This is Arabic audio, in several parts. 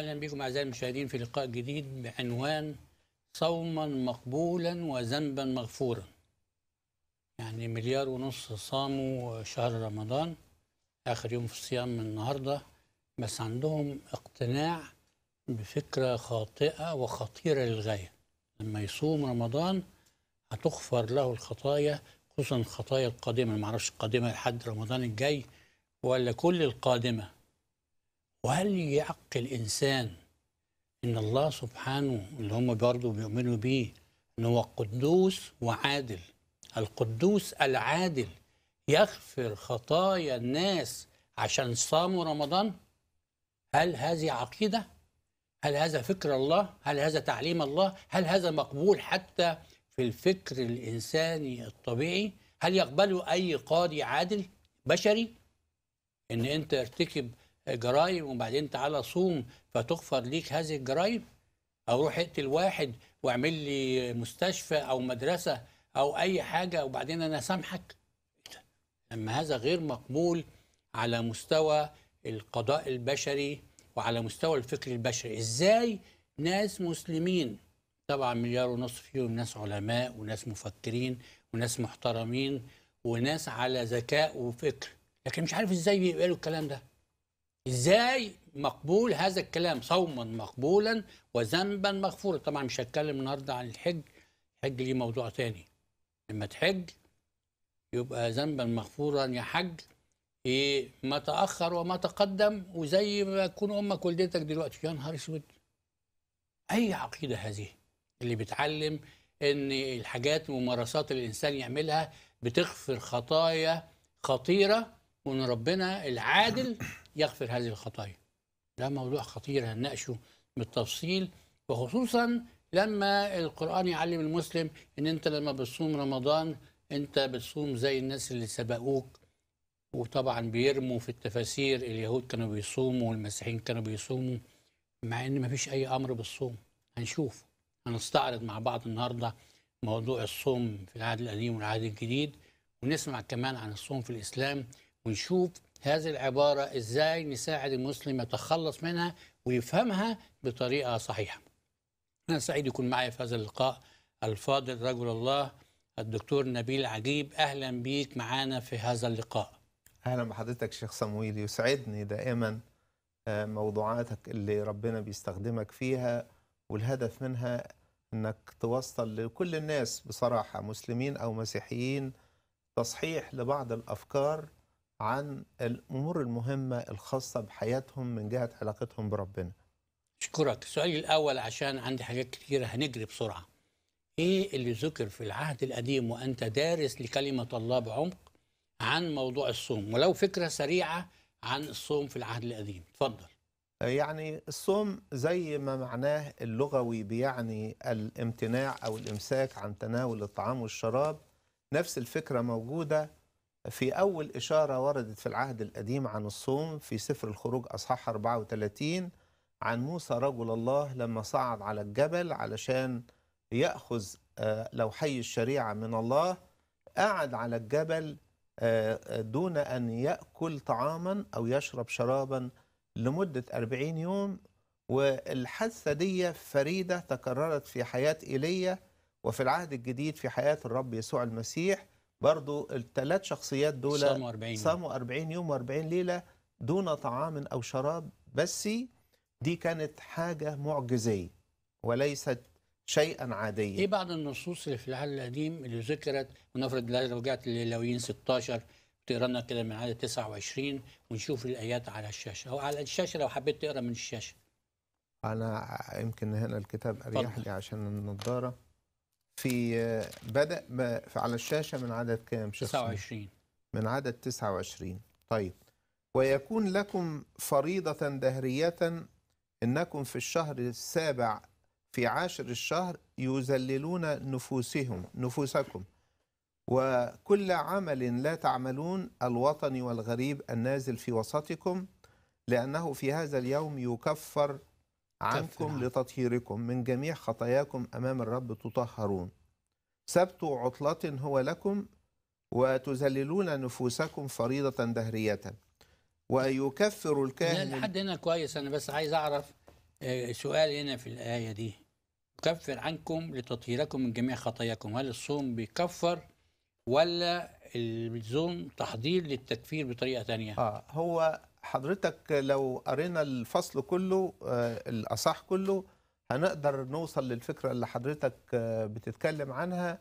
اهلا بكم اعزائي المشاهدين في لقاء جديد بعنوان صوما مقبولا وذنبا مغفورا. يعني مليار ونص صاموا شهر رمضان اخر يوم في الصيام من النهارده بس عندهم اقتناع بفكره خاطئه وخطيره للغايه. لما يصوم رمضان هتغفر له الخطايا خصوصا الخطايا القادمه ما اعرفش القادمه لحد رمضان الجاي ولا كل القادمه وهل يعقل إنسان إن الله سبحانه اللي هم برضه بيؤمنوا به إن هو قدوس وعادل القدوس العادل يغفر خطايا الناس عشان صاموا رمضان هل هذه عقيدة؟ هل هذا فكر الله؟ هل هذا تعليم الله؟ هل هذا مقبول حتى في الفكر الإنساني الطبيعي؟ هل يقبله أي قاضي عادل بشري؟ إن أنت ارتكب جرائم وبعدين تعالى صوم فتغفر ليك هذه الجرائم او روح اقتل واحد واعمل لي مستشفى او مدرسه او اي حاجه وبعدين انا سامحك اما هذا غير مقبول على مستوى القضاء البشري وعلى مستوى الفكر البشري ازاي ناس مسلمين طبعا مليار ونص فيهم ناس علماء وناس مفكرين وناس محترمين وناس على ذكاء وفكر لكن مش عارف ازاي بيقبلوا الكلام ده ازاي مقبول هذا الكلام صوما مقبولا وذنبا مغفورا طبعا مش هتكلم النهارده عن الحج الحج ليه موضوع تاني لما تحج يبقى ذنبا مغفورا يا حج ايه ما تاخر وما تقدم وزي ما تكون امك والدتك دلوقتي يا نهار اسود اي عقيده هذه اللي بتعلم ان الحاجات وممارسات الانسان يعملها بتغفر خطايا خطيره وان ربنا العادل يغفر هذه الخطايا ده موضوع خطير هنناقشه بالتفصيل وخصوصا لما القرآن يعلم المسلم ان انت لما بتصوم رمضان انت بتصوم زي الناس اللي سبقوك وطبعا بيرموا في التفاسير اليهود كانوا بيصوموا والمسيحيين كانوا بيصوموا مع ان ما فيش اي امر بالصوم هنشوف هنستعرض مع بعض النهارده موضوع الصوم في العهد القديم والعهد الجديد ونسمع كمان عن الصوم في الاسلام ونشوف هذه العبارة إزاي نساعد المسلم يتخلص منها ويفهمها بطريقة صحيحة أنا سعيد يكون معي في هذا اللقاء الفاضل رجل الله الدكتور نبيل عجيب أهلا بيك معانا في هذا اللقاء أهلا بحضرتك شيخ صمويل يسعدني دائما آه، موضوعاتك اللي ربنا بيستخدمك فيها والهدف منها انك توصل لكل الناس بصراحه مسلمين او مسيحيين تصحيح لبعض الافكار عن الأمور المهمة الخاصة بحياتهم من جهة علاقتهم بربنا أشكرك سؤالي الأول عشان عندي حاجات كثيره هنجري بسرعة إيه اللي ذكر في العهد القديم وأنت دارس لكلمة الله بعمق عن موضوع الصوم ولو فكرة سريعة عن الصوم في العهد القديم تفضل يعني الصوم زي ما معناه اللغوي بيعني الامتناع أو الإمساك عن تناول الطعام والشراب نفس الفكرة موجودة في أول إشارة وردت في العهد القديم عن الصوم في سفر الخروج أصحاح 34 عن موسى رجل الله لما صعد على الجبل علشان يأخذ آه، لوحي الشريعة من الله قعد على الجبل آه، آه، دون أن يأكل طعاما أو يشرب شرابا لمدة 40 يوم والحادثة دي فريدة تكررت في حياة إيليا وفي العهد الجديد في حياة الرب يسوع المسيح برضو الثلاث شخصيات دول صاموا 40 صاموا 40 يوم و40 ليله دون طعام او شراب بس دي كانت حاجه معجزيه وليست شيئا عاديا ايه بعض النصوص اللي في العهد القديم اللي ذكرت ونفرض لو رجعت للاويين 16 تقرا لنا كده من عدد 29 ونشوف الايات على الشاشه او على الشاشه لو حبيت تقرا من الشاشه انا يمكن هنا الكتاب اريح لي عشان النضاره في آه، بدأ على الشاشة من عدد كام؟ 29 من عدد 29 طيب ويكون لكم فريضة دهرية إنكم في الشهر السابع في عاشر الشهر يذللون نفوسهم نفوسكم وكل عمل لا تعملون الوطني والغريب النازل في وسطكم لأنه في هذا اليوم يكفر عنكم لتطهيركم من جميع خطاياكم أمام الرب تطهرون سبت عطلة هو لكم وتذللون نفوسكم فريضة دهرية ويكفر الكاهن لحد هنا كويس أنا بس عايز أعرف آه، سؤال هنا في الآية دي كفر عنكم لتطهيركم من جميع خطاياكم هل الصوم بيكفر ولا الزوم تحضير للتكفير بطريقة تانية آه هو حضرتك لو قرينا الفصل كله آه، الأصح كله هنقدر نوصل للفكرة اللي حضرتك آه، بتتكلم عنها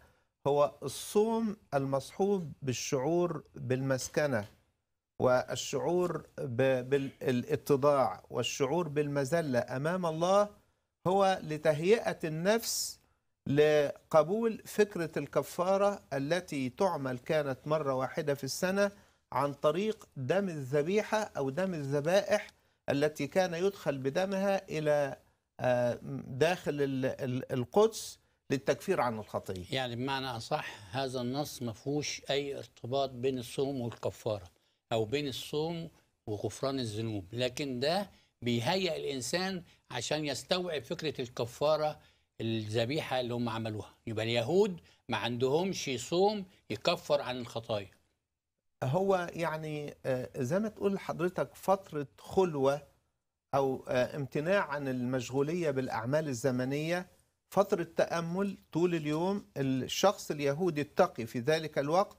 هو الصوم المصحوب بالشعور بالمسكنة والشعور بالاتضاع والشعور بالمذلة أمام الله هو لتهيئة النفس لقبول فكرة الكفارة التي تعمل كانت مرة واحدة في السنة عن طريق دم الذبيحة أو دم الذبائح التي كان يدخل بدمها إلى آه، داخل القدس للتكفير عن الخطية يعني بمعنى أصح هذا النص ما فيهوش أي ارتباط بين الصوم والكفارة أو بين الصوم وغفران الذنوب لكن ده بيهيئ الإنسان عشان يستوعب فكرة الكفارة الذبيحة اللي هم عملوها يبقى اليهود ما عندهمش صوم يكفر عن الخطايا هو يعني آه، زي ما تقول لحضرتك فترة خلوة أو آه، امتناع عن المشغولية بالأعمال الزمنية فترة تأمل طول اليوم الشخص اليهودي التقي في ذلك الوقت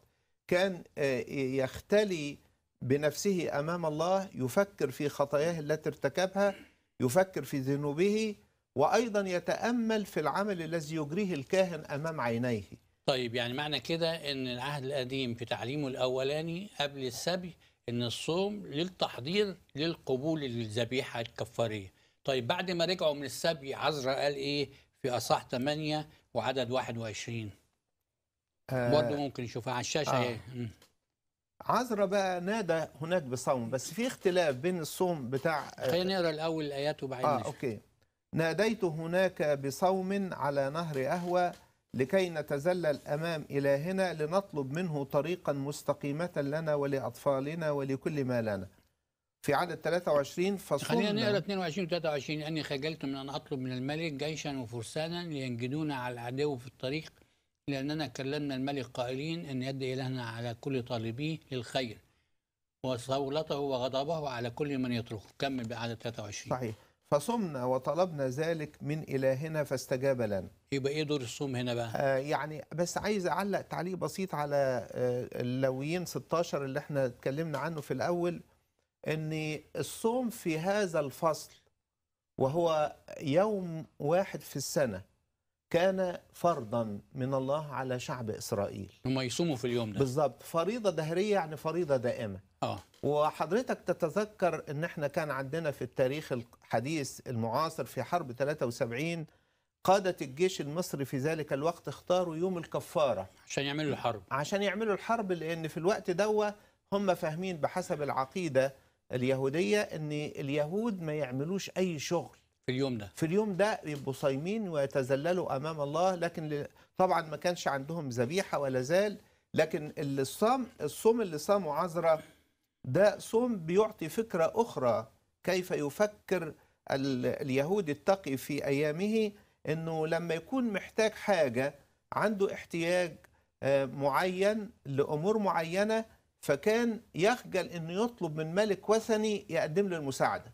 كان آه، يختلي بنفسه أمام الله يفكر في خطاياه التي ارتكبها يفكر في ذنوبه وأيضا يتأمل في العمل الذي يجريه الكاهن أمام عينيه طيب يعني معنى كده ان العهد القديم في تعليمه الاولاني قبل السبي ان الصوم للتحضير للقبول للذبيحه الكفاريه طيب بعد ما رجعوا من السبي عزرا قال ايه في اصح 8 وعدد 21 آه برضه ممكن نشوفها على الشاشه آه. ايه عزرا بقى نادى هناك بصوم بس في اختلاف بين الصوم بتاع آه، خلينا نقرا الاول الايات وبعدين اه نشوف. اوكي ناديت هناك بصوم على نهر اهوى لكي نتزلل أمام إلهنا لنطلب منه طريقا مستقيمة لنا ولأطفالنا ولكل ما لنا في عدد 23 فصلنا خلينا نقرا 22 و 23 اني خجلت من ان اطلب من الملك جيشا وفرسانا لينجدونا على العدو في الطريق لاننا كلمنا الملك قائلين ان يد الهنا على كل طالبيه للخير وصولته وغضبه على كل من يطرقه كمل بعدد 23 صحيح فصمنا وطلبنا ذلك من إلهنا فاستجاب لنا يبقى إيه دور الصوم هنا بقى؟ آه يعني بس عايز أعلق تعليق بسيط على آه اللويين 16 اللي احنا اتكلمنا عنه في الأول أن الصوم في هذا الفصل وهو يوم واحد في السنة كان فرضا من الله على شعب اسرائيل هم يصوموا في اليوم ده بالظبط فريضه دهريه يعني فريضه دائمه اه وحضرتك تتذكر ان احنا كان عندنا في التاريخ الحديث المعاصر في حرب 73 قادة الجيش المصري في ذلك الوقت اختاروا يوم الكفارة عشان يعملوا الحرب عشان يعملوا الحرب لأن في الوقت دوا هم فاهمين بحسب العقيدة اليهودية أن اليهود ما يعملوش أي شغل في اليوم ده في اليوم ده يبقوا صايمين ويتذللوا امام الله لكن طبعا ما كانش عندهم ذبيحه ولا زال لكن اللي صام الصوم اللي صامه عذراء ده صوم بيعطي فكره اخرى كيف يفكر اليهود التقي في ايامه انه لما يكون محتاج حاجه عنده احتياج آه، معين لامور معينه فكان يخجل انه يطلب من ملك وثني يقدم له المساعده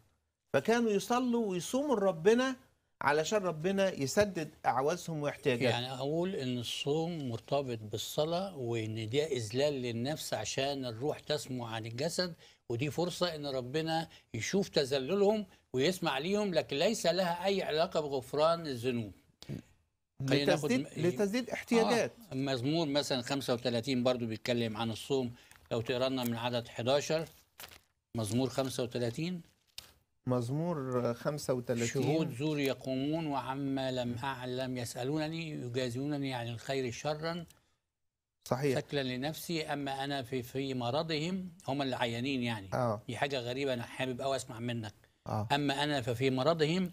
فكانوا يصلوا ويصوموا لربنا علشان ربنا يسدد اعوازهم واحتياجاتهم يعني اقول ان الصوم مرتبط بالصلاه وان ده اذلال للنفس عشان الروح تسمو عن الجسد ودي فرصه ان ربنا يشوف تذللهم ويسمع ليهم لكن ليس لها اي علاقه بغفران الذنوب لتسديد, لتسديد احتياجات آه مزمور مثلا 35 برضو بيتكلم عن الصوم لو تقرأنا من عدد 11 مزمور 35 مزمور 35 شهود زور يقومون وعما لم أعلم يسألونني يجازونني عن الخير شرا صحيح شكلا لنفسي أما أنا في في مرضهم هم العيانين يعني آه. دي حاجة غريبة أنا حابب أوي أسمع منك آه. أما أنا ففي مرضهم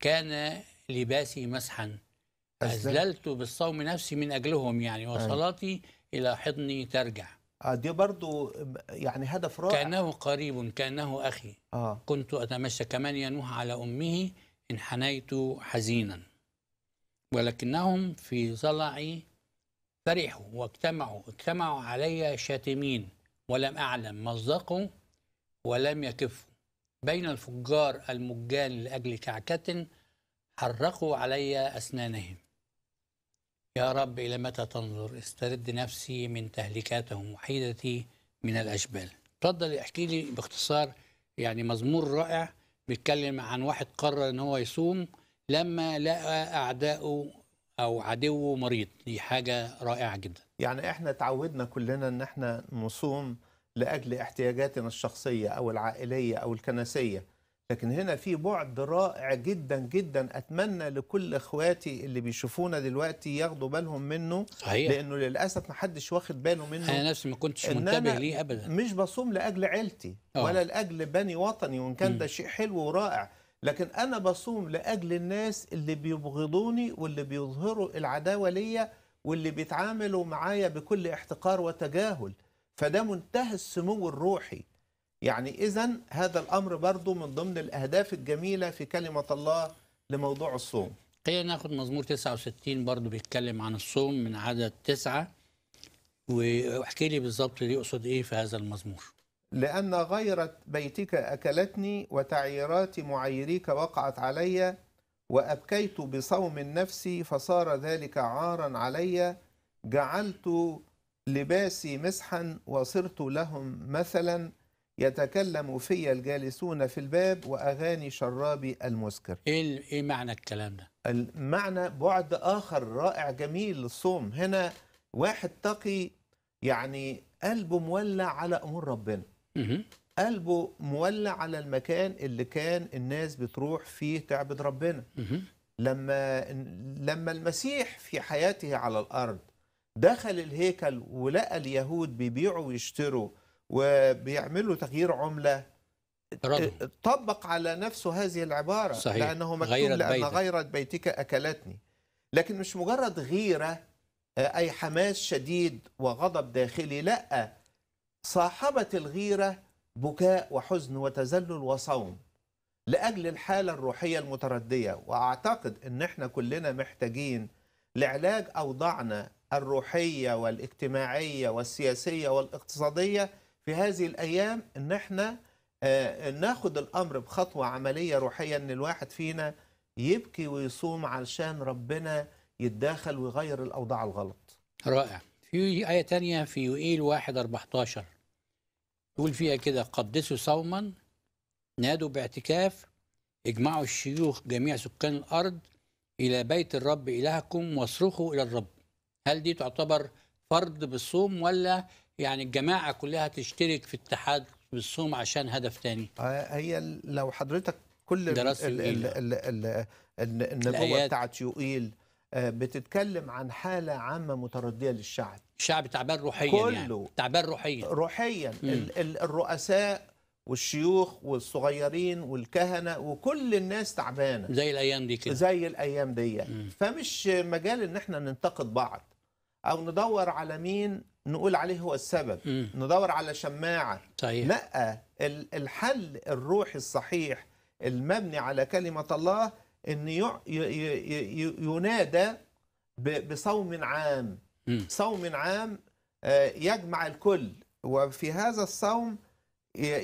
كان لباسي مسحا أزللت بالصوم نفسي من أجلهم يعني أيوه. وصلاتي آه. إلى حضني ترجع آه، دي برضو يعني هدف رائع كأنه قريب كأنه أخي آه. كنت أتمشى كمان ينوح على أمه إن حنيت حزينا ولكنهم في ضلعي فرحوا واجتمعوا اجتمعوا علي شاتمين ولم أعلم مزقوا ولم يكفوا بين الفجار المجان لأجل كعكة حرقوا علي أسنانهم يا رب إلى متى تنظر استرد نفسي من تهلكاتهم وحيدتي من الأشبال تفضل احكي لي باختصار يعني مزمور رائع بيتكلم عن واحد قرر ان هو يصوم لما لقى اعدائه او عدوه مريض دي حاجه رائعه جدا يعني احنا تعودنا كلنا ان احنا نصوم لاجل احتياجاتنا الشخصيه او العائليه او الكنسيه لكن هنا في بعد رائع جدا جدا اتمنى لكل اخواتي اللي بيشوفونا دلوقتي ياخدوا بالهم منه صحيح. لانه للاسف ما حدش واخد باله منه انا نفسي ما كنتش منتبه ليه ابدا مش بصوم لاجل عيلتي أوه. ولا لاجل بني وطني وان كان ده شيء حلو ورائع لكن انا بصوم لاجل الناس اللي بيبغضوني واللي بيظهروا العداوه ليا واللي بيتعاملوا معايا بكل احتقار وتجاهل فده منتهى السمو الروحي يعني إذا هذا الأمر برضو من ضمن الأهداف الجميلة في كلمة الله لموضوع الصوم خلينا ناخد مزمور 69 برضو بيتكلم عن الصوم من عدد تسعة واحكي لي بالظبط يقصد إيه في هذا المزمور لأن غيرة بيتك أكلتني وتعيرات معيريك وقعت علي وأبكيت بصوم النفس فصار ذلك عارا علي جعلت لباسي مسحا وصرت لهم مثلا يتكلم في الجالسون في الباب وأغاني شرابي المسكر إيه, إيه معنى الكلام ده؟ المعنى بعد آخر رائع جميل للصوم هنا واحد تقي يعني قلبه مولع على أمور ربنا قلبه مولع على المكان اللي كان الناس بتروح فيه تعبد ربنا لما لما المسيح في حياته على الأرض دخل الهيكل ولقى اليهود بيبيعوا ويشتروا وبيعملوا تغيير عمله رضو. طبق على نفسه هذه العباره صحيح. لانه مكتوب غيرت لان بيتك. غيرت بيتك اكلتني لكن مش مجرد غيره آه، اي حماس شديد وغضب داخلي لا صاحبت الغيره بكاء وحزن وتذلل وصوم لاجل الحاله الروحيه المترديه واعتقد ان احنا كلنا محتاجين لعلاج اوضاعنا الروحيه والاجتماعيه والسياسيه والاقتصاديه في هذه الايام ان احنا آه، ناخد الامر بخطوه عمليه روحيه ان الواحد فينا يبكي ويصوم علشان ربنا يتداخل ويغير الاوضاع الغلط رائع في ايه تانية في يوئيل 1 14 يقول فيها كده قدسوا صوما نادوا باعتكاف اجمعوا الشيوخ جميع سكان الارض الى بيت الرب الهكم واصرخوا الى الرب هل دي تعتبر فرض بالصوم ولا يعني الجماعه كلها تشترك في اتحاد بالصوم عشان هدف تاني آه، هي لو حضرتك كل النبوه بتاعت يوئيل آه، بتتكلم عن حالة عامة متردية للشعب الشعب تعبان روحيا يعني. كله يعني. تعبان روحيا روحيا ال الرؤساء والشيوخ والصغيرين والكهنة وكل الناس تعبانة زي الأيام دي كده زي الأيام دي مم. فمش مجال إن احنا ننتقد بعض أو ندور على مين نقول عليه هو السبب م. ندور على شماعة صحيح. لا الحل الروحي الصحيح المبني على كلمة الله أن ينادى بصوم عام م. صوم عام آه، يجمع الكل وفي هذا الصوم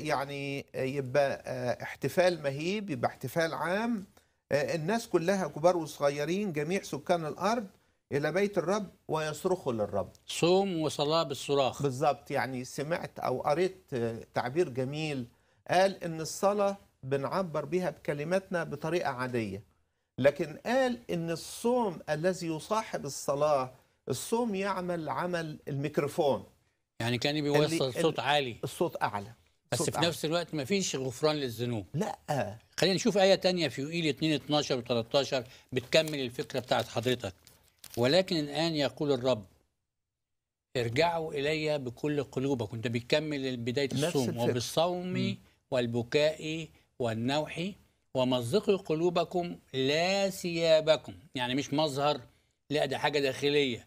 يعني يبقى آه، احتفال مهيب يبقى احتفال عام آه، الناس كلها كبار وصغيرين جميع سكان الأرض إلى بيت الرب ويصرخ للرب صوم وصلاة بالصراخ بالظبط يعني سمعت أو قريت تعبير جميل قال إن الصلاة بنعبر بها بكلماتنا بطريقة عادية لكن قال إن الصوم الذي يصاحب الصلاة الصوم يعمل عمل الميكروفون يعني كان بيوصل صوت عالي الصوت أعلى بس في نفس الوقت ما فيش غفران للذنوب لا خلينا نشوف آية تانية في يوئيل 2 12 و 13 بتكمل الفكرة بتاعت حضرتك ولكن الآن يقول الرب ارجعوا إلي بكل قلوبكم أنت بتكمل بداية الصوم وبالصوم والبكاء والنوح ومزقوا قلوبكم لا ثيابكم يعني مش مظهر لا ده حاجة داخلية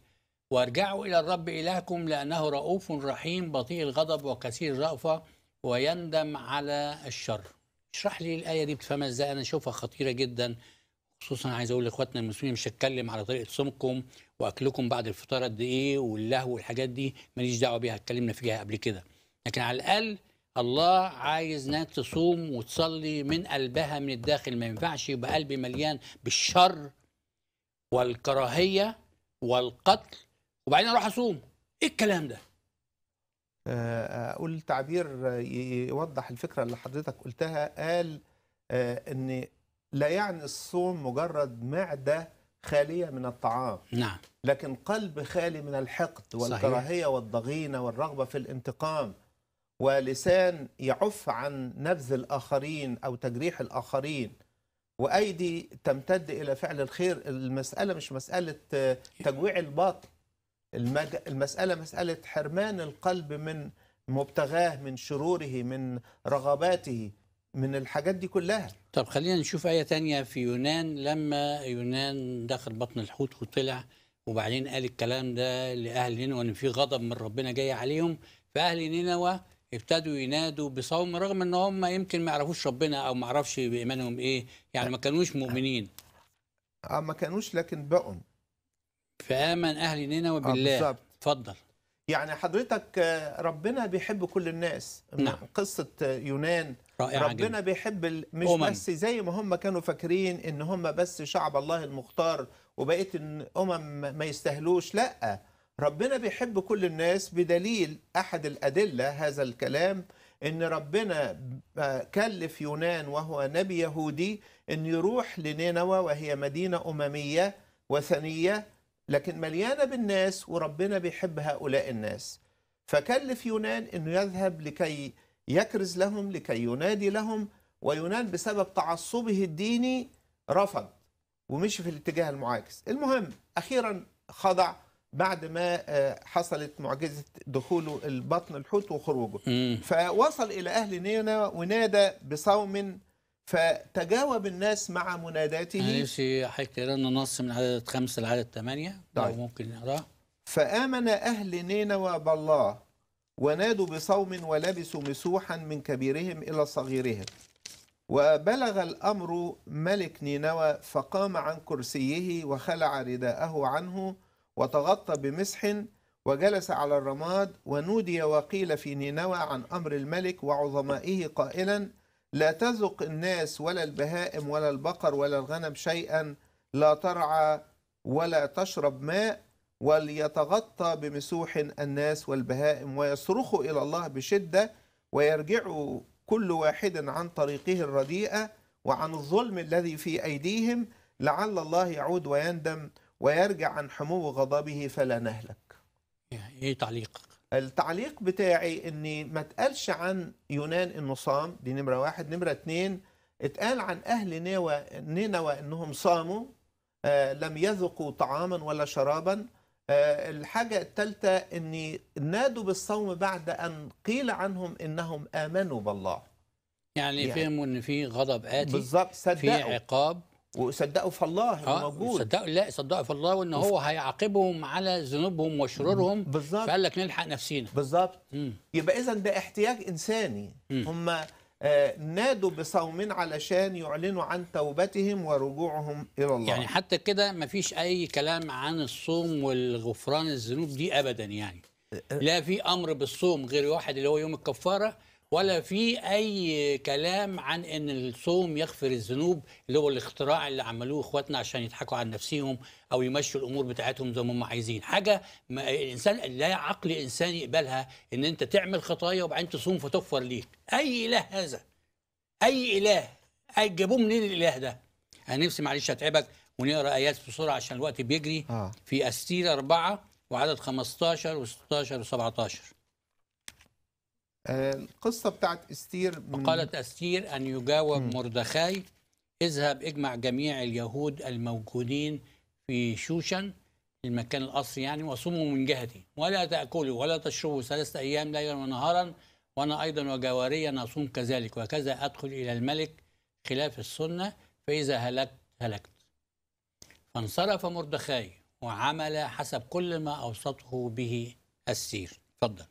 وارجعوا إلى الرب إلهكم لأنه رؤوف رحيم بطيء الغضب وكثير الرأفة ويندم على الشر اشرح لي الآية دي بتفهمها إزاي أنا أشوفها خطيرة جدا خصوصا عايز اقول لاخواتنا المسلمين مش هتكلم على طريقه صومكم واكلكم بعد الفطار قد ايه واللهو والحاجات دي ماليش دعوه بيها اتكلمنا فيها قبل كده لكن على الاقل الله عايز ناس تصوم وتصلي من قلبها من الداخل ما ينفعش يبقى قلبي مليان بالشر والكراهيه والقتل وبعدين اروح اصوم ايه الكلام ده آه، آه، اقول تعبير يوضح الفكره اللي حضرتك قلتها قال آه، ان لا يعني الصوم مجرد معدة خالية من الطعام نعم لكن قلب خالي من الحقد والكراهية والضغينة والرغبة في الانتقام ولسان يعف عن نبذ الآخرين أو تجريح الآخرين وأيدي تمتد إلى فعل الخير المسألة مش مسألة تجويع الباطن المسألة مسألة حرمان القلب من مبتغاه من شروره من رغباته من الحاجات دي كلها طب خلينا نشوف آية تانية في يونان لما يونان دخل بطن الحوت وطلع وبعدين قال الكلام ده لأهل نينوى إن في غضب من ربنا جاي عليهم فأهل نينوى ابتدوا ينادوا بصوم رغم ان هم يمكن ما يعرفوش ربنا او ما يعرفش بايمانهم ايه يعني ما كانوش مؤمنين اه ما كانوش لكن بقوا فامن اهل نينوى آه، بالله آه اتفضل يعني حضرتك آه، ربنا بيحب كل الناس نعم. قصه يونان رائعة ربنا جدا. بيحب مش أمم. بس زي ما هم كانوا فاكرين ان هم بس شعب الله المختار وبقيه الامم ما يستاهلوش لا ربنا بيحب كل الناس بدليل احد الادله هذا الكلام ان ربنا كلف يونان وهو نبي يهودي ان يروح لنينوى وهي مدينه امميه وثنيه لكن مليانه بالناس وربنا بيحب هؤلاء الناس فكلف يونان انه يذهب لكي يكرز لهم لكي ينادي لهم وينال بسبب تعصبه الديني رفض ومشي في الاتجاه المعاكس المهم أخيرا خضع بعد ما آه، حصلت معجزة دخوله البطن الحوت وخروجه مم. فوصل إلى أهل نينوى ونادى بصوم فتجاوب الناس مع مناداته نفسي يعني حكي لنا نص من عدد خمسة لعدد ثمانية طيب. ممكن نقراه فآمن أهل نينوى بالله ونادوا بصوم ولبسوا مسوحا من كبيرهم إلى صغيرهم وبلغ الأمر ملك نينوى فقام عن كرسيه وخلع رداءه عنه وتغطى بمسح وجلس على الرماد ونودي وقيل في نينوى عن أمر الملك وعظمائه قائلا لا تزق الناس ولا البهائم ولا البقر ولا الغنم شيئا لا ترعى ولا تشرب ماء وليتغطى بمسوح الناس والبهائم ويصرخوا إلى الله بشدة ويرجعوا كل واحد عن طريقه الرديئة وعن الظلم الذي في أيديهم لعل الله يعود ويندم ويرجع عن حمو غضبه فلا نهلك ايه تعليقك التعليق بتاعي اني ما اتقالش عن يونان انه صام دي نمره واحد نمره اتنين اتقال عن اهل نينوى انهم صاموا آه لم يذقوا طعاما ولا شرابا آه، الحاجة الثالثة أن نادوا بالصوم بعد أن قيل عنهم أنهم آمنوا بالله يعني, يعني فهموا أن في غضب آتي بالظبط صدقوا في عقاب وصدقوا في الله آه موجود صدقوا لا صدقوا في الله وان هو هيعاقبهم على ذنوبهم وشرورهم بالظبط فقال لك نلحق نفسينا بالظبط يبقى اذا ده احتياج انساني هم آه، نادوا بصوم علشان يعلنوا عن توبتهم ورجوعهم إلى الله يعني حتى كده مفيش أي كلام عن الصوم والغفران الذنوب دي أبدا يعني آه، آه. لا في أمر بالصوم غير واحد اللي هو يوم الكفارة ولا في اي كلام عن ان الصوم يغفر الذنوب اللي هو الاختراع اللي عملوه اخواتنا عشان يضحكوا على نفسهم او يمشوا الامور بتاعتهم زي ما هم عايزين حاجه ما الانسان لا عقل انسان يقبلها ان انت تعمل خطايا وبعدين تصوم فتغفر ليك اي اله هذا اي اله اي جابوه منين الاله ده انا نفسي معلش اتعبك ونقرا ايات بسرعه عشان الوقت بيجري آه. في استير أربعة وعدد 15 و16 و17 القصة بتاعت استير قالت استير أن يجاوب مردخاي اذهب اجمع جميع اليهود الموجودين في شوشن المكان الأصلي يعني وصوموا من جهتي ولا تأكلوا ولا تشربوا ثلاثة أيام ليلا ونهارا وأنا أيضا وجواريا أصوم كذلك وكذا أدخل إلى الملك خلاف السنة فإذا هلكت هلكت فانصرف مردخاي وعمل حسب كل ما أوصته به السير تفضل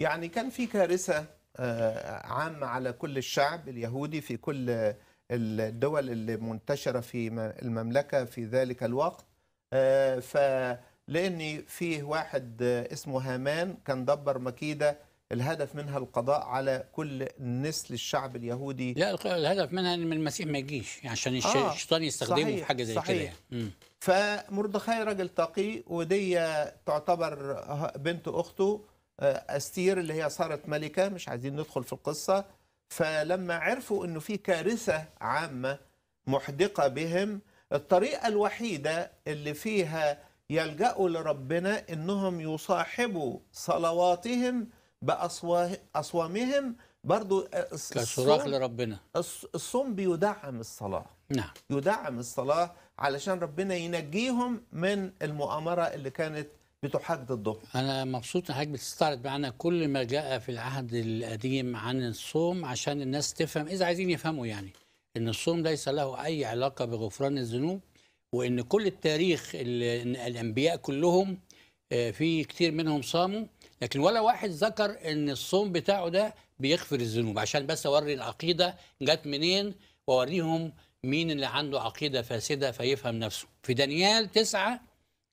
يعني كان في كارثة آه، عامة على كل الشعب اليهودي في كل الدول المنتشرة في المملكة في ذلك الوقت آه، فلاني فيه واحد آه، اسمه هامان كان دبر مكيدة الهدف منها القضاء على كل نسل الشعب اليهودي لا الهدف منها ان المسيح ما يجيش عشان آه الشيطان يستخدمه صحيح في حاجه زي كده يعني. فمردخاي راجل تقي ودي تعتبر بنت اخته آه، استير اللي هي صارت ملكه مش عايزين ندخل في القصه فلما عرفوا انه في كارثه عامه محدقه بهم الطريقه الوحيده اللي فيها يلجأوا لربنا انهم يصاحبوا صلواتهم باصوامهم برضو آه، كصراخ لربنا الصوم بيدعم الصلاه نعم يدعم الصلاه علشان ربنا ينجيهم من المؤامره اللي كانت بتحدده أنا مبسوط إن حضرتك بتستعرض معانا كل ما جاء في العهد القديم عن الصوم عشان الناس تفهم إذا عايزين يفهموا يعني إن الصوم ليس له أي علاقة بغفران الذنوب وإن كل التاريخ الأنبياء كلهم آه، في كتير منهم صاموا لكن ولا واحد ذكر ان الصوم بتاعه ده بيغفر الذنوب عشان بس اوري العقيده جت منين واوريهم مين اللي عنده عقيده فاسده فيفهم نفسه في دانيال تسعة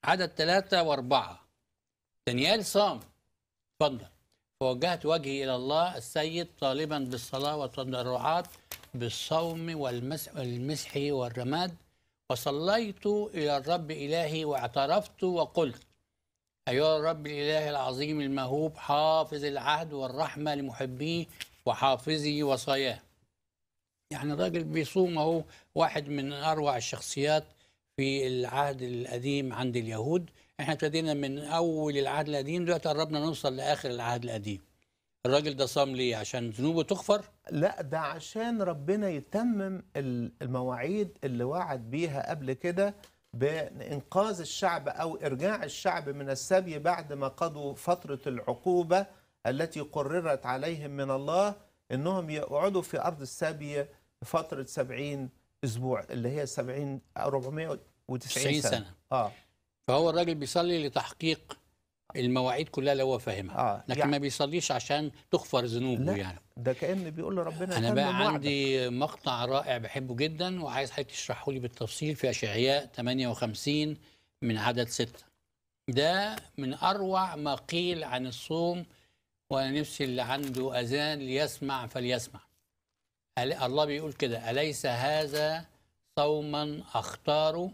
عدد ثلاثة وأربعة دانيال صام اتفضل فوجهت وجهي إلى الله السيد طالبا بالصلاة والتضرعات بالصوم والمسح والرماد وصليت إلى الرب إلهي واعترفت وقلت أيها الرب الإله العظيم المهوب حافظ العهد والرحمة لمحبيه وحافظي وصاياه يعني الراجل بيصوم هو واحد من أروع الشخصيات في العهد القديم عند اليهود احنا ابتدينا من اول العهد القديم دلوقتي قربنا نوصل لاخر العهد القديم الراجل ده صام ليه عشان ذنوبه تغفر لا ده عشان ربنا يتمم المواعيد اللي وعد بيها قبل كده بانقاذ الشعب او ارجاع الشعب من السبي بعد ما قضوا فتره العقوبه التي قررت عليهم من الله انهم يقعدوا في ارض السبي فتره 70 اسبوع اللي هي 70 490 سنه, سنة. اه فهو الراجل بيصلي لتحقيق المواعيد كلها اللي هو فاهمها آه لكن يعني ما بيصليش عشان تغفر ذنوبه يعني ده كان بيقول لربنا انا بقى عندي مقطع رائع بحبه جدا وعايز حضرتك تشرحه لي بالتفصيل في اشعياء 58 من عدد 6 ده من اروع ما قيل عن الصوم وانا نفسي اللي عنده اذان ليسمع فليسمع الله بيقول كده أليس هذا صوما أختاره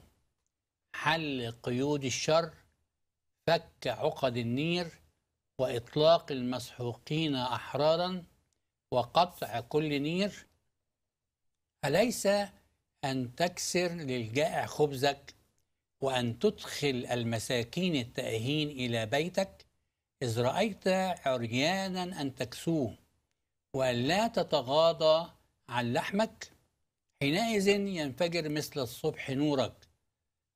حل قيود الشر فك عقد النير وإطلاق المسحوقين أحرارا وقطع كل نير أليس أن تكسر للجائع خبزك وأن تدخل المساكين التائهين إلى بيتك إذ رأيت عريانا أن تكسوه وأن لا تتغاضى عن لحمك حينئذ ينفجر مثل الصبح نورك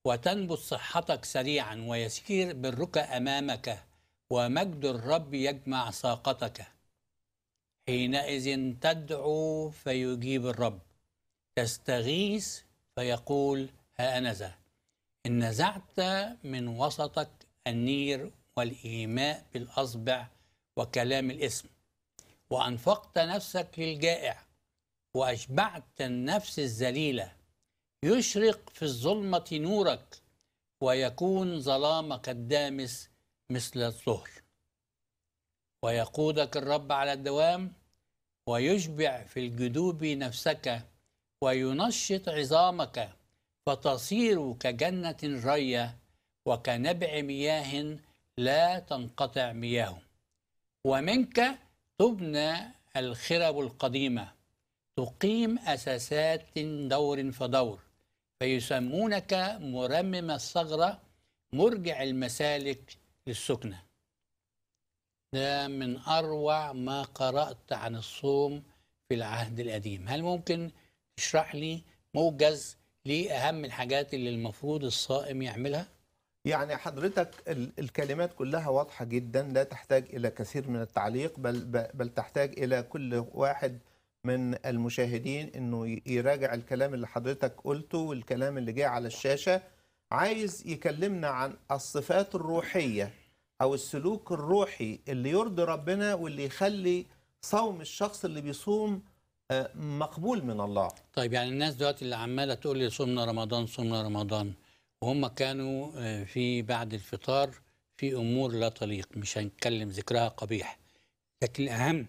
وتنبت صحتك سريعا ويسير برك امامك ومجد الرب يجمع ساقتك حينئذ تدعو فيجيب الرب تستغيث فيقول ها انا ذا ان نزعت من وسطك النير والايماء بالاصبع وكلام الاسم وانفقت نفسك للجائع وأشبعت النفس الذليلة يشرق في الظلمة نورك ويكون ظلامك الدامس مثل الظهر ويقودك الرب على الدوام ويشبع في الجدوب نفسك وينشط عظامك فتصير كجنة رية وكنبع مياه لا تنقطع مياهه ومنك تبنى الخرب القديمه تقيم أساسات دور فدور فيسمونك مرمم الثغرة مرجع المسالك للسكنة ده من أروع ما قرأت عن الصوم في العهد القديم هل ممكن تشرح لي موجز لأهم الحاجات اللي المفروض الصائم يعملها؟ يعني حضرتك الكلمات كلها واضحة جدا لا تحتاج إلى كثير من التعليق بل, بل تحتاج إلى كل واحد من المشاهدين انه يراجع الكلام اللي حضرتك قلته والكلام اللي جه على الشاشه عايز يكلمنا عن الصفات الروحيه او السلوك الروحي اللي يرضي ربنا واللي يخلي صوم الشخص اللي بيصوم آه، مقبول من الله طيب يعني الناس دلوقتي اللي عماله تقول لي صمنا رمضان صمنا رمضان وهم كانوا آه، في بعد الفطار في امور لا تليق مش هنتكلم ذكرها قبيح لكن الاهم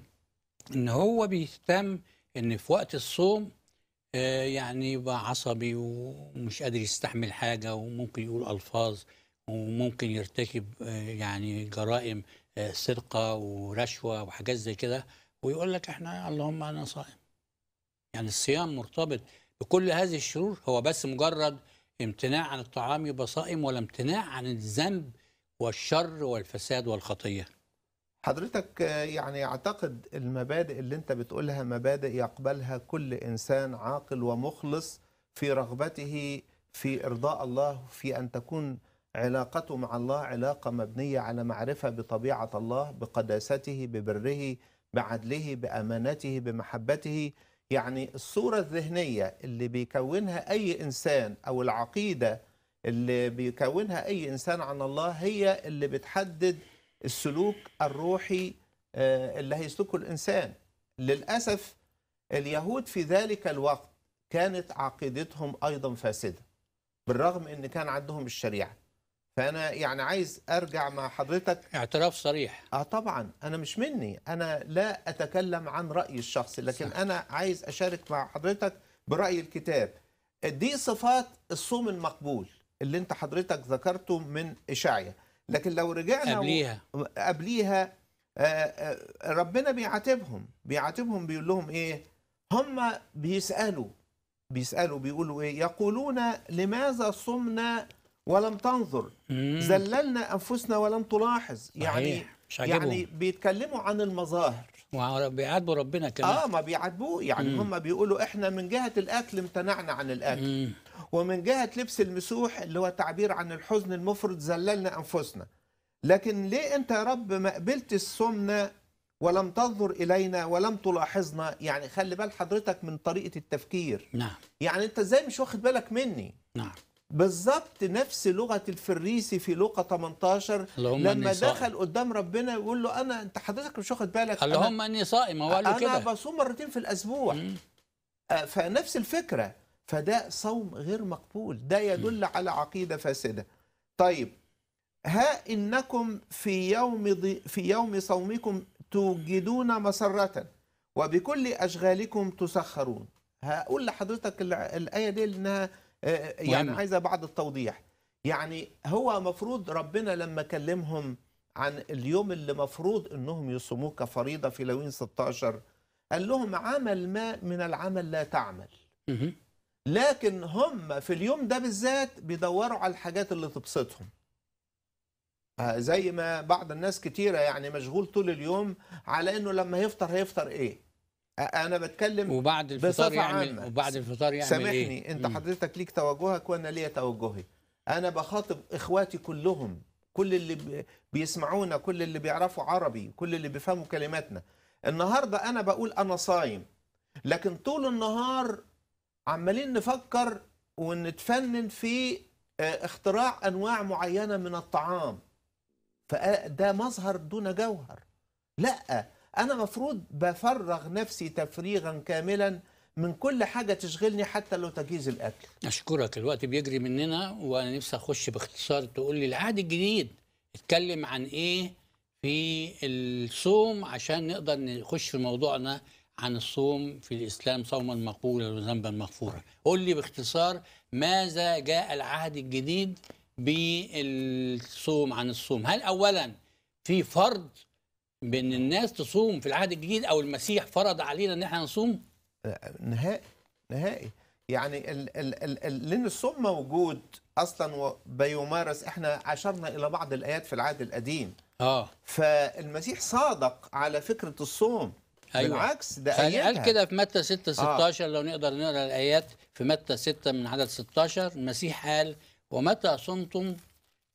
ان هو بيهتم ان في وقت الصوم آه، يعني يبقى عصبي ومش قادر يستحمل حاجه وممكن يقول الفاظ وممكن يرتكب آه، يعني جرائم آه، سرقه ورشوه وحاجات زي كده ويقول لك احنا اللهم انا صائم. يعني الصيام مرتبط بكل هذه الشرور هو بس مجرد امتناع عن الطعام يبقى صائم ولا امتناع عن الذنب والشر والفساد والخطيه. حضرتك يعني اعتقد المبادئ اللي انت بتقولها مبادئ يقبلها كل انسان عاقل ومخلص في رغبته في ارضاء الله في ان تكون علاقته مع الله علاقه مبنيه على معرفه بطبيعه الله بقداسته ببره بعدله بامانته بمحبته يعني الصوره الذهنيه اللي بيكونها اي انسان او العقيده اللي بيكونها اي انسان عن الله هي اللي بتحدد السلوك الروحي آه، اللي هيسلكه الانسان للاسف اليهود في ذلك الوقت كانت عقيدتهم ايضا فاسده بالرغم ان كان عندهم الشريعه فانا يعني عايز ارجع مع حضرتك اعتراف صريح اه طبعا انا مش مني انا لا اتكلم عن رايي الشخصي لكن صح. انا عايز اشارك مع حضرتك براي الكتاب دي صفات الصوم المقبول اللي انت حضرتك ذكرته من اشعيا لكن لو رجعنا قبليها قبليها آه، آه، ربنا بيعاتبهم بيعاتبهم بيقول لهم ايه هم بيسالوا بيسالوا بيقولوا ايه يقولون لماذا صمنا ولم تنظر زللنا انفسنا ولم تلاحظ يعني يعني بيتكلموا عن المظاهر بيعاتبوا ربنا كمان اه ما بيعاتبوه يعني هم بيقولوا احنا من جهه الاكل امتنعنا عن الاكل مم. ومن جهه لبس المسوح اللي هو تعبير عن الحزن المفرط ذللنا انفسنا لكن ليه انت يا رب ما قبلت السمنه ولم تنظر الينا ولم تلاحظنا يعني خلي بال حضرتك من طريقه التفكير نعم يعني انت ازاي مش واخد بالك مني نعم بالظبط نفس لغه الفريسي في لوقا 18 لما أني دخل قدام ربنا يقول له انا انت حضرتك مش واخد بالك اللهم اني صائم هو قال له كده انا بصوم مرتين في الاسبوع مم. آه، فنفس الفكره فده صوم غير مقبول ده يدل مم. على عقيده فاسده طيب ها انكم في يوم في يوم صومكم توجدون مسره وبكل اشغالكم تسخرون هقول لحضرتك الايه دي انها آه، آه، يعني عايزه بعض التوضيح يعني هو مفروض ربنا لما كلمهم عن اليوم اللي مفروض انهم يصوموه كفريضه في لوين 16 قال لهم عمل ما من العمل لا تعمل لكن هم في اليوم ده بالذات بيدوروا على الحاجات اللي تبسطهم آه، زي ما بعض الناس كتيرة يعني مشغول طول اليوم على انه لما يفطر هيفطر ايه انا بتكلم وبعد الفطار يعمل عامة. وبعد الفطار يعمل سامحني إيه؟ انت حضرتك ليك توجهك وانا ليا توجهي انا بخاطب اخواتي كلهم كل اللي بيسمعونا كل اللي بيعرفوا عربي كل اللي بيفهموا كلماتنا النهارده انا بقول انا صايم لكن طول النهار عمالين نفكر ونتفنن في آه، اختراع انواع معينه من الطعام فده مظهر دون جوهر لا أنا مفروض بفرغ نفسي تفريغا كاملا من كل حاجة تشغلني حتى لو تجهيز الأكل أشكرك الوقت بيجري مننا وأنا نفسي أخش باختصار تقول لي العهد الجديد اتكلم عن إيه في الصوم عشان نقدر نخش في موضوعنا عن الصوم في الإسلام صوما مقبولا وذنبا مغفورا قول لي باختصار ماذا جاء العهد الجديد بالصوم عن الصوم هل أولا في فرض بان الناس تصوم في العهد الجديد او المسيح فرض علينا ان احنا نصوم آه، نهائي نهائي يعني ال ال ال ال لان الصوم موجود اصلا بيمارس احنا عشرنا الى بعض الايات في العهد القديم اه فالمسيح صادق على فكره الصوم أيوة. بالعكس ده ايات قال كده في متى 6 16 آه. لو نقدر نقرا الايات في متى 6 من عدد 16 المسيح قال ومتى صمتم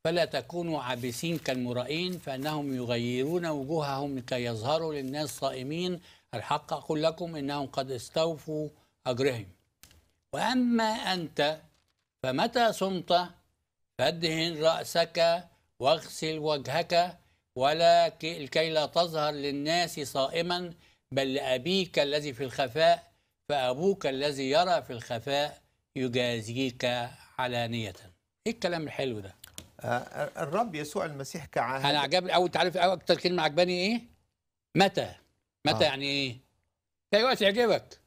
فلا تكونوا عابسين كالمرائين فانهم يغيرون وجوههم لكي يظهروا للناس صائمين الحق اقول لكم انهم قد استوفوا اجرهم واما انت فمتى صمت فادهن راسك واغسل وجهك ولا كي لا تظهر للناس صائما بل لابيك الذي في الخفاء فابوك الذي يرى في الخفاء يجازيك علانيه ايه الكلام الحلو ده الرب يسوع المسيح كعهد انا عجبني او انت عارف اكتر كلمه عجباني ايه متى متى آه. يعني ايه في وقت يعجبك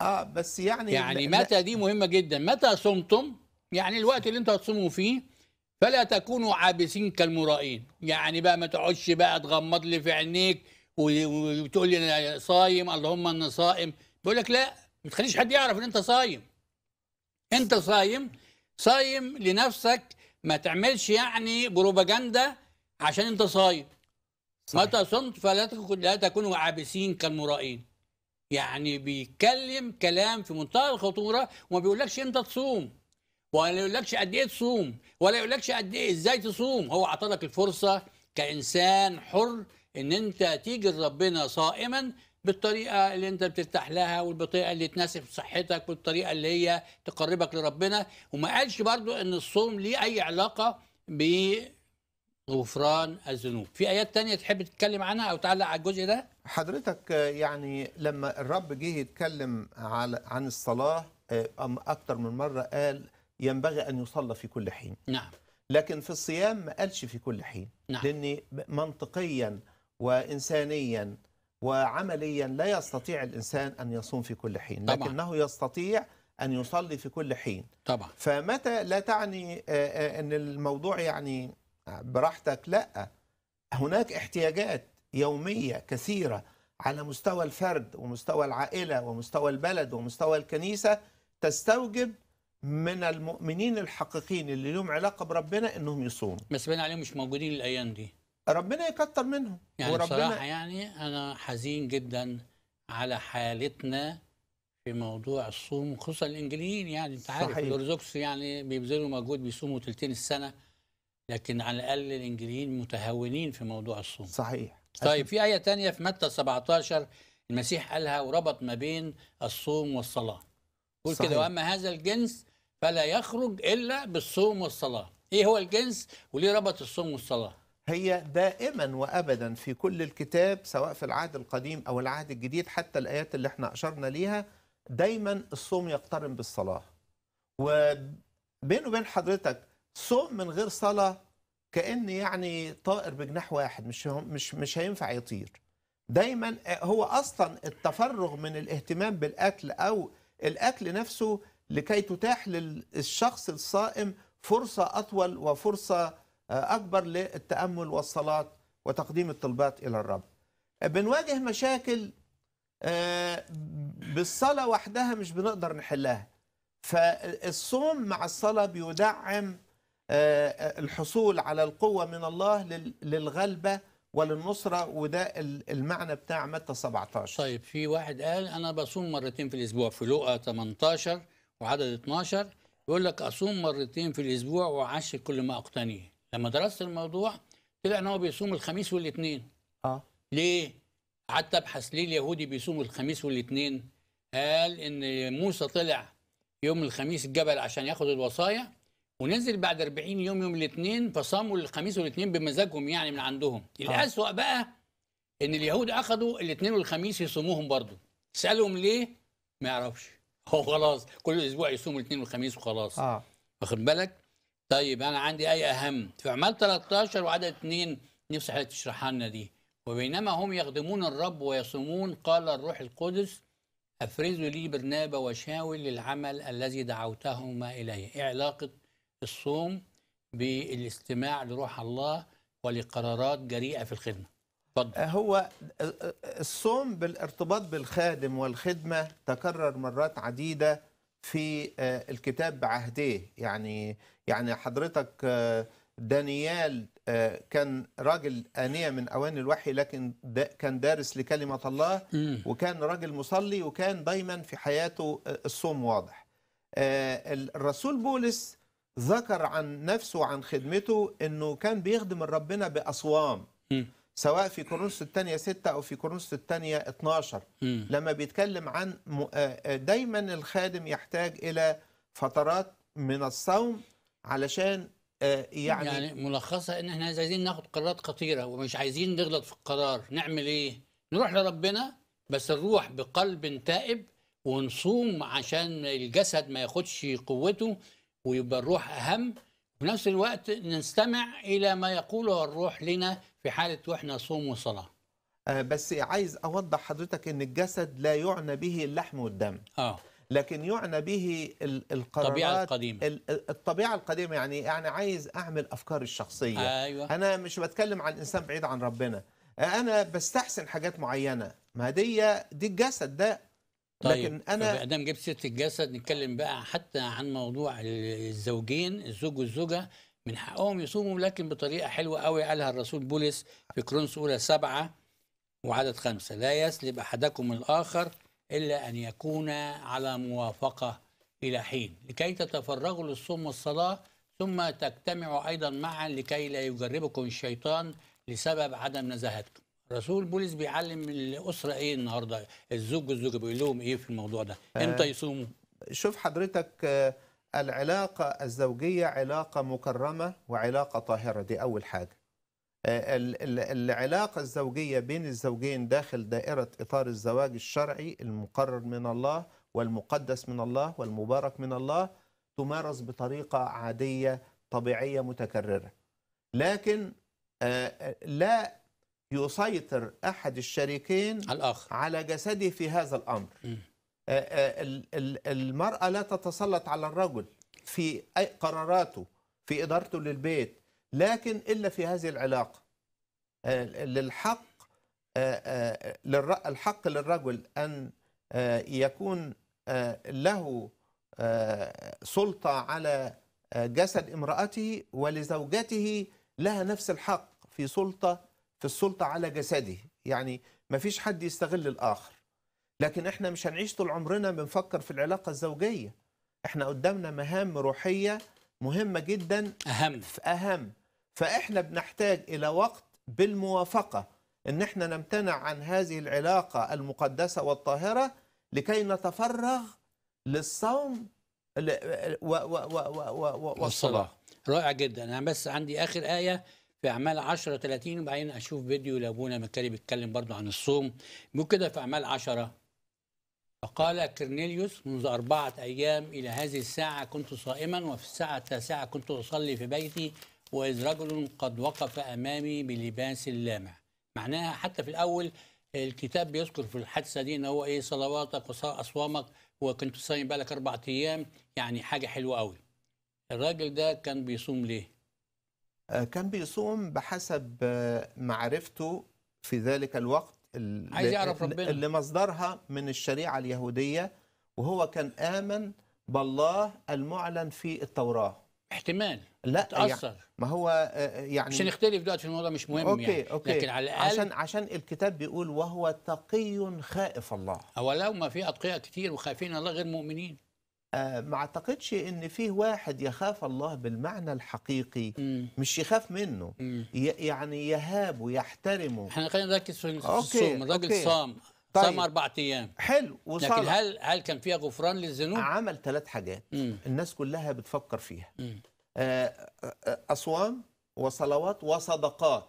اه بس يعني يعني متى دي مهمه جدا متى صمتم يعني الوقت اللي انتوا هتصوموا فيه فلا تكونوا عابسين كالمرائين يعني بقى ما تقعدش بقى تغمض لي في عينيك وتقول لي انا صايم اللهم انا صائم بيقول لك لا ما تخليش حد يعرف ان انت صايم انت صايم صايم لنفسك ما تعملش يعني بروباجندا عشان انت صايم متى صمت فلا تكونوا عابسين كالمرائين يعني بيتكلم كلام في منتهى الخطوره وما بيقولكش امتى تصوم ولا يقولكش قد ايه تصوم ولا يقولكش قد ايه ازاي تصوم هو اعطاك الفرصه كانسان حر ان انت تيجي لربنا صائما بالطريقه اللي انت بترتاح لها والبطريقه اللي تناسب صحتك والطريقه اللي هي تقربك لربنا وما قالش برضو ان الصوم ليه اي علاقه بغفران الذنوب في ايات تانية تحب تتكلم عنها او تعلق على الجزء ده حضرتك آه، يعني لما الرب جه يتكلم على عن الصلاه آه، اكتر من مره قال ينبغي ان يصلى في كل حين نعم لكن في الصيام ما قالش في كل حين نعم. لان منطقيا وانسانيا وعمليا لا يستطيع الإنسان أن يصوم في كل حين طبعا. لكنه يستطيع أن يصلي في كل حين طبعا فمتى لا تعني أن الموضوع يعني براحتك لا هناك احتياجات يومية كثيرة على مستوى الفرد ومستوى العائلة ومستوى البلد ومستوى الكنيسة تستوجب من المؤمنين الحقيقيين اللي لهم علاقة بربنا أنهم يصوموا بس بين عليهم مش موجودين الأيام دي ربنا يكتر منهم يعني وربنا بصراحة يعني أنا حزين جدا على حالتنا في موضوع الصوم خصوصا الإنجليين يعني أنت عارف الأرثوذكس يعني بيبذلوا مجهود بيصوموا تلتين السنة لكن على الأقل الإنجليين متهونين في موضوع الصوم صحيح طيب في آية تانية في متى 17 المسيح قالها وربط ما بين الصوم والصلاة يقول كده وأما هذا الجنس فلا يخرج إلا بالصوم والصلاة إيه هو الجنس وليه ربط الصوم والصلاة هي دائما وابدا في كل الكتاب سواء في العهد القديم او العهد الجديد حتى الايات اللي احنا اشرنا ليها دايما الصوم يقترن بالصلاه وبين وبين حضرتك صوم من غير صلاه كان يعني طائر بجناح واحد مش مش مش هينفع يطير دايما هو اصلا التفرغ من الاهتمام بالاكل او الاكل نفسه لكي تتاح للشخص الصائم فرصه اطول وفرصه آه، أكبر للتأمل والصلاة وتقديم الطلبات إلى الرب آه، بنواجه مشاكل آه، بالصلاة وحدها مش بنقدر نحلها فالصوم مع الصلاة بيدعم الحصول على القوة من الله للغلبة وللنصرة وده المعنى بتاع متى 17 طيب في واحد قال أنا بصوم مرتين في الأسبوع في لقا 18 وعدد 12 يقول لك أصوم مرتين في الأسبوع وعشر كل ما أقتنيه لما درست الموضوع طلع ان هو بيصوم الخميس والاثنين اه ليه قعدت ابحث ليه اليهودي بيصوم الخميس والاثنين قال ان موسى طلع يوم الخميس الجبل عشان ياخد الوصايا ونزل بعد 40 يوم يوم الاثنين فصاموا الخميس والاثنين بمزاجهم يعني من عندهم آه. الاسوأ بقى ان اليهود اخذوا الاثنين والخميس يصوموهم برضه سالهم ليه ما يعرفش هو خلاص كل اسبوع يصوم الاثنين والخميس وخلاص اه واخد بالك طيب انا عندي اي اهم في اعمال 13 وعدد 2 نفسي حضرتك تشرحها لنا دي وبينما هم يخدمون الرب ويصومون قال الروح القدس افرزوا لي برنابا وشاول للعمل الذي دعوتهما اليه ايه علاقه الصوم بالاستماع لروح الله ولقرارات جريئه في الخدمه فضل. أه، هو الصوم بالارتباط بالخادم والخدمه تكرر مرات عديده في آه، الكتاب بعهديه يعني يعني حضرتك آه، دانيال آه، كان راجل آنية من أوان الوحي لكن دا كان دارس لكلمة الله وكان راجل مصلي وكان دايما في حياته الصوم واضح الرسول بولس ذكر عن نفسه وعن خدمته أنه كان بيخدم ربنا بأصوام سواء في كورنثوس الثانيه 6 او في كورنثوس الثانيه 12 م. لما بيتكلم عن آه، آه، دايما الخادم يحتاج الى فترات من الصوم علشان آه، يعني, يعني ملخصه ان احنا عايزين ناخد قرارات خطيره ومش عايزين نغلط في القرار نعمل ايه نروح لربنا بس نروح بقلب تائب ونصوم عشان الجسد ما ياخدش قوته ويبقى الروح اهم في نفس الوقت نستمع إلى ما يقوله الروح لنا في حالة وإحنا صوم وصلاة آه بس عايز أوضح حضرتك أن الجسد لا يعنى به اللحم والدم آه. لكن يعنى به القرارات الطبيعه القديمه الطبيعه القديمه يعني يعني عايز اعمل افكاري الشخصيه أيوة. انا مش بتكلم عن انسان بعيد عن ربنا آه، انا بستحسن حاجات معينه ما دي دي الجسد ده طيب لكن انا ادام جبت سيره الجسد نتكلم بقى حتى عن موضوع الزوجين الزوج والزوجه من حقهم يصوموا لكن بطريقه حلوه قوي قالها الرسول بولس في كرونس اولى سبعه وعدد خمسه لا يسلب احدكم الاخر الا ان يكون على موافقه الى حين لكي تتفرغوا للصوم والصلاه ثم تجتمعوا ايضا معا لكي لا يجربكم الشيطان لسبب عدم نزاهتكم رسول بولس بيعلم الاسره ايه النهارده الزوج والزوجه بيقول لهم ايه في الموضوع ده آه. امتى يصوموا شوف حضرتك آه، العلاقه الزوجيه علاقه مكرمه وعلاقه طاهره دي اول حاجه آه، العلاقه الزوجيه بين الزوجين داخل دائره اطار الزواج الشرعي المقرر من الله والمقدس من الله والمبارك من الله تمارس بطريقه عاديه طبيعيه متكرره لكن لا يسيطر أحد الشريكين الآخر على جسده في هذا الأمر آه، آه، المرأة لا تتسلط على الرجل في قراراته في إدارته للبيت لكن إلا في هذه العلاقة آه، للحق الحق للرجل أن يكون له سلطة على جسد امرأته ولزوجته لها نفس الحق في سلطة في السلطة على جسده يعني ما فيش حد يستغل الآخر لكن احنا مش هنعيش طول عمرنا بنفكر في العلاقة الزوجية احنا قدامنا مهام روحية مهمة جدا أهم أهم فاحنا بنحتاج إلى وقت بالموافقة ان احنا نمتنع عن هذه العلاقة المقدسة والطاهرة لكي نتفرغ للصوم والصلاة رائع جدا أنا بس عندي آخر آية في اعمال 10 30 وبعدين اشوف فيديو لابونا مكاري بيتكلم برضه عن الصوم مو كده في اعمال 10 فقال كرنيليوس منذ أربعة أيام إلى هذه الساعة كنت صائما وفي الساعة التاسعة كنت أصلي في بيتي وإذ رجل قد وقف أمامي بلباس لامع معناها حتى في الأول الكتاب بيذكر في الحادثة دي إن هو إيه صلواتك وأصوامك وكنت صايم بالك أربعة أيام يعني حاجة حلوة قوي الراجل ده كان بيصوم ليه؟ آه، كان بيصوم بحسب آه، معرفته في ذلك الوقت عايز يعرف ربنا اللي مصدرها من الشريعة اليهودية وهو كان آمن بالله المعلن في التوراة احتمال لا تأثر يعني ما هو آه، يعني عشان يختلف دلوقتي في الموضوع مش مهم أوكي يعني أوكي لكن على الأقل عشان عشان الكتاب بيقول وهو تقي خائف الله لو ما في أتقياء كتير وخايفين الله غير مؤمنين آه، ما اعتقدش ان فيه واحد يخاف الله بالمعنى الحقيقي م. مش يخاف منه م. يعني يهابه يحترمه احنا خلينا نركز في الصوم الراجل صام طيب. صام اربع ايام حلو وصلى لكن هل هل كان فيها غفران للذنوب؟ عمل ثلاث حاجات م. الناس كلها بتفكر فيها م. آه، آه، اصوام وصلوات وصدقات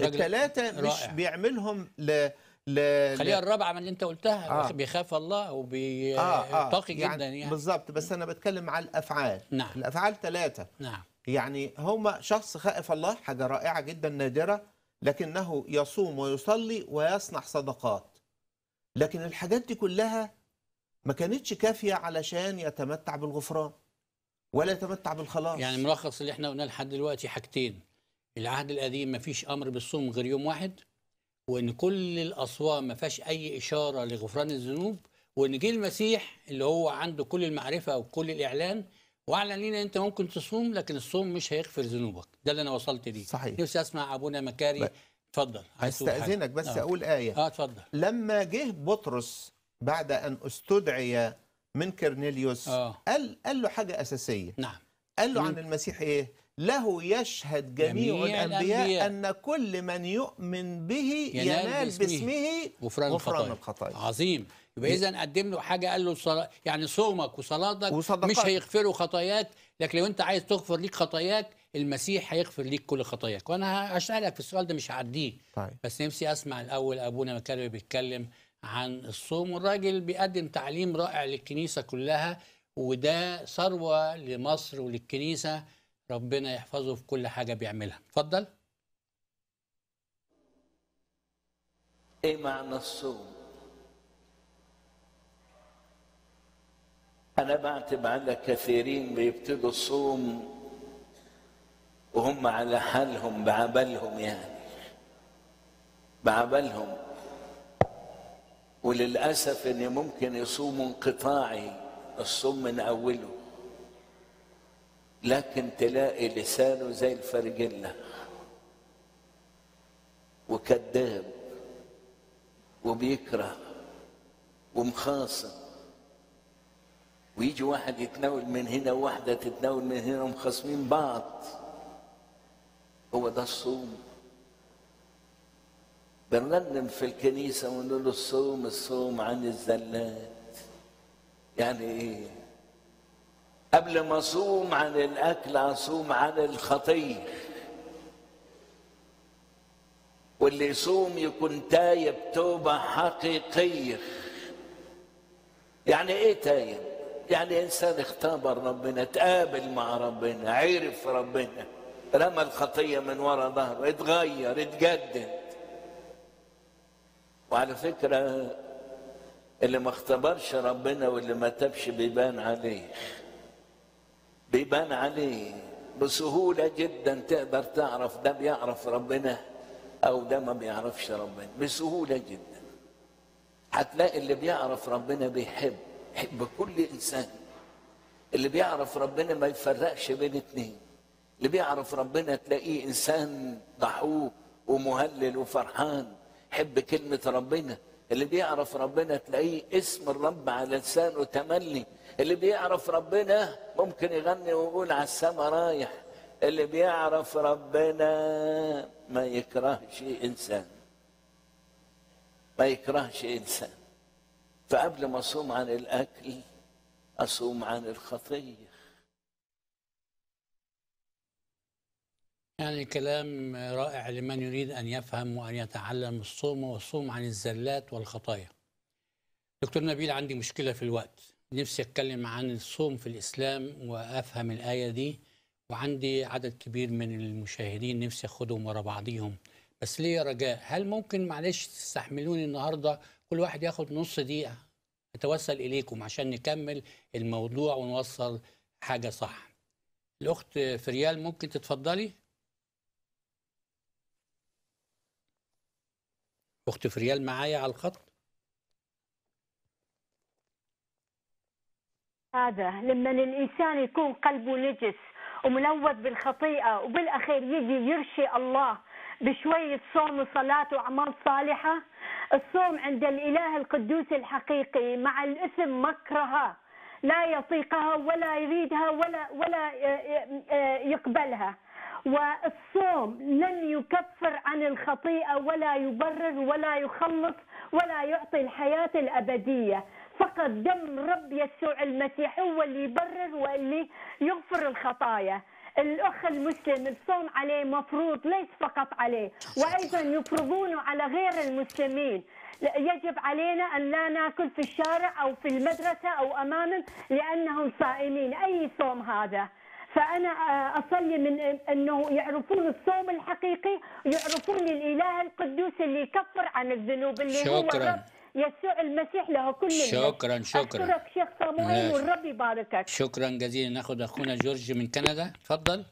الثلاثه مش بيعملهم ل ل... خليها الرابعه من اللي انت قلتها آه. بيخاف الله وبيتقي آه آه. يعني جدا يعني, يعني. بالظبط بس انا بتكلم على الافعال نعم. الافعال ثلاثه نعم يعني هما شخص خائف الله حاجه رائعه جدا نادره لكنه يصوم ويصلي ويصنع صدقات لكن الحاجات دي كلها ما كانتش كافيه علشان يتمتع بالغفران ولا يتمتع بالخلاص يعني ملخص اللي احنا قلناه لحد دلوقتي حاجتين العهد القديم ما فيش امر بالصوم غير يوم واحد وان كل الاصوات ما فيهاش اي اشاره لغفران الذنوب وان جه المسيح اللي هو عنده كل المعرفه وكل الاعلان واعلن لينا انت ممكن تصوم لكن الصوم مش هيغفر ذنوبك ده اللي انا وصلت ليه صحيح نفسي اسمع ابونا مكاري اتفضل استاذنك بس أوه. نعم. اقول ايه اه اتفضل لما جه بطرس بعد ان استدعي من كرنيليوس آه. قال قال له حاجه اساسيه نعم قال له عن المسيح ايه له يشهد جميع, جميع الأنبياء, الأنبياء أن كل من يؤمن به ينال, باسمه, غفران الخطايا. الخطايا عظيم يبقى إذا قدم له حاجة قال له صلا... يعني صومك وصلاتك وصدقات. مش هيغفروا خطاياك لكن لو أنت عايز تغفر ليك خطاياك المسيح هيغفر ليك كل خطاياك وأنا هسألك في السؤال ده مش هعديه طيب. بس نفسي أسمع الأول أبونا مكاري بيتكلم عن الصوم والراجل بيقدم تعليم رائع للكنيسة كلها وده ثروة لمصر وللكنيسة ربنا يحفظه في كل حاجه بيعملها اتفضل ايه معنى الصوم انا بعتب على كثيرين بيبتدوا الصوم وهم على حالهم بعبلهم يعني بعبلهم وللاسف ان ممكن يصوموا انقطاعي الصوم من اوله لكن تلاقي لسانه زي الفرجلة وكذاب وبيكره ومخاصم ويجي واحد يتناول من هنا وواحدة تتناول من هنا ومخاصمين بعض هو ده الصوم بنرنم في الكنيسة ونقول له الصوم الصوم عن الزلات يعني ايه قبل ما اصوم عن الاكل اصوم عن الخطيه واللي يصوم يكون تايب توبه حقيقيه يعني ايه تايب يعني انسان اختبر ربنا تقابل مع ربنا عرف ربنا رمى الخطيه من ورا ظهره اتغير اتجدد وعلى فكره اللي ما اختبرش ربنا واللي ما تبش بيبان عليه بيبان عليه بسهولة جدا تقدر تعرف ده بيعرف ربنا أو ده ما بيعرفش ربنا بسهولة جدا هتلاقي اللي بيعرف ربنا بيحب يحب كل إنسان اللي بيعرف ربنا ما يفرقش بين اتنين اللي بيعرف ربنا تلاقيه إنسان ضحوك ومهلل وفرحان يحب كلمة ربنا اللي بيعرف ربنا تلاقيه اسم الرب على لسانه تملي اللي بيعرف ربنا ممكن يغني ويقول على السما رايح اللي بيعرف ربنا ما يكرهش انسان ما يكرهش انسان فقبل ما اصوم عن الاكل اصوم عن الخطيه يعني كلام رائع لمن يريد ان يفهم وان يتعلم الصوم والصوم عن الزلات والخطايا دكتور نبيل عندي مشكله في الوقت نفسي اتكلم عن الصوم في الاسلام وافهم الايه دي وعندي عدد كبير من المشاهدين نفسي اخدهم ورا بعضيهم بس ليه رجاء هل ممكن معلش تستحملوني النهارده كل واحد ياخد نص دقيقه اتوسل اليكم عشان نكمل الموضوع ونوصل حاجه صح الاخت فريال ممكن تتفضلي اخت فريال معايا على الخط هذا لما الانسان يكون قلبه نجس وملوث بالخطيئه وبالاخير يجي يرشي الله بشويه صوم وصلاه واعمال صالحه الصوم عند الاله القدوس الحقيقي مع الاثم مكرها لا يطيقها ولا يريدها ولا ولا يقبلها والصوم لن يكفر عن الخطيئه ولا يبرر ولا يخلص ولا يعطي الحياه الابديه فقط دم رب يسوع المسيح هو اللي يبرر واللي يغفر الخطايا الاخ المسلم الصوم عليه مفروض ليس فقط عليه وايضا يفرضونه على غير المسلمين يجب علينا ان لا ناكل في الشارع او في المدرسه او امام لانهم صائمين اي صوم هذا فانا آه، اصلي من انه يعرفون الصوم الحقيقي يعرفون الاله القدوس اللي يكفر عن الذنوب اللي شكرا. هو رب يسوع المسيح له كل شكرا الناس. شكرا أشكرك شيخ صامويل نعم. والرب يباركك شكرا جزيلا ناخد أخونا جورج من كندا تفضل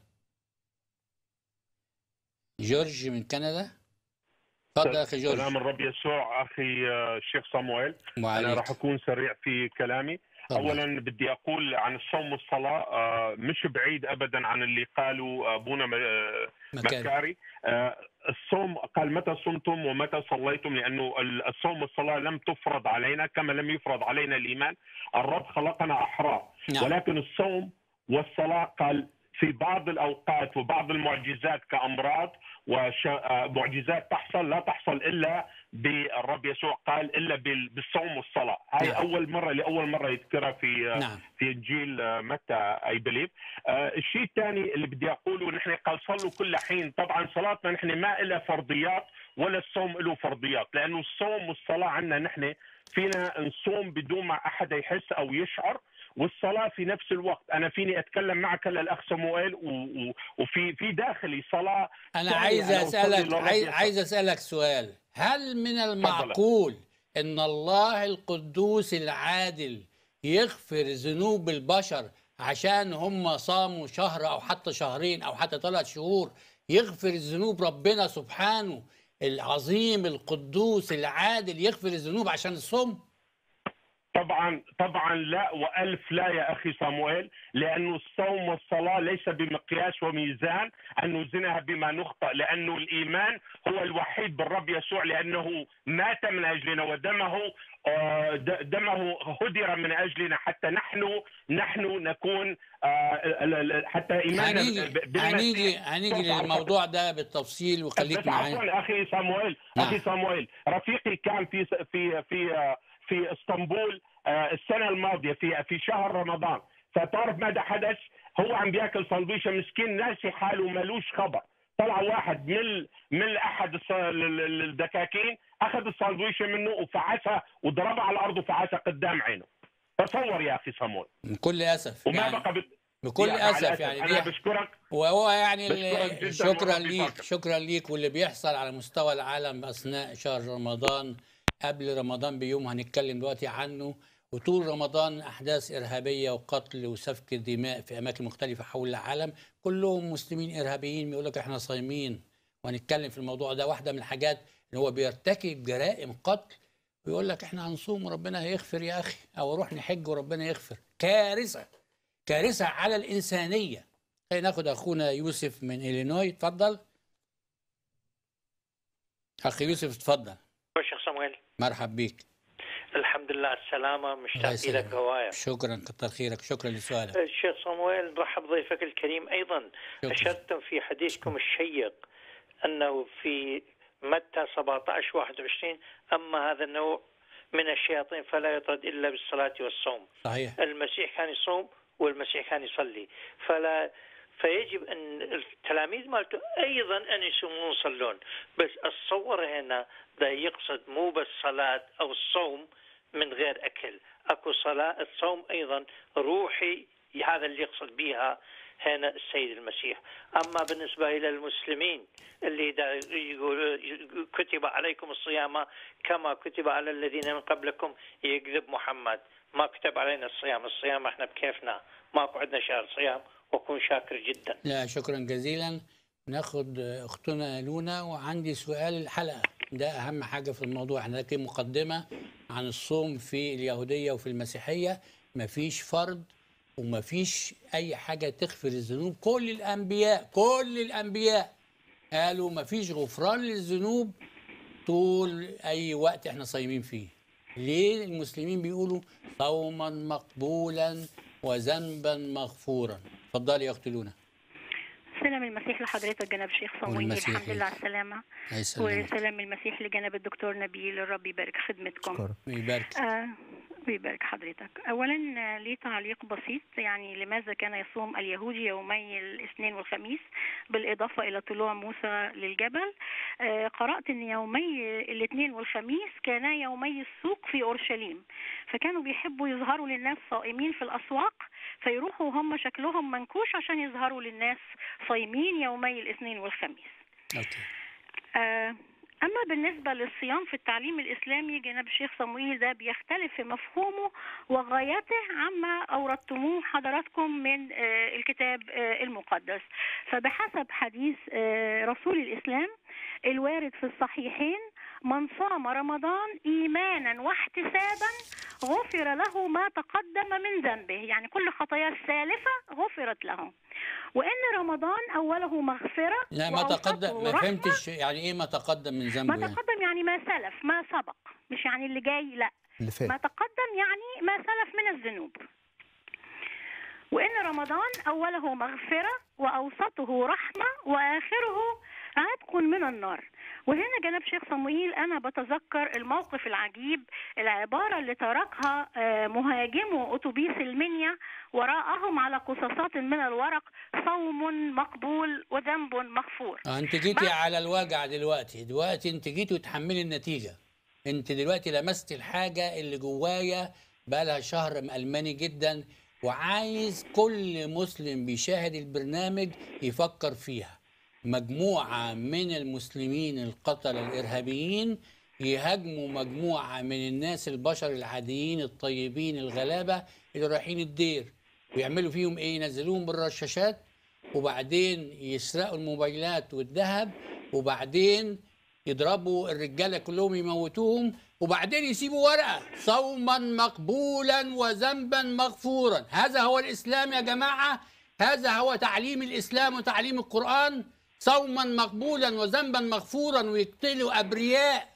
جورج من كندا تفضل اخي جورج سلام الرب يسوع اخي الشيخ آه، صامويل انا راح اكون سريع في كلامي اولا بدي اقول عن الصوم والصلاه آه، مش بعيد ابدا عن اللي قالوا ابونا آه، مكاري آه، الصوم قال متى صمتم ومتى صليتم لانه الصوم والصلاه لم تفرض علينا كما لم يفرض علينا الايمان الرب خلقنا احرار نعم. ولكن الصوم والصلاه قال في بعض الاوقات وبعض المعجزات كامراض ومعجزات آه، تحصل لا تحصل الا بالرب يسوع قال الا بالصوم والصلاه هاي نعم. اول مره لاول مره يذكرها في آه، نعم. في انجيل آه، متى اي بليف الشيء الثاني اللي بدي اقوله نحن قال صلوا كل حين طبعا صلاتنا نحن ما لها فرضيات ولا الصوم له فرضيات لانه الصوم والصلاه عندنا نحن فينا نصوم بدون ما احد يحس او يشعر والصلاه في نفس الوقت انا فيني اتكلم معك للاخ سموئيل وفي في داخلي صلاه انا عايز اسالك عايز, عايز اسالك سؤال هل من المعقول ان الله القدوس العادل يغفر ذنوب البشر عشان هم صاموا شهر او حتى شهرين او حتى ثلاث شهور يغفر ذنوب ربنا سبحانه العظيم القدوس العادل يغفر الذنوب عشان الصوم طبعا طبعا لا والف لا يا اخي صامويل لانه الصوم والصلاه ليس بمقياس وميزان ان نزنها بما نخطئ لانه الايمان هو الوحيد بالرب يسوع لانه مات من اجلنا ودمه آه، دمه هدر من اجلنا حتى نحن نحن نكون آه، حتى ايماننا هنيجي هنيجي للموضوع ده بالتفصيل وخليك معايا اخي صامويل اخي نعم. صامويل رفيقي كان في في في آه، في اسطنبول آه، السنه الماضيه في في شهر رمضان فتعرف ماذا حدث هو عم بياكل سندويشه مسكين ناسي حاله ملوش خبر طلع واحد من من احد الدكاكين اخذ الساندويشه منه وفعسها وضربها على الارض وفعسها قدام عينه تصور يا اخي صامول بكل اسف وما يعني بقى بت... بكل يعني اسف يعني انا بشكرك وهو يعني بشكرك شكرا ليك شكرا ليك واللي بيحصل على مستوى العالم اثناء شهر رمضان قبل رمضان بيوم هنتكلم دلوقتي عنه وطول رمضان احداث ارهابيه وقتل وسفك دماء في اماكن مختلفه حول العالم كلهم مسلمين ارهابيين بيقول لك احنا صايمين وهنتكلم في الموضوع ده واحده من الحاجات ان هو بيرتكب جرائم قتل ويقول لك احنا هنصوم وربنا هيغفر يا اخي او روح نحج وربنا يغفر كارثه كارثه على الانسانيه خلينا ناخد اخونا يوسف من الينوي اتفضل اخي يوسف اتفضل مرحب بك الحمد لله على السلامة مشتاق لك هوايا شكرا كثر خيرك شكرا لسؤالك الشيخ أه، صمويل رحب ضيفك الكريم أيضا شكرا. أشرتم في حديثكم الشيق أنه في متى 17 21 أما هذا النوع من الشياطين فلا يطرد إلا بالصلاة والصوم صحيح المسيح كان يصوم والمسيح كان يصلي فلا فيجب ان التلاميذ مالته ايضا ان يسمون يصلون بس اتصور هنا ده يقصد مو بس صلاه او الصوم من غير اكل اكو صلاه الصوم ايضا روحي هذا اللي يقصد بها هنا السيد المسيح أما بالنسبة إلى المسلمين اللي يقول كتب عليكم الصيام كما كتب على الذين من قبلكم يكذب محمد ما كتب علينا الصيام الصيام احنا بكيفنا ما عندنا شهر صيام واكون شاكر جدا لا شكرا جزيلا ناخد اختنا لونا وعندي سؤال الحلقه ده اهم حاجه في الموضوع احنا لكن مقدمه عن الصوم في اليهوديه وفي المسيحيه مفيش فرض ومفيش اي حاجه تغفر الذنوب كل الانبياء كل الانبياء قالوا مفيش غفران للذنوب طول اي وقت احنا صايمين فيه ليه المسلمين بيقولوا صوما مقبولا وذنبا مغفورا اتفضلي لونا سلام المسيح لحضرتك جناب الشيخ صمويل الحمد لله على السلامه وسلام المسيح لجناب الدكتور نبيل الرب يبارك خدمتكم يبارك آه حضرتك اولا لي تعليق بسيط يعني لماذا كان يصوم اليهود يومي الاثنين والخميس بالاضافه الى طلوع موسى للجبل آه قرات ان يومي الاثنين والخميس كانا يومي السوق في اورشليم فكانوا بيحبوا يظهروا للناس صائمين في الاسواق فيروحوا هم شكلهم منكوش عشان يظهروا للناس صايمين يومي الاثنين والخميس أوكي. آه، أما بالنسبة للصيام في التعليم الإسلامي جناب الشيخ صمويل ده بيختلف في مفهومه وغايته عما أوردتموه حضراتكم من آه، الكتاب آه، المقدس فبحسب حديث رسول الإسلام الوارد في الصحيحين من صام رمضان إيمانا واحتسابا غفر له ما تقدم من ذنبه يعني كل خطاياه السالفة غفرت له وإن رمضان أوله مغفرة لا ما تقدم ما فهمتش يعني إيه ما تقدم من ذنبه ما يعني؟ تقدم يعني ما سلف ما سبق مش يعني اللي جاي لا اللي فات. ما تقدم يعني ما سلف من الذنوب وإن رمضان أوله مغفرة وأوسطه رحمة وآخره عتق من النار وهنا جناب شيخ صموئيل أنا بتذكر الموقف العجيب العبارة اللي تركها آه، مهاجمو أتوبيس المنيا وراءهم على قصاصات من الورق صوم مقبول وذنب مغفور آه، أنت جيتي مع... على الواقع دلوقتي دلوقتي أنت جيتي وتحملي النتيجة أنت دلوقتي لمست الحاجة اللي جوايا بقى لها شهر مألماني جدا وعايز كل مسلم بيشاهد البرنامج يفكر فيها مجموعة من المسلمين القتلة الإرهابيين يهاجموا مجموعة من الناس البشر العاديين الطيبين الغلابة اللي رايحين الدير ويعملوا فيهم إيه ينزلوهم بالرشاشات وبعدين يسرقوا الموبايلات والذهب وبعدين يضربوا الرجاله كلهم يموتوهم وبعدين يسيبوا ورقه صوما مقبولا وذنبا مغفورا هذا هو الاسلام يا جماعه هذا هو تعليم الاسلام وتعليم القران صوما مقبولا وذنبا مغفورا ويقتلوا ابرياء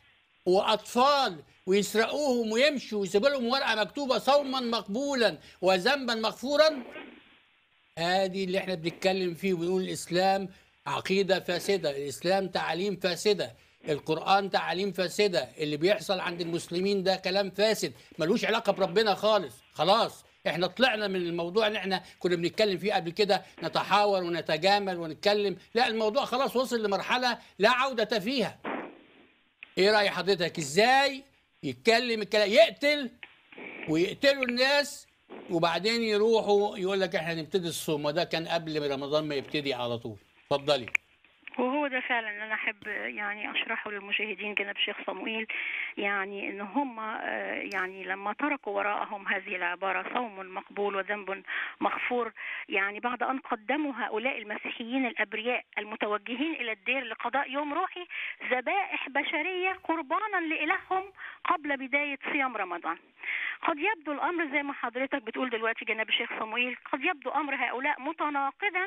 واطفال ويسرقوهم ويمشوا ويسيبوا لهم ورقه مكتوبه صوما مقبولا وذنبا مغفورا ادي اللي احنا بنتكلم فيه وبنقول الاسلام عقيده فاسده الاسلام تعاليم فاسده القرآن تعاليم فاسدة اللي بيحصل عند المسلمين ده كلام فاسد ملوش علاقة بربنا خالص خلاص احنا طلعنا من الموضوع اللي احنا كنا بنتكلم فيه قبل كده نتحاور ونتجامل ونتكلم لا الموضوع خلاص وصل لمرحله لا عوده فيها ايه راي حضرتك ازاي يتكلم الكلام يقتل ويقتلوا الناس وبعدين يروحوا يقول لك احنا نبتدي الصوم وده كان قبل رمضان ما يبتدي على طول اتفضلي وهو ده فعلا اللي انا احب يعني اشرحه للمشاهدين جناب شيخ صموئيل يعني ان هم آه، يعني لما تركوا وراءهم هذه العباره صوم مقبول وذنب مغفور يعني بعد ان قدموا هؤلاء المسيحيين الابرياء المتوجهين الى الدير لقضاء يوم روحي ذبائح بشريه قربانا لالههم قبل بدايه صيام رمضان قد يبدو الامر زي ما حضرتك بتقول دلوقتي جناب الشيخ صموئيل قد يبدو امر هؤلاء متناقضا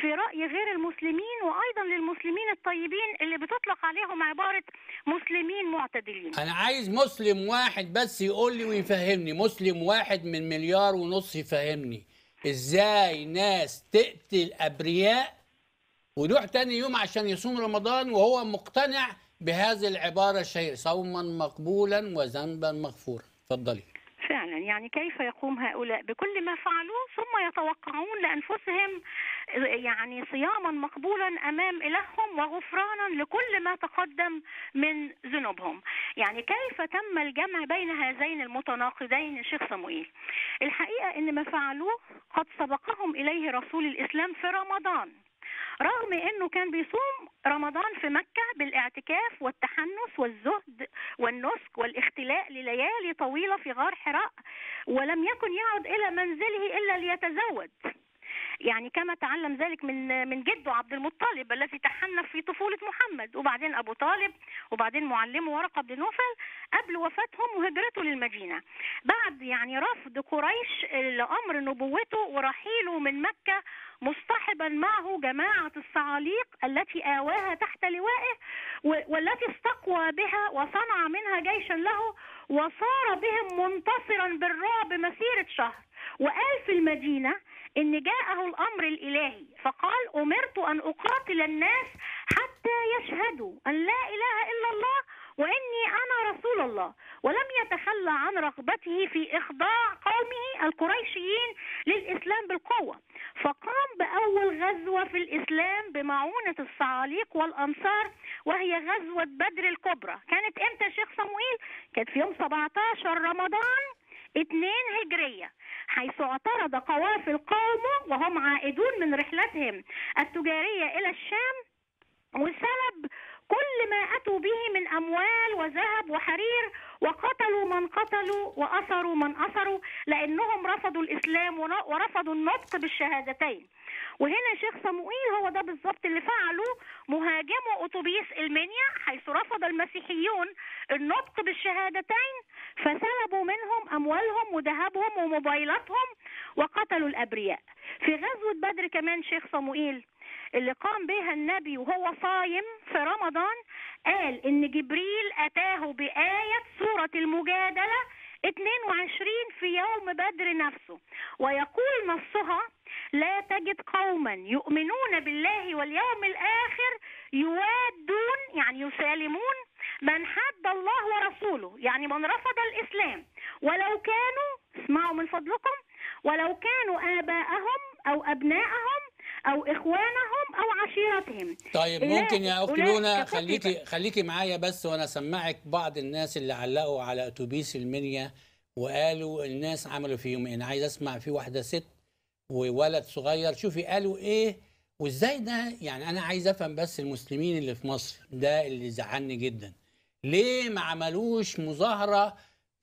في راي غير المسلمين وايضا المسلمين الطيبين اللي بتطلق عليهم عبارة مسلمين معتدلين أنا عايز مسلم واحد بس يقول لي ويفهمني مسلم واحد من مليار ونص يفهمني إزاي ناس تقتل أبرياء ويروح تاني يوم عشان يصوم رمضان وهو مقتنع بهذه العبارة الشهيرة صوما مقبولا وذنبا مغفورا اتفضلي فعلا يعني كيف يقوم هؤلاء بكل ما فعلوه ثم يتوقعون لانفسهم يعني صياما مقبولا امام الههم وغفرانا لكل ما تقدم من ذنوبهم يعني كيف تم الجمع بين هذين المتناقضين شيخ صموئيل الحقيقه ان ما فعلوه قد سبقهم اليه رسول الاسلام في رمضان رغم انه كان بيصوم رمضان في مكه بالاعتكاف والتحنث والزهد والنسك والاختلاء لليالي طويله في غار حراء ولم يكن يعد الى منزله الا ليتزوج يعني كما تعلم ذلك من من جده عبد المطلب الذي تحنف في طفولة محمد وبعدين أبو طالب وبعدين معلمه ورقة بن نوفل قبل وفاتهم وهجرته للمدينة بعد يعني رفض قريش لأمر نبوته ورحيله من مكة مصطحبا معه جماعة الصعاليق التي آواها تحت لوائه والتي استقوى بها وصنع منها جيشا له وصار بهم منتصرا بالرعب مسيرة شهر وقال في المدينة إن جاءه الأمر الإلهي فقال أمرت أن أقاتل الناس حتى يشهدوا أن لا إله إلا الله واني انا رسول الله ولم يتخلى عن رغبته في اخضاع قومه القريشيين للاسلام بالقوه فقام باول غزوه في الاسلام بمعونه الصعاليق والانصار وهي غزوه بدر الكبرى كانت امتى شيخ صموئيل كانت في يوم 17 رمضان 2 هجريه حيث اعترض قوافل قومه وهم عائدون من رحلتهم التجاريه الى الشام وسلب كل ما أتوا به من أموال وذهب وحرير وقتلوا من قتلوا واثروا من اثروا لأنهم رفضوا الإسلام ورفضوا النطق بالشهادتين وهنا شيخ صموئيل هو ده بالظبط اللي فعله مهاجمو أتوبيس المنيا حيث رفض المسيحيون النطق بالشهادتين فسلبوا منهم أموالهم وذهبهم وموبايلاتهم وقتلوا الأبرياء في غزوة بدر كمان شيخ صموئيل اللي قام بها النبي وهو صايم في رمضان قال ان جبريل اتاه بايه سوره المجادله 22 في يوم بدر نفسه ويقول نصها لا تجد قوما يؤمنون بالله واليوم الاخر يوادون يعني يسالمون من حد الله ورسوله يعني من رفض الاسلام ولو كانوا اسمعوا من فضلكم ولو كانوا اباءهم او ابناءهم او اخوانهم او عشيرتهم طيب ممكن يا اخت لونا خليكي خليكي معايا بس وانا اسمعك بعض الناس اللي علقوا على اتوبيس المنيا وقالوا الناس عملوا فيهم ايه انا عايز اسمع في واحده ست وولد صغير شوفي قالوا ايه وازاي ده يعني انا عايز افهم بس المسلمين اللي في مصر ده اللي زعلني جدا ليه ما عملوش مظاهره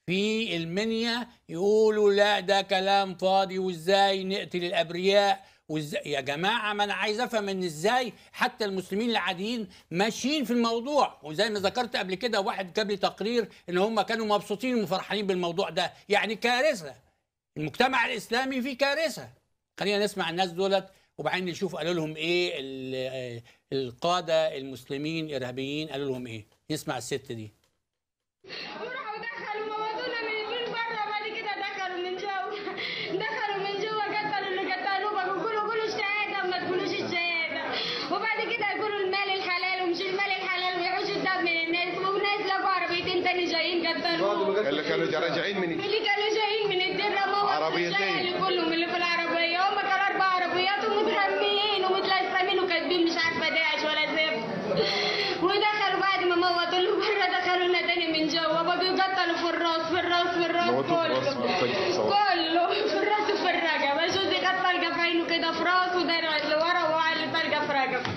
في المنيا يقولوا لا ده كلام فاضي وازاي نقتل الابرياء وازاي يا جماعه ما انا عايز افهم ان ازاي حتى المسلمين العاديين ماشيين في الموضوع وزي ما ذكرت قبل كده واحد جاب لي تقرير ان هم كانوا مبسوطين ومفرحين بالموضوع ده يعني كارثه المجتمع الاسلامي فيه كارثه خلينا نسمع الناس دولت وبعدين نشوف قالوا لهم ايه آه، القاده المسلمين ارهابيين قالوا لهم ايه نسمع الست دي اللي إيه كانوا راجعين من اللي كانوا جايين من الدره ما اللي كلهم اللي في العربيه هم كانوا اربع عربيات ومترميين ومتلثمين وكاتبين مش عارفه داعش ولا زب ودخلوا بعد ما موتوا اللي بره دخلوا لنا تاني من جوه بقى بيقتلوا في الراس في الراس في الراس كله كله في الراس وفي الرقبه جوزي قتل جفاينه كده في راسه دايره اللي ورا وعلى طلقه في رقبه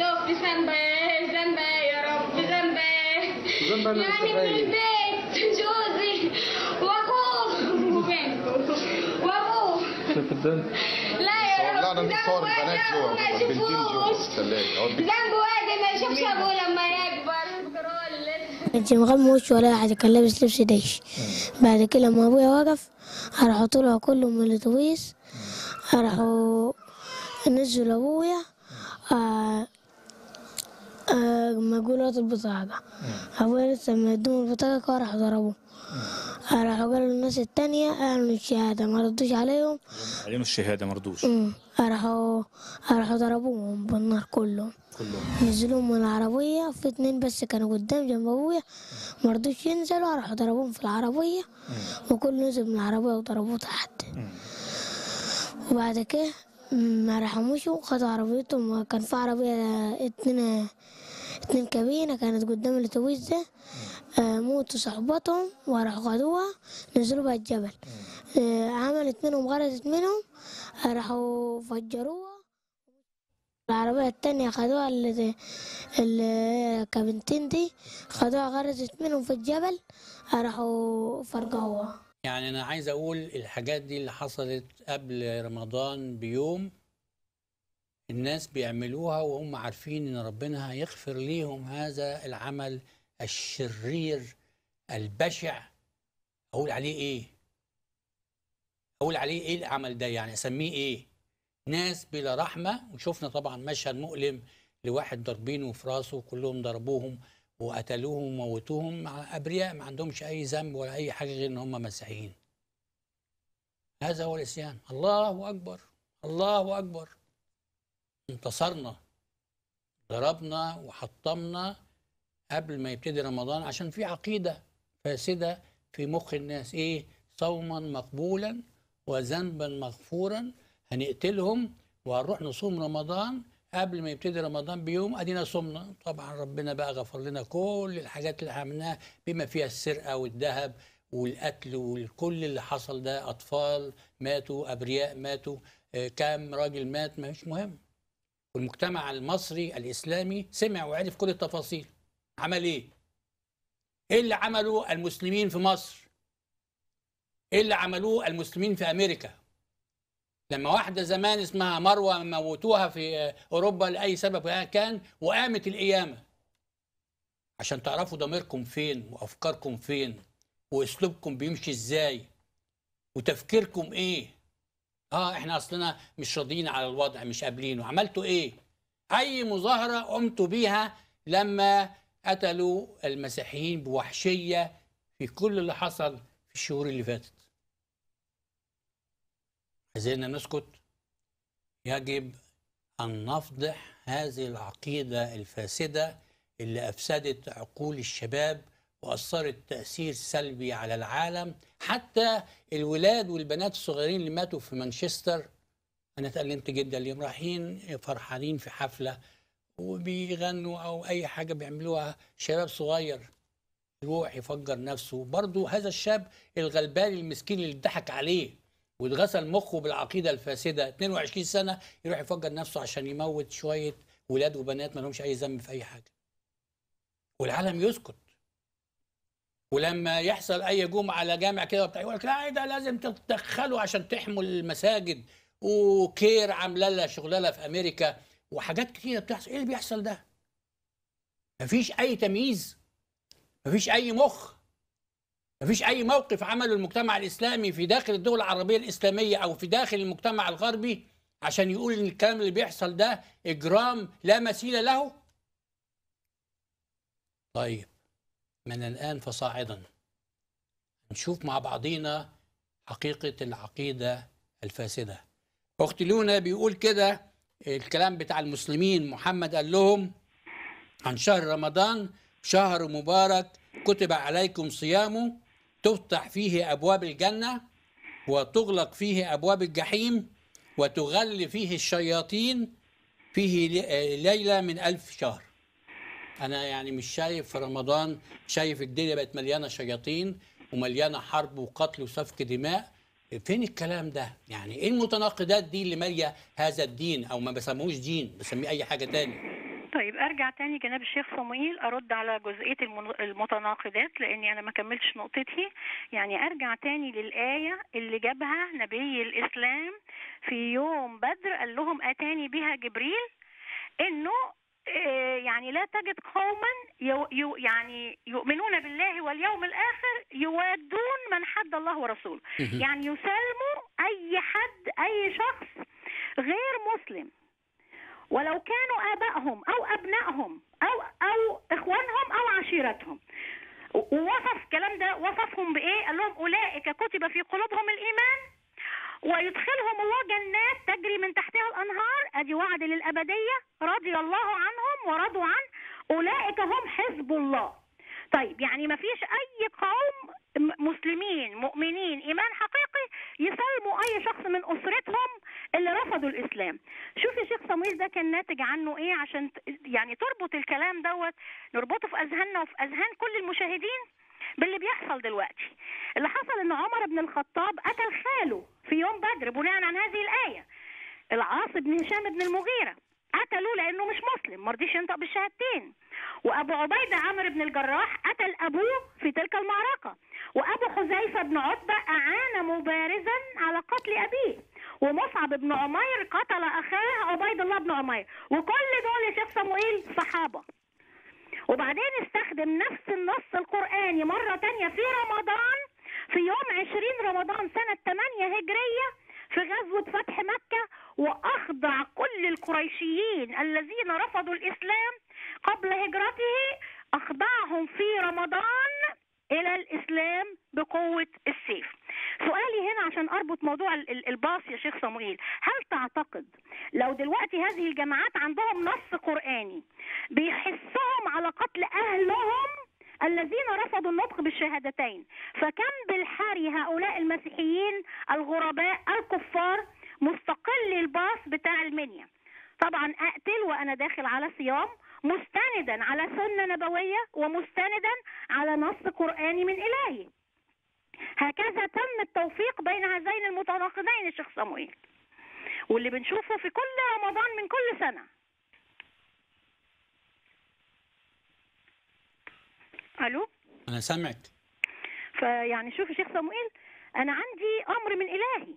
ذنبي ذنبي ذنبي يا رب ذنبي يعني في البيت جوزي وابوه وبنته وابوه لا يا رب ذنبه ما يشوفوش ذنب وادي ما يشوفش ابوه لما يكبر كانش مغموش ولا حاجة كان لابس لبس دايش بعد كده لما أبويا وقف راحوا طلعوا كلهم من الأتوبيس راحوا نزلوا أبويا آه، ماجونات البطاقة أبويا لسه ما يدوم البطاقة وراح ضربه راح قالوا للناس التانية أعلنوا الشهادة ما ردوش عليهم أعلنوا الشهادة ما ردوش راحوا راحوا ضربوهم بالنار كلهم كلهم نزلوهم من العربية في اتنين بس كانوا قدام جنب أبويا ما رضوش ينزلوا راحوا ضربوهم في العربية وكل نزل من العربية وضربوه تحت وبعد كده ما رحموش وخدوا عربيتهم وكان في عربية اتنين اتنين كابينة كانت قدام الاتوبيس ده آه، موتوا صاحبتهم وراحوا خدوها نزلوا بها الجبل آه، عملت منهم غرزت منهم راحوا فجروها العربية التانية خدوها الكابنتين دي خدوها غرزت منهم في الجبل راحوا فرقوها يعني أنا عايز أقول الحاجات دي اللي حصلت قبل رمضان بيوم الناس بيعملوها وهم عارفين ان ربنا هيغفر ليهم هذا العمل الشرير البشع اقول عليه ايه اقول عليه ايه العمل ده يعني اسميه ايه ناس بلا رحمه وشفنا طبعا مشهد مؤلم لواحد ضاربينه في راسه وكلهم ضربوهم وقتلوهم وموتوهم مع ابرياء ما عندهمش اي ذنب ولا اي حاجه غير ان هم مسيحيين هذا هو الاسيان الله اكبر الله اكبر انتصرنا ضربنا وحطمنا قبل ما يبتدي رمضان عشان في عقيدة فاسدة في مخ الناس إيه صوما مقبولا وذنبا مغفورا هنقتلهم وهنروح نصوم رمضان قبل ما يبتدي رمضان بيوم ادينا صمنا طبعا ربنا بقى غفر لنا كل الحاجات اللي عملناها بما فيها السرقه والذهب والقتل وكل اللي حصل ده اطفال ماتوا ابرياء ماتوا آه، كام راجل مات مش مهم والمجتمع المصري الاسلامي سمع وعرف كل التفاصيل عمل ايه ايه اللي عمله المسلمين في مصر ايه اللي عملوه المسلمين في امريكا لما واحده زمان اسمها مروه موتوها في اوروبا لاي سبب كان وقامت القيامه عشان تعرفوا ضميركم فين وافكاركم فين واسلوبكم بيمشي ازاي وتفكيركم ايه اه احنا اصلنا مش راضيين على الوضع مش قابلينه عملتوا ايه اي مظاهره قمتوا بيها لما قتلوا المسيحيين بوحشيه في كل اللي حصل في الشهور اللي فاتت عايزيننا نسكت يجب ان نفضح هذه العقيده الفاسده اللي افسدت عقول الشباب واثرت تاثير سلبي على العالم حتى الولاد والبنات الصغيرين اللي ماتوا في مانشستر انا اتألمت جدا اليوم رايحين فرحانين في حفله وبيغنوا او اي حاجه بيعملوها شباب صغير يروح يفجر نفسه برضه هذا الشاب الغلبان المسكين اللي اتضحك عليه واتغسل مخه بالعقيده الفاسده 22 سنه يروح يفجر نفسه عشان يموت شويه ولاد وبنات ما لهمش اي ذنب في اي حاجه والعالم يسكت ولما يحصل اي جمعه على جامع كده وبتاع يقول لك لا ده لازم تتدخلوا عشان تحموا المساجد وكير عامله لها شغلانه في امريكا وحاجات كتيره بتحصل ايه اللي بيحصل ده؟ مفيش اي تمييز مفيش اي مخ مفيش اي موقف عمله المجتمع الاسلامي في داخل الدول العربيه الاسلاميه او في داخل المجتمع الغربي عشان يقول ان الكلام اللي بيحصل ده اجرام لا مثيل له طيب من الآن فصاعدا نشوف مع بعضينا حقيقة العقيدة الفاسدة أخت لونا بيقول كده الكلام بتاع المسلمين محمد قال لهم عن شهر رمضان شهر مبارك كتب عليكم صيامه تفتح فيه أبواب الجنة وتغلق فيه أبواب الجحيم وتغل فيه الشياطين فيه ليلة من ألف شهر انا يعني مش شايف في رمضان شايف الدنيا بقت مليانه شياطين ومليانه حرب وقتل وسفك دماء فين الكلام ده؟ يعني ايه المتناقضات دي اللي ماليه هذا الدين او ما بسموهوش دين بسميه اي حاجه تاني طيب ارجع تاني جناب الشيخ صمويل ارد على جزئيه المتناقضات لاني انا ما كملتش نقطتي يعني ارجع تاني للايه اللي جابها نبي الاسلام في يوم بدر قال لهم اتاني بها جبريل انه آه، يعني لا تجد قوما يعني يؤمنون بالله واليوم الآخر يوادون من حد الله ورسوله يعني يسالموا أي حد أي شخص غير مسلم ولو كانوا آبائهم أو أبنائهم أو أو إخوانهم أو عشيرتهم ووصف الكلام ده وصفهم بإيه؟ قال لهم أولئك كتب في قلوبهم الإيمان ويدخلهم الله جنات تجري من تحتها الأنهار أدي وعد للأبدية رضي الله عنهم ورضوا عنه أولئك هم حزب الله طيب يعني ما فيش أي قوم مسلمين مؤمنين إيمان حقيقي يسلموا أي شخص من أسرتهم اللي رفضوا الإسلام شوف يا شيخ صمويل ده كان ناتج عنه إيه عشان يعني تربط الكلام دوت نربطه في أذهاننا وفي أذهان كل المشاهدين باللي بيحصل دلوقتي اللي حصل ان عمر بن الخطاب قتل خاله في يوم بدر بناء عن هذه الايه العاص بن هشام بن المغيره قتلوه لانه مش مسلم ما رضيش ينطق بالشهادتين وابو عبيده عمرو بن الجراح قتل ابوه في تلك المعركه وابو حذيفه بن عتبه اعان مبارزا على قتل ابيه ومصعب بن عمير قتل اخاه عبيد الله بن عمير وكل دول يا شيخ صموئيل صحابه وبعدين استخدم نفس النص القرآني مرة تانية في رمضان في يوم عشرين رمضان سنة 8 هجرية في غزوة فتح مكة وأخضع كل القريشيين الذين رفضوا الإسلام قبل هجرته أخضعهم في رمضان الى الاسلام بقوه السيف. سؤالي هنا عشان اربط موضوع الباص يا شيخ صمويل، هل تعتقد لو دلوقتي هذه الجماعات عندهم نص قراني بيحثهم على قتل اهلهم الذين رفضوا النطق بالشهادتين فكم بالحري هؤلاء المسيحيين الغرباء الكفار مستقلي الباص بتاع المنيا طبعا اقتل وانا داخل على صيام مستندا على سنة نبوية ومستندا على نص قرآني من إلهي هكذا تم التوفيق بين هذين المتناقضين الشيخ صموئيل واللي بنشوفه في كل رمضان من كل سنة ألو أنا سامعك فيعني شوف شيخ صموئيل أنا عندي أمر من إلهي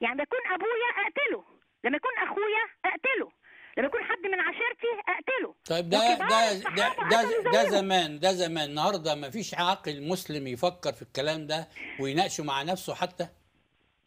يعني بكون أبويا أقتله لما يكون أخويا أقتله لما يكون حد من عشيرتي اقتله طيب ده ده ده ده, ده زمان ده زمان النهارده ما فيش عاقل مسلم يفكر في الكلام ده ويناقشه مع نفسه حتى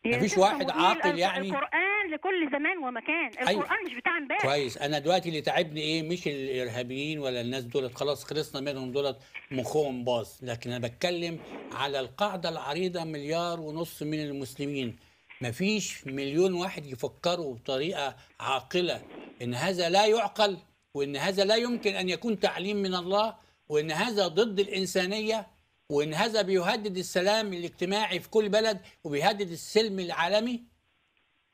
ما فيش واحد عاقل يعني القران لكل زمان ومكان أيوة. القران مش بتاع امبارح كويس انا دلوقتي اللي تعبني ايه مش الارهابيين ولا الناس دولت خلاص خلصنا منهم دولت مخهم باظ لكن انا بتكلم على القاعده العريضه مليار ونص من المسلمين مفيش مليون واحد يفكروا بطريقه عاقله ان هذا لا يعقل وان هذا لا يمكن ان يكون تعليم من الله وان هذا ضد الانسانيه وان هذا بيهدد السلام الاجتماعي في كل بلد وبيهدد السلم العالمي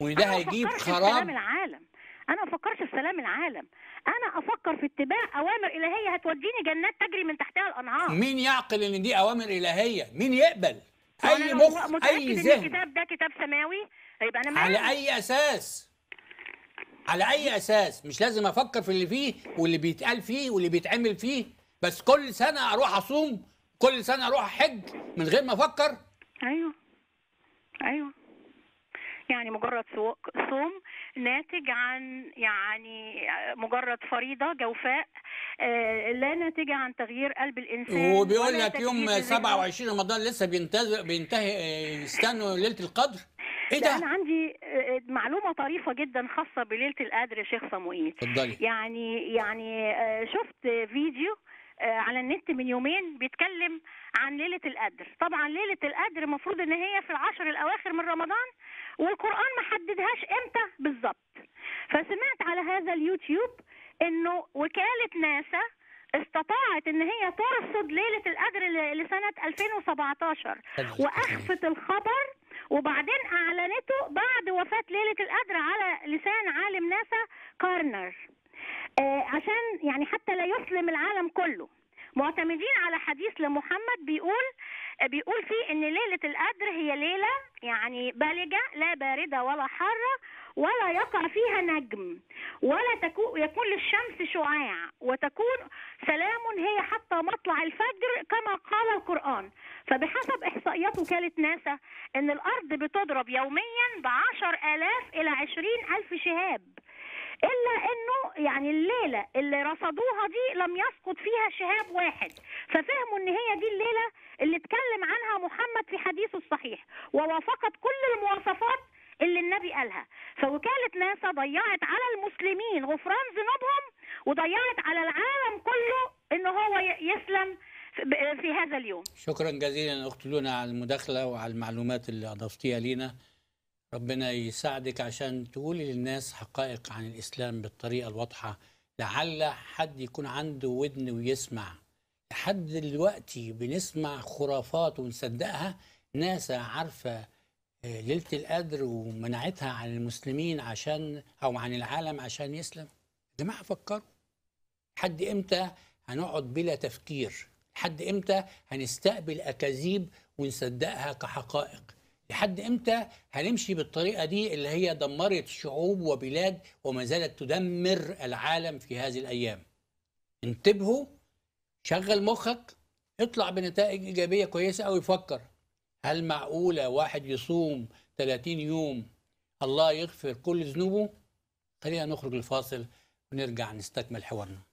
وان ده هيجيب خراب سلام العالم انا ما افكرش في سلام العالم انا افكر في اتباع اوامر الهيه هتوديني جنات تجري من تحتها الانهار مين يعقل ان دي اوامر الهيه مين يقبل اي مخ اي ذهن الكتاب ده كتاب سماوي هيبقى انا على اي اساس على اي اساس مش لازم افكر في اللي فيه واللي بيتقال فيه واللي بيتعمل فيه بس كل سنه اروح اصوم كل سنه اروح احج من غير ما افكر ايوه ايوه يعني مجرد صوم ناتج عن يعني مجرد فريضة جوفاء آه، لا ناتجة عن تغيير قلب الإنسان وبيقول لك يوم 27 رمضان لسه بينتهي بينتهي آه، يستنوا ليلة القدر ايه ده؟ انا عندي آه، معلومه طريفه جدا خاصه بليله القدر يا شيخ صموئيل اتفضلي يعني يعني شفت فيديو آه، على النت من يومين بيتكلم عن ليله القدر طبعا ليله القدر المفروض ان هي في العشر الاواخر من رمضان والقران ما حددهاش امتى بالظبط فسمعت على هذا اليوتيوب انه وكاله ناسا استطاعت ان هي ترصد ليله القدر لسنه 2017 واخفت الخبر وبعدين اعلنته بعد وفاه ليله القدر على لسان عالم ناسا كارنر آه، عشان يعني حتى لا يسلم العالم كله معتمدين على حديث لمحمد بيقول آه، بيقول فيه ان ليله القدر هي ليله يعني بالجه لا بارده ولا حاره ولا يقع فيها نجم ولا تكون يكون للشمس شعاع وتكون سلام هي حتى مطلع الفجر كما قال القرآن فبحسب إحصائيات وكالة ناسا أن الأرض بتضرب يوميا ب 10000 إلى 20000 شهاب الا انه يعني الليله اللي رصدوها دي لم يسقط فيها شهاب واحد ففهموا ان هي دي الليله اللي اتكلم عنها محمد في حديثه الصحيح ووافقت كل المواصفات اللي النبي قالها فوكالة ناسا ضيعت على المسلمين غفران ذنوبهم وضيعت على العالم كله ان هو يسلم في هذا اليوم شكرا جزيلا اخت لونا على المداخله وعلى المعلومات اللي اضفتيها لينا ربنا يساعدك عشان تقولي للناس حقائق عن الإسلام بالطريقة الواضحة لعل حد يكون عنده ودن ويسمع لحد دلوقتي بنسمع خرافات ونصدقها ناس عارفة آه، ليلة القدر ومنعتها عن المسلمين عشان أو عن العالم عشان يسلم يا جماعة فكروا لحد إمتى هنقعد بلا تفكير لحد إمتى هنستقبل أكاذيب ونصدقها كحقائق لحد امتى هنمشي بالطريقه دي اللي هي دمرت شعوب وبلاد وما زالت تدمر العالم في هذه الايام انتبهوا شغل مخك اطلع بنتائج ايجابيه كويسه قوي فكر هل معقوله واحد يصوم 30 يوم الله يغفر كل ذنوبه خلينا نخرج الفاصل ونرجع نستكمل حوارنا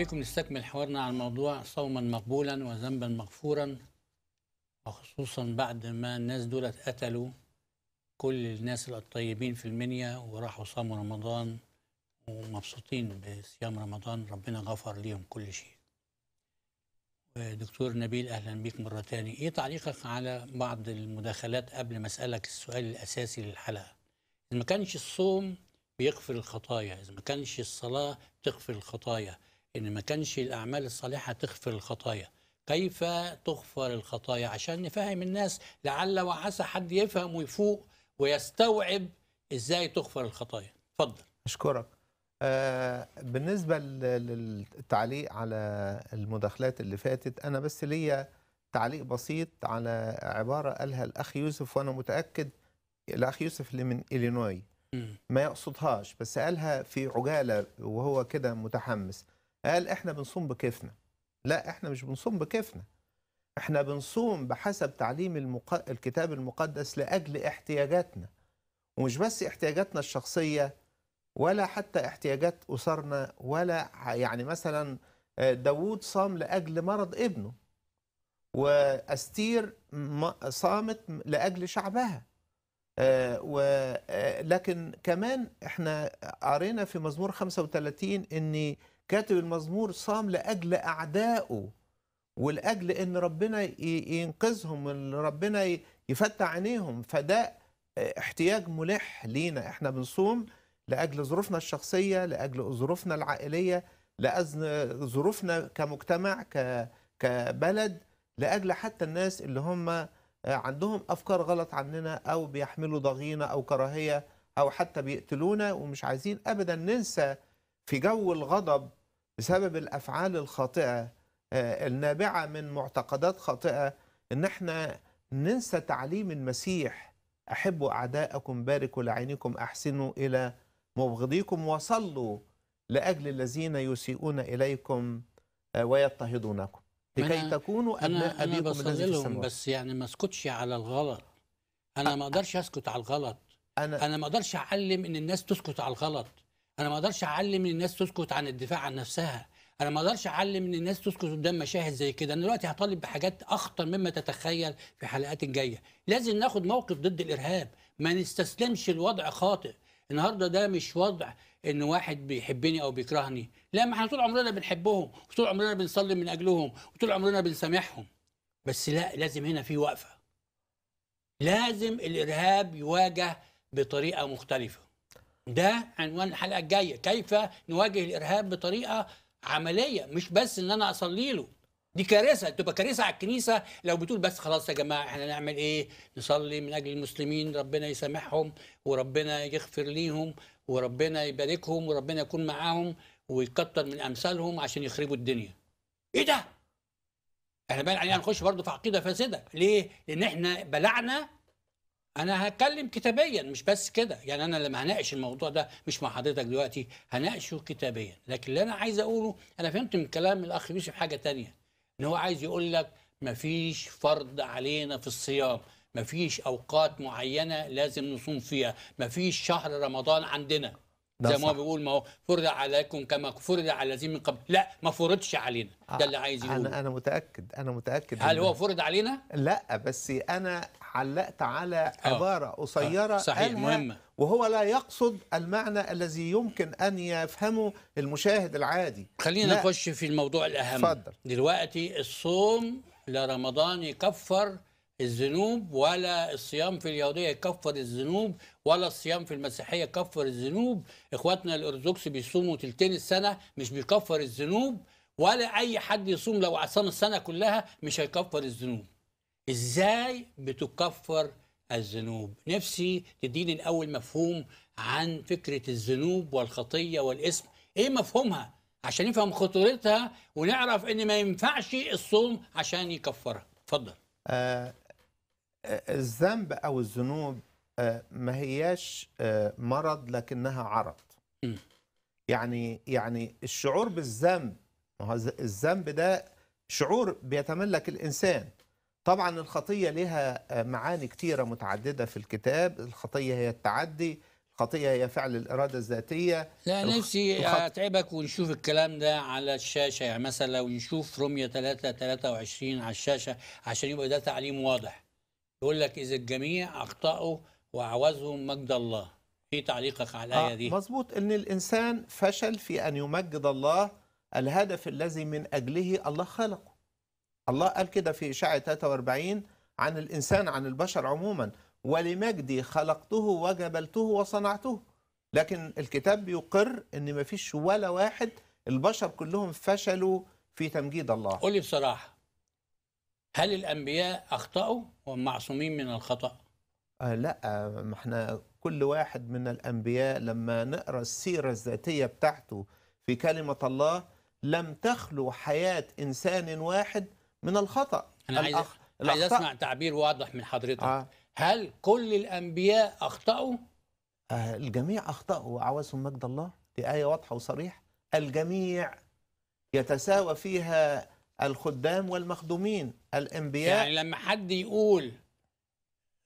بكم نستكمل حوارنا عن موضوع صوما مقبولا وذنبا مغفورا وخصوصا بعد ما الناس دولت قتلوا كل الناس الطيبين في المنيا وراحوا صاموا رمضان ومبسوطين بصيام رمضان ربنا غفر ليهم كل شيء دكتور نبيل اهلا بيك مره تانية ايه تعليقك على بعض المداخلات قبل ما اسالك السؤال الاساسي للحلقه اذا ما كانش الصوم بيغفر الخطايا اذا ما كانش الصلاه بتغفر الخطايا ان ما كانش الاعمال الصالحه تغفر الخطايا كيف تغفر الخطايا عشان نفهم الناس لعل وعسى حد يفهم ويفوق ويستوعب ازاي تغفر الخطايا اتفضل اشكرك آه، بالنسبه للتعليق على المداخلات اللي فاتت انا بس ليا تعليق بسيط على عباره قالها الاخ يوسف وانا متاكد الاخ يوسف اللي من الينوي ما يقصدهاش بس قالها في عجاله وهو كده متحمس قال احنا بنصوم بكيفنا لا احنا مش بنصوم بكيفنا احنا بنصوم بحسب تعليم المق... الكتاب المقدس لاجل احتياجاتنا ومش بس احتياجاتنا الشخصيه ولا حتى احتياجات اسرنا ولا يعني مثلا آه، داوود صام لاجل مرض ابنه واستير صامت لاجل شعبها آه، ولكن آه، كمان احنا قرينا في مزمور 35 ان كاتب المزمور صام لاجل اعدائه ولاجل ان ربنا ينقذهم ان ربنا يفتح عينيهم فده احتياج ملح لينا احنا بنصوم لاجل ظروفنا الشخصيه لاجل ظروفنا العائليه لاجل ظروفنا كمجتمع كبلد لاجل حتى الناس اللي هم عندهم افكار غلط عننا او بيحملوا ضغينه او كراهيه او حتى بيقتلونا ومش عايزين ابدا ننسى في جو الغضب بسبب الافعال الخاطئه آه، النابعه من معتقدات خاطئه ان احنا ننسى تعليم المسيح احبوا اعداءكم باركوا لعينكم احسنوا الى مبغضيكم وصلوا لاجل الذين يسيئون اليكم آه، ويضطهدونكم لكي تكونوا ابناء ابيكم الذي لهم بس يعني ما اسكتش على الغلط انا ما اقدرش اسكت على الغلط انا انا ما اقدرش اعلم ان الناس تسكت على الغلط انا ما اقدرش اعلم الناس تسكت عن الدفاع عن نفسها انا ما اقدرش اعلم ان الناس تسكت قدام مشاهد زي كده انا دلوقتي هطالب بحاجات اخطر مما تتخيل في حلقات جايه لازم ناخد موقف ضد الارهاب ما نستسلمش الوضع خاطئ النهارده ده مش وضع ان واحد بيحبني او بيكرهني لا ما احنا طول عمرنا بنحبهم وطول عمرنا بنصلي من اجلهم وطول عمرنا بنسامحهم بس لا لازم هنا في وقفه لازم الارهاب يواجه بطريقه مختلفه ده عنوان الحلقه الجايه كيف نواجه الارهاب بطريقه عمليه مش بس ان انا اصلي له دي كارثه تبقى كارثه على الكنيسه لو بتقول بس خلاص يا جماعه احنا نعمل ايه نصلي من اجل المسلمين ربنا يسامحهم وربنا يغفر ليهم وربنا يباركهم وربنا يكون معاهم ويكتر من امثالهم عشان يخربوا الدنيا ايه ده احنا بقى علينا نخش برضه في عقيده فاسده ليه لان احنا بلعنا انا هتكلم كتابيا مش بس كده يعني انا لما هناقش الموضوع ده مش مع حضرتك دلوقتي هناقشه كتابيا لكن اللي انا عايز اقوله انا فهمت من كلام الاخ يوسف حاجه تانية ان هو عايز يقول لك مفيش فرض علينا في الصيام مفيش اوقات معينه لازم نصوم فيها مفيش شهر رمضان عندنا زي ما هو بيقول ما هو فرض عليكم كما فرض على الذين من قبل لا ما فرضش علينا ده اللي عايز يقوله انا انا متاكد انا متاكد هل هو فرض علينا لا بس انا علقت على آه. عبارة آه. قصيرة صحيح مهمة وهو لا يقصد المعنى الذي يمكن أن يفهمه المشاهد العادي خلينا نخش في الموضوع الأهم فضل. دلوقتي الصوم لرمضان يكفر الذنوب ولا الصيام في اليهودية يكفر الذنوب ولا الصيام في المسيحية يكفر الذنوب إخواتنا الأرثوذكس بيصوموا تلتين السنة مش بيكفر الذنوب ولا أي حد يصوم لو صام السنة كلها مش هيكفر الذنوب ازاي بتكفر الذنوب نفسي تديني الاول مفهوم عن فكره الذنوب والخطيه والاثم ايه مفهومها عشان نفهم خطورتها ونعرف ان ما ينفعش الصوم عشان يكفرها اتفضل آه،, آه الذنب او الذنوب آه ما هياش آه مرض لكنها عرض م. يعني يعني الشعور بالذنب ما هو الذنب ده شعور بيتملك الانسان طبعا الخطية لها آه، معاني كتيرة متعددة في الكتاب الخطية هي التعدي الخطية هي فعل الإرادة الذاتية لا نفسي الخط... أتعبك ونشوف الكلام ده على الشاشة يعني مثلا لو نشوف رمية 3 23 على الشاشة عشان يبقى ده تعليم واضح يقول لك إذا الجميع أخطأوا وعوزهم مجد الله إيه تعليقك على الآية آه دي؟ مظبوط إن الإنسان فشل في أن يمجد الله الهدف الذي من أجله الله خلقه الله قال كده في إشاعة 43 عن الإنسان عن البشر عموما ولمجدي خلقته وجبلته وصنعته لكن الكتاب بيقر ان ما فيش ولا واحد البشر كلهم فشلوا في تمجيد الله قولي بصراحه هل الانبياء اخطاوا ومعصومين معصومين من الخطا آه لا ما احنا كل واحد من الانبياء لما نقرا السيره الذاتيه بتاعته في كلمه الله لم تخلو حياه انسان واحد من الخطأ أنا عايز, عايز أسمع تعبير واضح من حضرتك آه. هل كل الأنبياء أخطأوا؟ آه الجميع أخطأوا وعوزهم مجد الله دي آية واضحة وصريحة الجميع يتساوى فيها الخدام والمخدومين الأنبياء يعني لما حد يقول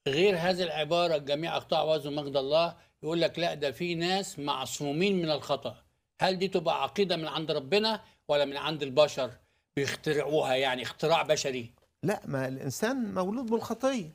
غير هذه العبارة الجميع أخطاء وزن مجد الله يقول لك لا ده في ناس معصومين من الخطأ هل دي تبقى عقيدة من عند ربنا ولا من عند البشر بيخترعوها يعني اختراع بشري لا ما الإنسان مولود بالخطية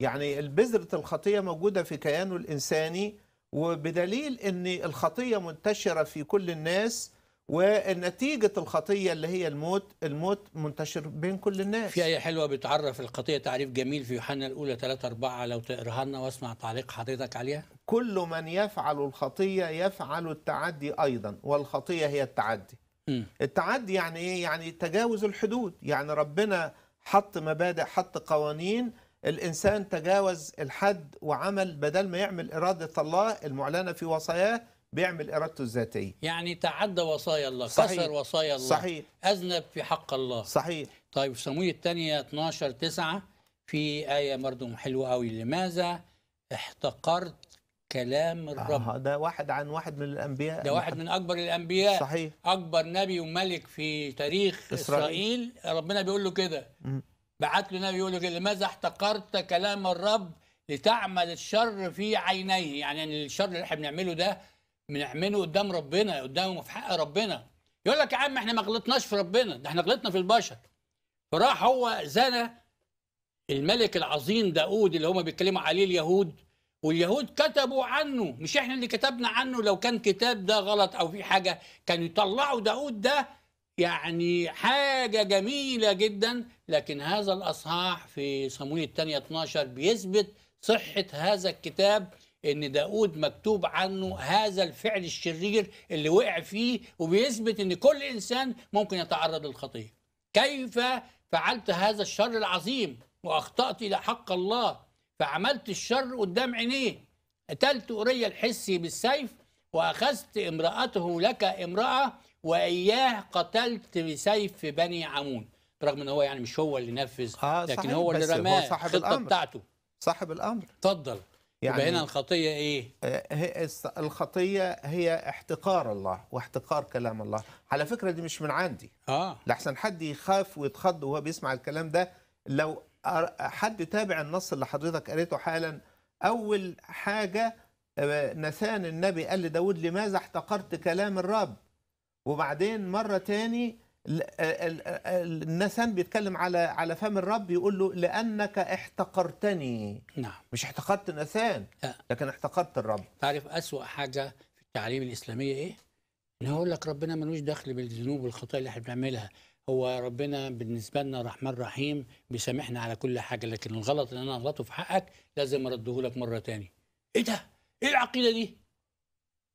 يعني البذرة الخطية موجودة في كيانه الإنساني وبدليل أن الخطية منتشرة في كل الناس ونتيجة الخطية اللي هي الموت الموت منتشر بين كل الناس في آية حلوة بتعرف الخطية تعريف جميل في يوحنا الأولى 3 4 لو تقراها لنا واسمع تعليق حضرتك عليها كل من يفعل الخطية يفعل التعدي أيضا والخطية هي التعدي م. التعدي يعني ايه يعني تجاوز الحدود يعني ربنا حط مبادئ حط قوانين الانسان تجاوز الحد وعمل بدل ما يعمل اراده الله المعلنه في وصاياه بيعمل ارادته الذاتيه يعني تعدى وصايا الله صحيح. كسر وصايا الله صحيح اذنب في حق الله صحيح طيب سموية الثانيه 12 9 في ايه برضه حلوه قوي لماذا احتقرت كلام آه، الرب آه ده واحد عن واحد من الانبياء ده واحد من اكبر الانبياء صحيح اكبر نبي وملك في تاريخ اسرائيل, إسرائيل ربنا بيقول له كده بعت له نبي يقول له كده لماذا احتقرت كلام الرب لتعمل الشر في عينيه يعني الشر اللي احنا بنعمله ده بنعمله قدام ربنا قدامه في حق ربنا يقول لك يا عم احنا ما غلطناش في ربنا ده احنا غلطنا في البشر فراح هو زنى الملك العظيم داود اللي هما بيتكلموا عليه اليهود واليهود كتبوا عنه مش احنا اللي كتبنا عنه لو كان كتاب ده غلط او في حاجه كانوا يطلعوا داود ده يعني حاجه جميله جدا لكن هذا الاصحاح في صمويل الثانيه 12 بيثبت صحه هذا الكتاب ان داود مكتوب عنه هذا الفعل الشرير اللي وقع فيه وبيثبت ان كل انسان ممكن يتعرض للخطيه كيف فعلت هذا الشر العظيم واخطات الى حق الله فعملت الشر قدام عينيه قتلت أوريا الحسي بالسيف وأخذت امرأته لك امرأة وإياه قتلت بسيف بني عمون رغم ان هو يعني مش هو اللي نفذ آه لكن هو اللي رماه خطة الأمر. بتاعته صاحب الامر اتفضل يعني يبقى هنا الخطيه ايه؟ آه، الخطيه هي احتقار الله واحتقار كلام الله، على فكره دي مش من عندي. اه لاحسن حد يخاف ويتخض وهو بيسمع الكلام ده لو حد تابع النص اللي حضرتك قريته حالا أول حاجة آه، نثان النبي قال لداود لماذا احتقرت كلام الرب وبعدين مرة تاني آه، آه، النسان بيتكلم على على فم الرب يقول له لانك احتقرتني نعم مش احتقرت نسان لا. لكن احتقرت الرب تعرف اسوا حاجه في التعاليم الاسلاميه ايه؟ ان هو يقول لك ربنا ملوش دخل بالذنوب والخطايا اللي احنا بنعملها هو ربنا بالنسبه لنا رحمن رحيم بيسامحنا على كل حاجه لكن الغلط اللي انا غلطه في حقك لازم ارده لك مره تاني ايه ده ايه العقيده دي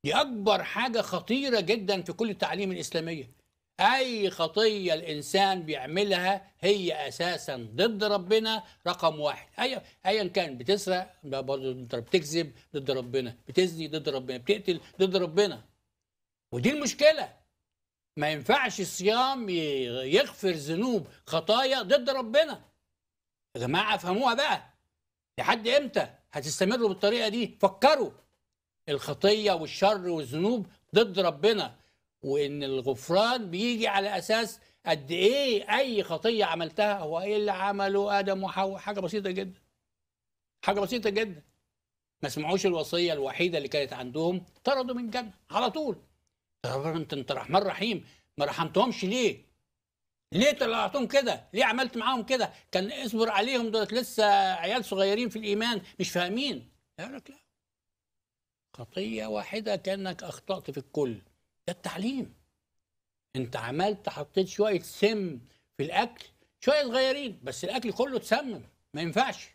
دي اكبر حاجه خطيره جدا في كل التعليم الاسلاميه اي خطيه الانسان بيعملها هي اساسا ضد ربنا رقم واحد اي ايا كان بتسرق برضه بتكذب ضد ربنا بتزني ضد ربنا بتقتل ضد ربنا ودي المشكله ما ينفعش الصيام يغفر ذنوب خطايا ضد ربنا يا جماعه افهموها بقى لحد امتى هتستمروا بالطريقه دي فكروا الخطيه والشر والذنوب ضد ربنا وان الغفران بيجي على اساس قد ايه اي خطيه عملتها هو ايه اللي عمله ادم وحواء حاجه بسيطه جدا حاجه بسيطه جدا ما سمعوش الوصيه الوحيده اللي كانت عندهم طردوا من الجنه على طول انت انت رحمن رحيم ما رحمتهمش ليه؟ ليه طلعتهم كده؟ ليه عملت معاهم كده؟ كان اصبر عليهم دولت لسه عيال صغيرين في الايمان مش فاهمين. قال لك لا. خطيه واحده كانك اخطات في الكل. ده التعليم. انت عملت حطيت شويه سم في الاكل شويه صغيرين بس الاكل كله اتسمم ما ينفعش.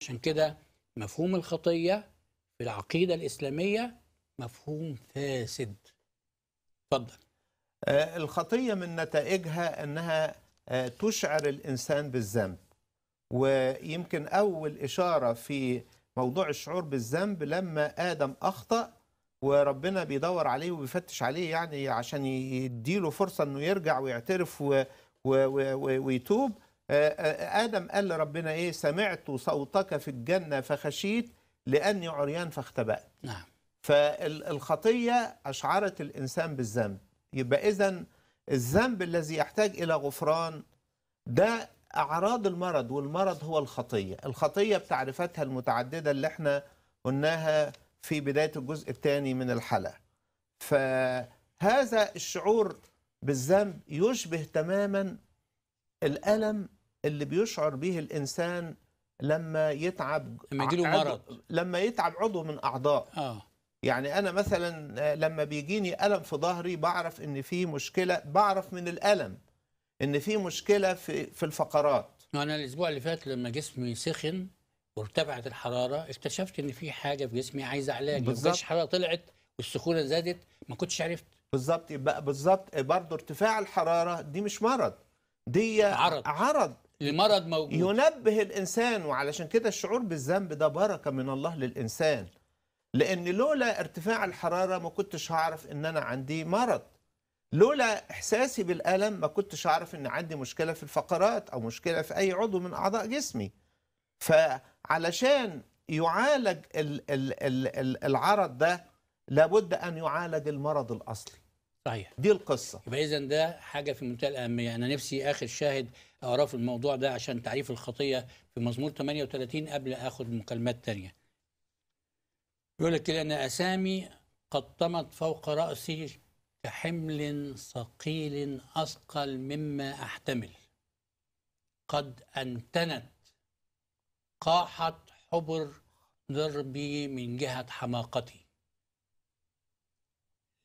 عشان كده مفهوم الخطيه في العقيده الاسلاميه مفهوم فاسد اتفضل آه، الخطية من نتائجها أنها آه، تشعر الإنسان بالذنب ويمكن أول إشارة في موضوع الشعور بالذنب لما آدم أخطأ وربنا بيدور عليه وبيفتش عليه يعني عشان يديله فرصة أنه يرجع ويعترف و... و... و... ويتوب آه، آدم قال لربنا إيه سمعت صوتك في الجنة فخشيت لأني عريان فاختبأت نعم فالخطية أشعرت الإنسان بالذنب يبقى إذا الذنب الذي يحتاج إلى غفران ده أعراض المرض والمرض هو الخطية الخطية بتعريفاتها المتعددة اللي احنا قلناها في بداية الجزء الثاني من الحلقة فهذا الشعور بالذنب يشبه تماما الألم اللي بيشعر به الإنسان لما يتعب لما يجيله مرض لما يتعب عضو من أعضاء آه. يعني أنا مثلا آه، لما بيجيني ألم في ظهري بعرف إن في مشكلة بعرف من الألم إن في مشكلة في في الفقرات أنا الأسبوع اللي فات لما جسمي سخن وارتفعت الحرارة اكتشفت إن في حاجة في جسمي عايزة علاج بالظبط الحرارة طلعت والسخونة زادت ما كنتش عرفت بالظبط يبقى بالظبط آه، برضه ارتفاع الحرارة دي مش مرض دي آه، عرض عرض لمرض موجود ينبه الإنسان وعلشان كده الشعور بالذنب ده بركة من الله للإنسان لان لولا ارتفاع الحراره ما كنتش هعرف ان انا عندي مرض لولا احساسي بالالم ما كنتش هعرف ان عندي مشكله في الفقرات او مشكله في اي عضو من اعضاء جسمي فعلشان يعالج العرض ده لابد ان يعالج المرض الاصلي صحيح دي القصه يبقى اذا ده حاجه في منتهى الاهميه انا نفسي اخر شاهد اقراه في الموضوع ده عشان تعريف الخطيه في مزمور 38 قبل اخد مكالمات ثانيه يقول لك إيه؟ أنا أسامي قد طمت فوق رأسي كحمل ثقيل أثقل مما أحتمل قد أنتنت قاحت حبر ضربي من جهة حماقتي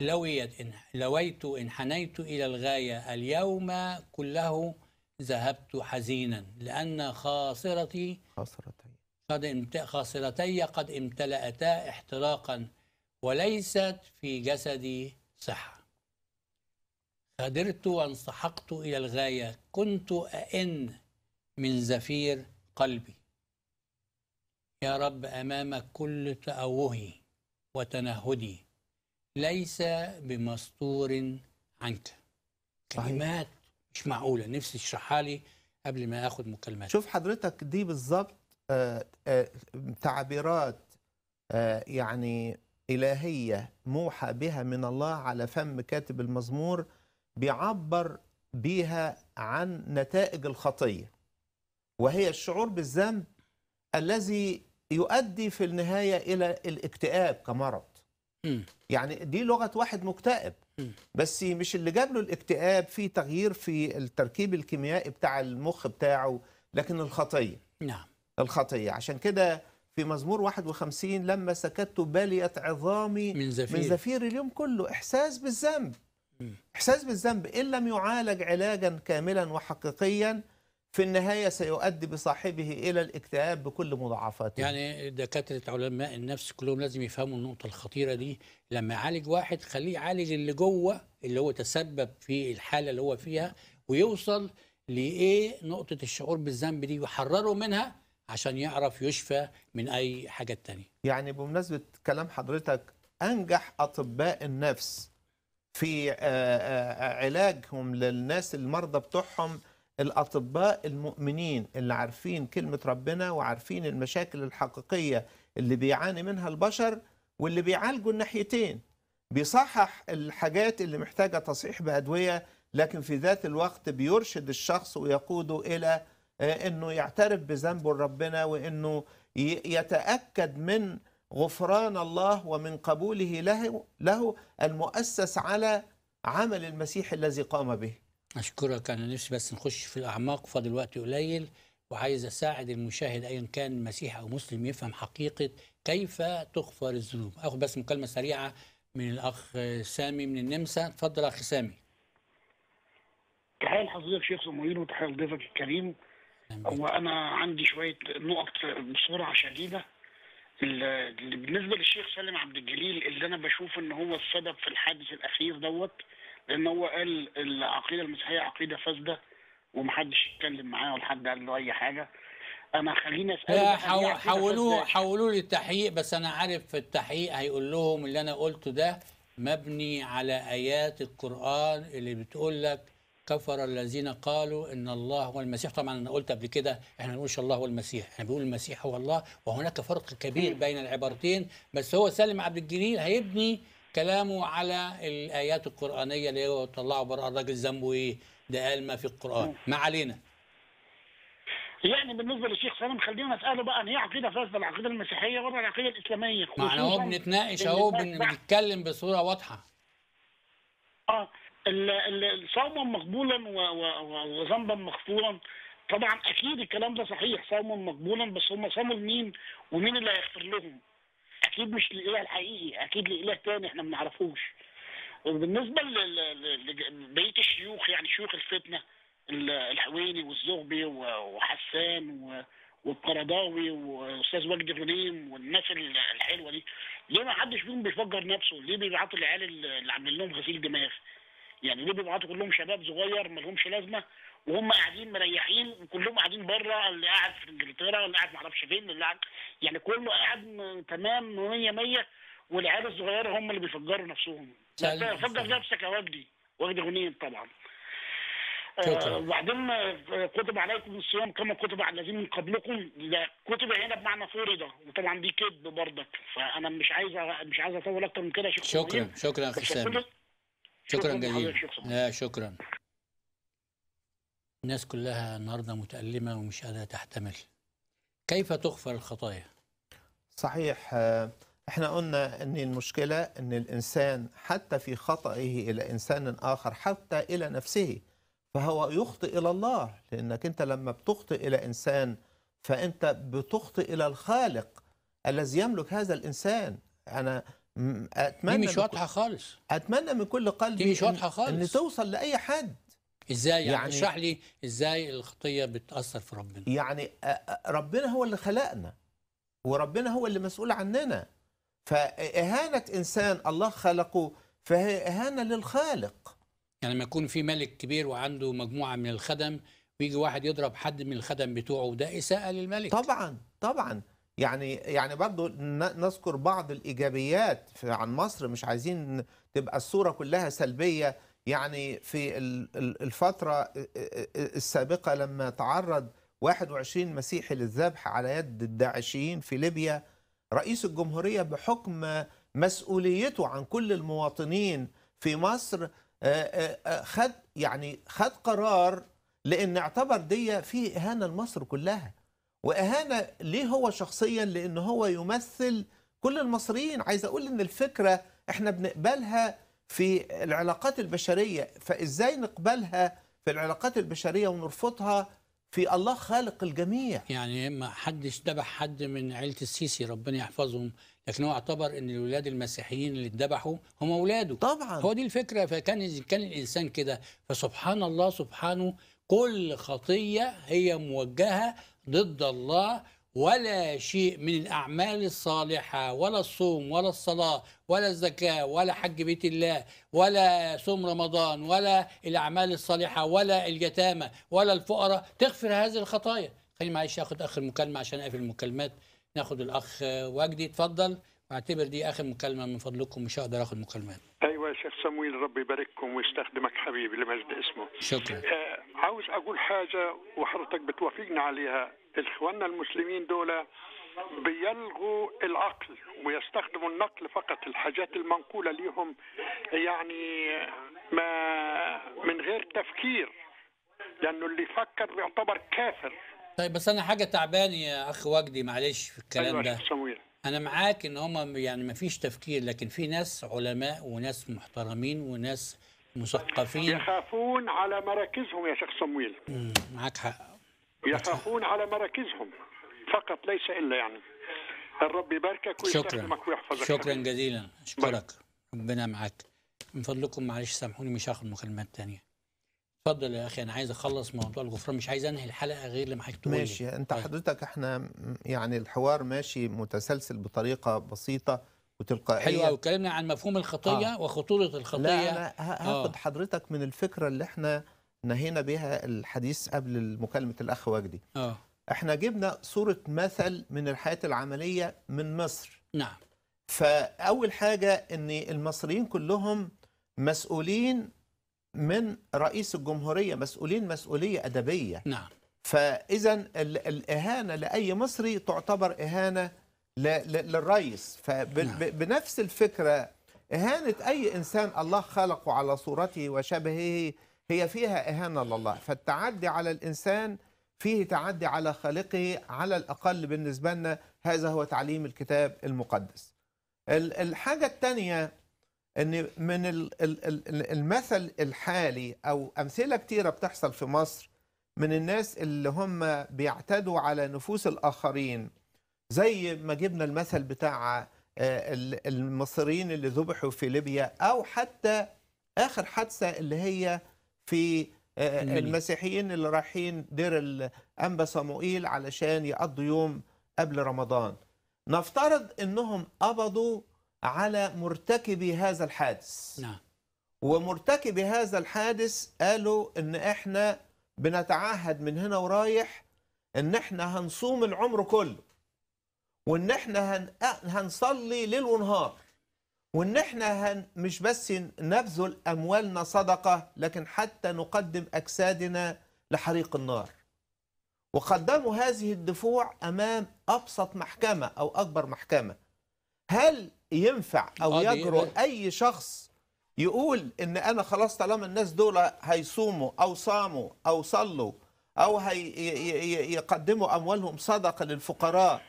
لويت إن لويت انحنيت إلى الغاية اليوم كله ذهبت حزينا لأن خاصرتي خاصرتي قد خاصرتي قد امتلأتا احتراقا وليست في جسدي صحة غدرت وانسحقت إلى الغاية كنت أئن من زفير قلبي يا رب أمام كل تأوهي وتنهدي ليس بمستور عنك كلمات مش معقولة نفسي اشرحها لي قبل ما أخذ مكالمات شوف حضرتك دي بالظبط آه، آه، تعبيرات آه، يعني إلهية موحى بها من الله على فم كاتب المزمور بيعبر بيها عن نتائج الخطية وهي الشعور بالذنب الذي يؤدي في النهاية إلى الاكتئاب كمرض يعني دي لغة واحد مكتئب بس مش اللي جاب له الاكتئاب في تغيير في التركيب الكيميائي بتاع المخ بتاعه لكن الخطية نعم الخطية عشان كده في مزمور 51 لما سكت بليت عظامي من زفير, من زفير اليوم كله إحساس بالذنب إحساس بالذنب إن لم يعالج علاجا كاملا وحقيقيا في النهاية سيؤدي بصاحبه إلى الاكتئاب بكل مضاعفاته يعني دكاترة علماء النفس كلهم لازم يفهموا النقطة الخطيرة دي لما يعالج واحد خليه يعالج اللي جوه اللي هو تسبب في الحالة اللي هو فيها ويوصل لإيه نقطة الشعور بالذنب دي ويحرره منها عشان يعرف يشفى من اي حاجه تانية يعني بمناسبه كلام حضرتك انجح اطباء النفس في آه، آه، علاجهم للناس المرضى بتوعهم الاطباء المؤمنين اللي عارفين كلمه ربنا وعارفين المشاكل الحقيقيه اللي بيعاني منها البشر واللي بيعالجوا الناحيتين بيصحح الحاجات اللي محتاجه تصحيح بادويه لكن في ذات الوقت بيرشد الشخص ويقوده الى آه، انه يعترف بذنبه لربنا وانه يتاكد من غفران الله ومن قبوله له له المؤسس على عمل المسيح الذي قام به. اشكرك انا نفسي بس نخش في الاعماق فاضل وقت قليل وعايز اساعد المشاهد ايا كان مسيحي او مسلم يفهم حقيقه كيف تغفر الذنوب. اخد بس مكالمه سريعه من الاخ سامي من النمسا، اتفضل اخ سامي. تحية لحضرتك شيخ سمير وتحية لضيفك الكريم هو انا عندي شويه نقط بسرعه شديده بالنسبه للشيخ سالم عبد الجليل اللي انا بشوف ان هو السبب في الحادث الاخير دوت لان هو قال العقيده المسيحيه عقيده فاسده ومحدش اتكلم معاه ولا حد قال له اي حاجه انا خليني اساله حولوه حولوه للتحقيق بس انا عارف التحقيق هيقول لهم اللي انا قلته ده مبني على ايات القران اللي بتقول لك كفر الذين قالوا ان الله هو المسيح طبعا انا قلت قبل كده احنا ما بنقولش الله هو المسيح احنا بنقول المسيح هو الله وهناك فرق كبير بين العبارتين بس هو سالم عبد الجليل هيبني كلامه على الايات القرانيه اللي هو طلعوا براءه الراجل ذنبه ايه ده قال ما في القران ما علينا يعني بالنسبه للشيخ سالم خلينا نساله بقى هي عقيده فاسده العقيده المسيحيه ولا العقيده الاسلاميه ما احنا اهو بنتناقش اهو بنتكلم بصوره واضحه اه صوما مقبولا وذنبا مغفورا طبعا اكيد الكلام ده صحيح صوما مقبولا بس هم صاموا لمين ومين اللي هيغفر لهم اكيد مش للاله الحقيقي اكيد لاله تاني احنا ما نعرفوش وبالنسبه لبقيه الشيوخ يعني شيوخ الفتنه الحويني والزغبي وحسان والقرضاوي واستاذ وجدي غنيم والناس الحلوه دي ليه ما حدش فيهم بيفجر نفسه؟ ليه بيبعتوا العيال اللي عاملين لهم غسيل دماغ؟ يعني ليه بيبعتوا كلهم شباب صغير ما لهمش لازمه وهم قاعدين مريحين وكلهم قاعدين بره اللي قاعد في انجلترا واللي قاعد ما اعرفش فين اللي قاعد يعني كله قاعد تمام 100 100 والعيال الصغيره هم اللي بيفجروا نفسهم فجر نفسك يا وجدي وجدي غنيم طبعا آه، وبعدين آه، كتب عليكم الصيام كما كتب على الذين من قبلكم ده كتب هنا بمعنى فرض وطبعا دي كذب برضك فانا مش عايز مش عايز اطول اكتر من كده شكرا شكرا شكرا اخي سامي شكرا جزيلا لا شكرا الناس كلها النهارده متألمة ومش قادرة تحتمل كيف تغفر الخطايا؟ صحيح آه، احنا قلنا ان المشكلة ان الانسان حتى في خطئه الى انسان اخر حتى الى نفسه فهو يخطئ الى الله لانك انت لما بتخطئ الى انسان فانت بتخطئ الى الخالق الذي يملك هذا الانسان انا اتمنى دي مش واضحه خالص اتمنى من كل قلبي دي مش واضحه خالص ان توصل لاي حد ازاي يعني, يعني اشرح لي ازاي الخطيه بتاثر في ربنا يعني ربنا هو اللي خلقنا وربنا هو اللي مسؤول عننا فاهانه انسان الله خلقه فهي اهانه للخالق يعني لما يكون في ملك كبير وعنده مجموعه من الخدم ويجي واحد يضرب حد من الخدم بتوعه ده اساءه للملك طبعا طبعا يعني يعني برضه نذكر بعض الايجابيات عن مصر مش عايزين تبقى الصوره كلها سلبيه يعني في الفتره السابقه لما تعرض 21 مسيحي للذبح على يد الداعشيين في ليبيا رئيس الجمهوريه بحكم مسؤوليته عن كل المواطنين في مصر خد يعني خد قرار لان اعتبر دي في اهانه لمصر كلها واهانه ليه هو شخصيا لان هو يمثل كل المصريين عايز اقول ان الفكره احنا بنقبلها في العلاقات البشريه فازاي نقبلها في العلاقات البشريه ونرفضها في الله خالق الجميع يعني ما حدش ذبح حد من عيله السيسي ربنا يحفظهم لكن هو اعتبر ان الولاد المسيحيين اللي اتذبحوا هم اولاده طبعا هو دي الفكره فكان كان الانسان كده فسبحان الله سبحانه كل خطيه هي موجهه ضد الله ولا شيء من الأعمال الصالحة ولا الصوم ولا الصلاة ولا الزكاة ولا حج بيت الله ولا صوم رمضان ولا الأعمال الصالحة ولا اليتامى ولا الفقراء تغفر هذه الخطايا خليني معلش آخد آخر مكالمة عشان أقفل المكالمات ناخد الأخ وجدي اتفضل اعتبر دي آخر مكالمة من فضلكم مش هقدر آخد مكالمات أيوة يا شيخ سمويل ربي يبارككم ويستخدمك حبيبي لمجد اسمه شكرا آه عاوز أقول حاجة وحضرتك بتوافقني عليها اخواننا المسلمين دول بيلغوا العقل ويستخدموا النقل فقط الحاجات المنقولة لهم يعني ما من غير تفكير لأنه اللي يفكر بيعتبر كافر طيب بس أنا حاجة تعبان يا أخ وجدي معلش في الكلام أيوة، ده أنا معاك إن هم يعني ما فيش تفكير لكن في ناس علماء وناس محترمين وناس مثقفين يخافون على مراكزهم يا شيخ صمويل معاك حق يخافون على مراكزهم فقط ليس الا يعني الرب يباركك ويستخدمك ويحفظك شكرا جزيلا اشكرك ربنا معاك من فضلكم معلش سامحوني مش هاخد مكالمات تانية اتفضل يا اخي انا عايز اخلص موضوع الغفران مش عايز انهي الحلقه غير لما حضرتك تقول ماشي انت حضرتك احنا يعني الحوار ماشي متسلسل بطريقه بسيطه وتلقائيه حلو قوي اتكلمنا عن مفهوم الخطيه آه. وخطوره الخطيه لا انا هاخد آه. حضرتك من الفكره اللي احنا نهينا بها الحديث قبل مكالمه الاخ وجدي اه احنا جبنا صوره مثل من الحياه العمليه من مصر نعم فاول حاجه ان المصريين كلهم مسؤولين من رئيس الجمهوريه مسؤولين مسؤوليه ادبيه نعم فاذا الاهانه لاي مصري تعتبر اهانه للرئيس فبنفس نعم. الفكره اهانه اي انسان الله خلقه على صورته وشبهه هي فيها إهانة لله فالتعدي على الإنسان فيه تعدي على خالقه على الأقل بالنسبة لنا هذا هو تعليم الكتاب المقدس الحاجة الثانية أن من المثل الحالي أو أمثلة كثيرة بتحصل في مصر من الناس اللي هم بيعتدوا على نفوس الآخرين زي ما جبنا المثل بتاع آه، المصريين اللي ذبحوا في ليبيا أو حتى آخر حادثة اللي هي في آه، آه، المسيحيين اللي رايحين دير الانبا صموئيل علشان يقضوا يوم قبل رمضان نفترض انهم قبضوا على مرتكبي هذا الحادث نعم ومرتكبي هذا الحادث قالوا ان احنا بنتعهد من هنا ورايح ان احنا هنصوم العمر كله وان احنا هنصلي ليل ونهار وان احنا هن مش بس نبذل اموالنا صدقه لكن حتى نقدم اجسادنا لحريق النار وقدموا هذه الدفوع امام ابسط محكمه او اكبر محكمه هل ينفع او آه، يجرؤ اي شخص يقول ان انا خلاص طالما الناس دول هيصوموا او صاموا او صلوا او هيقدموا اموالهم صدقه للفقراء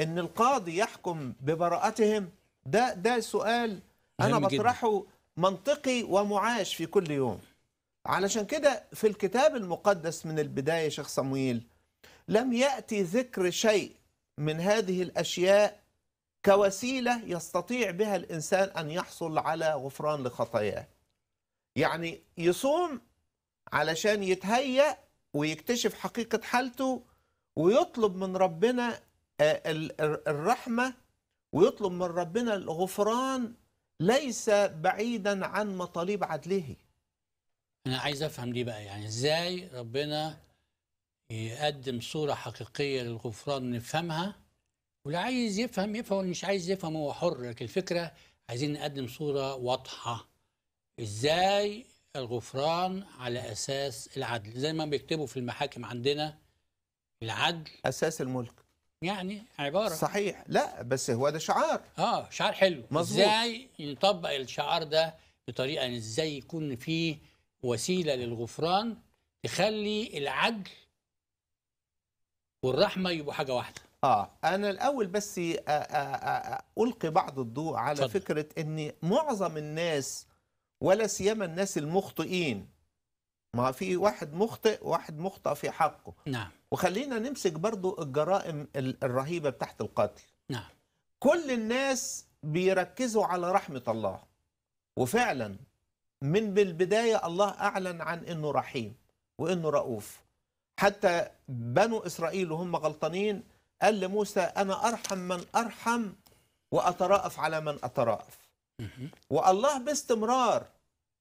ان القاضي يحكم ببراءتهم ده ده سؤال انا بطرحه منطقي ومعاش في كل يوم علشان كده في الكتاب المقدس من البدايه شيخ صمويل لم ياتي ذكر شيء من هذه الاشياء كوسيله يستطيع بها الانسان ان يحصل على غفران لخطاياه يعني يصوم علشان يتهيأ ويكتشف حقيقة حالته ويطلب من ربنا آه، الرحمة ويطلب من ربنا الغفران ليس بعيدا عن مطالب عدله انا عايز افهم دي بقى يعني ازاي ربنا يقدم صوره حقيقيه للغفران نفهمها واللي عايز يفهم يفهم واللي مش عايز يفهم هو حر لكن الفكره عايزين نقدم صوره واضحه ازاي الغفران على اساس العدل زي ما بيكتبوا في المحاكم عندنا العدل اساس الملك يعني عباره صحيح لا بس هو ده شعار اه شعار حلو مظبوط ازاي نطبق الشعار ده بطريقه ان ازاي يكون فيه وسيله للغفران تخلي العدل والرحمه يبقوا حاجه واحده اه انا الاول بس آه، آه، آه، القي بعض الضوء على صدق. فكره ان معظم الناس ولا سيما الناس المخطئين ما في واحد مخطئ واحد مخطئ في حقه نعم وخلينا نمسك برضو الجرائم الرهيبة بتاعت القتل نعم. كل الناس بيركزوا على رحمة الله وفعلا من بالبداية الله أعلن عن أنه رحيم وأنه رؤوف حتى بنو إسرائيل وهم غلطانين قال لموسى أنا أرحم من أرحم وأترأف على من أترأف والله باستمرار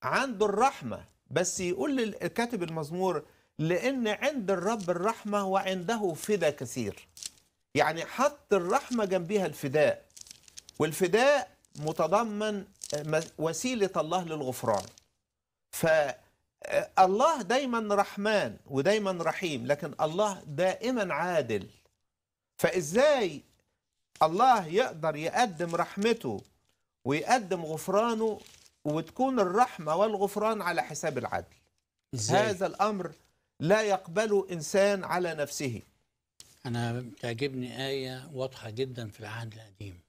عنده الرحمة بس يقول الكاتب المزمور لأن عند الرب الرحمة وعنده فدا كثير يعني حط الرحمة جنبها الفداء والفداء متضمن وسيلة الله للغفران فالله دايما رحمن ودايما رحيم لكن الله دائما عادل فإزاي الله يقدر يقدم رحمته ويقدم غفرانه وتكون الرحمة والغفران على حساب العدل إزاي؟ هذا الأمر لا يقبله إنسان على نفسه أنا بتعجبني آية واضحة جدا في العهد القديم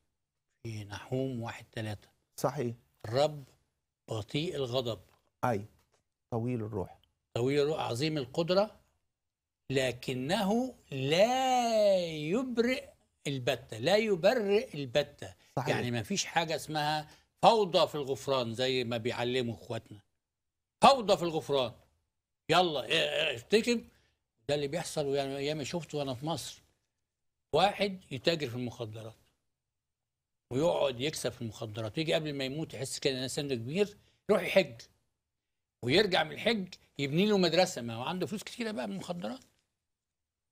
في نحوم واحد ثلاثة صحيح الرب بطيء الغضب أي طويل الروح طويل الروح عظيم القدرة لكنه لا يبرئ البتة لا يبرئ البتة صحيح. يعني ما فيش حاجة اسمها فوضى في الغفران زي ما بيعلموا اخواتنا فوضى في الغفران يلا ارتكب إيه، إيه، ده اللي بيحصل يعني ايام شفته وانا في مصر واحد يتاجر في المخدرات ويقعد يكسب في المخدرات ويجي قبل ما يموت يحس كده انا سنه كبير يروح يحج ويرجع من الحج يبني له مدرسه ما هو عنده فلوس كتيره بقى من المخدرات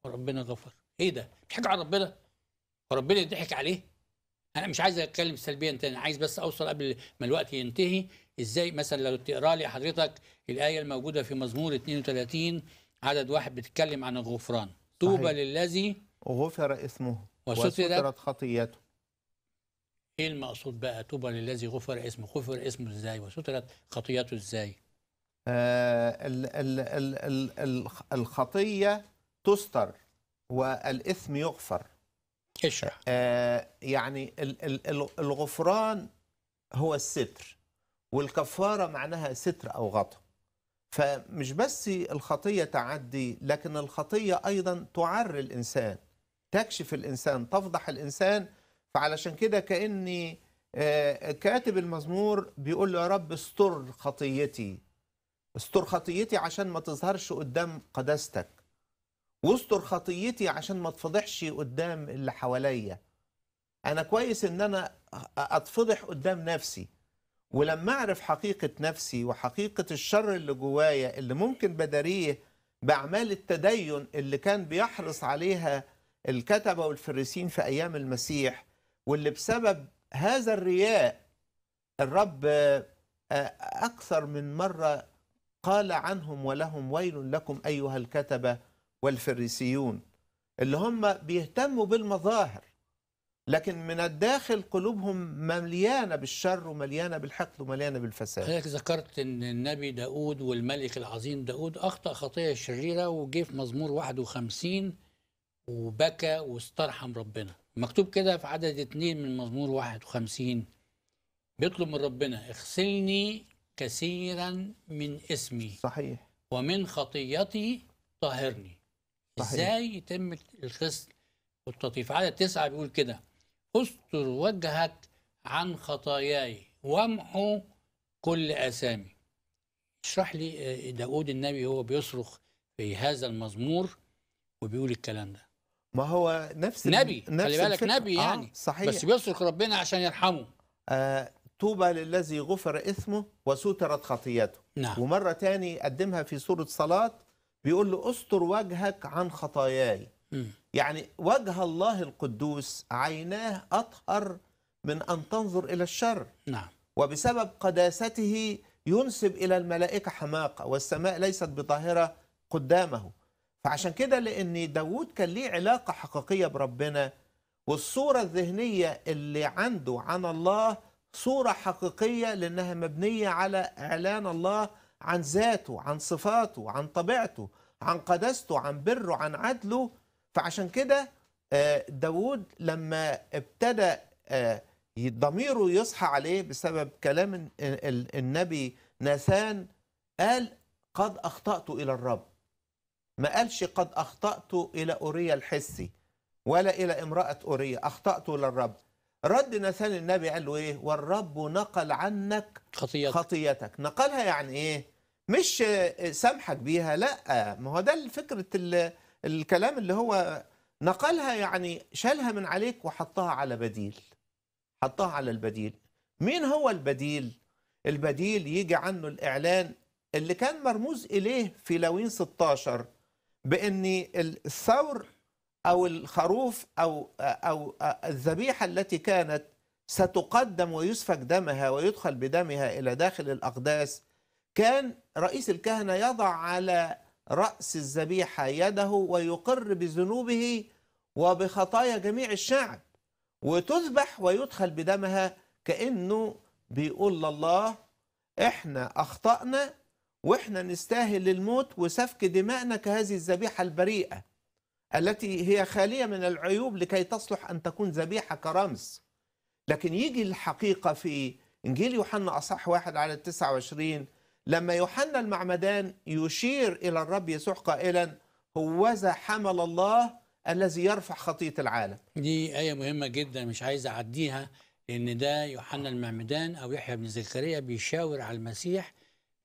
وربنا غفر ايه ده مش حاجه على ربنا وربنا يضحك عليه انا مش عايز اتكلم سلبيا تاني عايز بس اوصل قبل ما الوقت ينتهي ازاي مثلا لو تقرا لي حضرتك الايه الموجوده في مزمور 32 عدد واحد بتتكلم عن الغفران طوبى للذي غفر اسمه وسترت خطيته ايه المقصود بقى طوبى للذي غفر اسمه غفر اسمه ازاي وسترت خطيته ازاي آه ال ال ال الـ الـ الخطيه تستر والاثم يغفر اشرح آه يعني ال ال الغفران هو الستر والكفارة معناها ستر أو غطاء فمش بس الخطية تعدي لكن الخطية أيضا تعري الإنسان تكشف الإنسان تفضح الإنسان فعلشان كده كأني آه، كاتب المزمور بيقول له يا رب استر خطيتي استر خطيتي عشان ما تظهرش قدام قداستك واستر خطيتي عشان ما تفضحش قدام اللي حواليا انا كويس ان انا اتفضح قدام نفسي ولما اعرف حقيقه نفسي وحقيقه الشر اللي جوايا اللي ممكن بداريه باعمال التدين اللي كان بيحرص عليها الكتبه والفريسين في ايام المسيح واللي بسبب هذا الرياء الرب آه، آه، اكثر من مره قال عنهم ولهم ويل لكم ايها الكتبه والفريسيون اللي هم بيهتموا بالمظاهر لكن من الداخل قلوبهم مليانة بالشر ومليانة بالحقد ومليانة بالفساد حضرتك ذكرت أن النبي داود والملك العظيم داود أخطأ خطية شريرة وجه في مزمور 51 وبكى واسترحم ربنا مكتوب كده في عدد اثنين من مزمور 51 بيطلب من ربنا اغسلني كثيرا من اسمي صحيح ومن خطيتي طهرني صحيح. ازاي يتم الغسل والتطهير في عدد تسعة بيقول كده استر وجهك عن خطاياي وامحو كل أسامي اشرح لي آه، داود النبي هو بيصرخ في هذا المزمور وبيقول الكلام ده ما هو نفس نبي نفس خلي بالك الفكرة. نبي يعني آه صحيح. بس بيصرخ ربنا عشان يرحمه آه طوبى للذي غفر إثمه وسترت خطيته نعم. ومرة تاني قدمها في سورة صلاة بيقول له استر وجهك عن خطاياي م. يعني وجه الله القدوس عيناه أطهر من أن تنظر إلى الشر نعم وبسبب قداسته ينسب إلى الملائكة حماقة والسماء ليست بطاهرة قدامه فعشان كده لأن داود كان ليه علاقة حقيقية بربنا والصورة الذهنية اللي عنده عن الله صورة حقيقية لأنها مبنية على إعلان الله عن ذاته عن صفاته عن طبيعته عن قداسته عن بره عن عدله فعشان كده آه، داوود لما ابتدى آه، ضميره يصحى عليه بسبب كلام النبي ناثان قال قد أخطأت إلى الرب ما قالش قد أخطأت إلى أوريا الحسي ولا إلى امرأة أوريا أخطأت إلى الرب رد ناثان النبي قال له إيه والرب نقل عنك خطيتك, خطيتك. نقلها يعني إيه مش سامحك بيها لا ما هو ده فكرة الكلام اللي هو نقلها يعني شالها من عليك وحطها على بديل حطها على البديل مين هو البديل البديل يجي عنه الإعلان اللي كان مرموز إليه في لوين 16 بأن الثور أو الخروف أو أو الذبيحة التي كانت ستقدم ويسفك دمها ويدخل بدمها إلى داخل الأقداس كان رئيس الكهنة يضع على رأس الذبيحة يده ويقر بذنوبه وبخطايا جميع الشعب وتذبح ويدخل بدمها كأنه بيقول لله احنا أخطأنا واحنا نستاهل الموت وسفك دمائنا كهذه الذبيحة البريئة التي هي خالية من العيوب لكي تصلح أن تكون ذبيحة كرمز لكن يجي الحقيقة في إنجيل يوحنا أصح واحد على التسعة وعشرين لما يوحنا المعمدان يشير إلى الرب يسوع قائلا هوذا حمل الله الذي يرفع خطية العالم دي آية مهمة جدا مش عايز أعديها لأن ده يوحنا المعمدان أو يحيى بن زكريا بيشاور على المسيح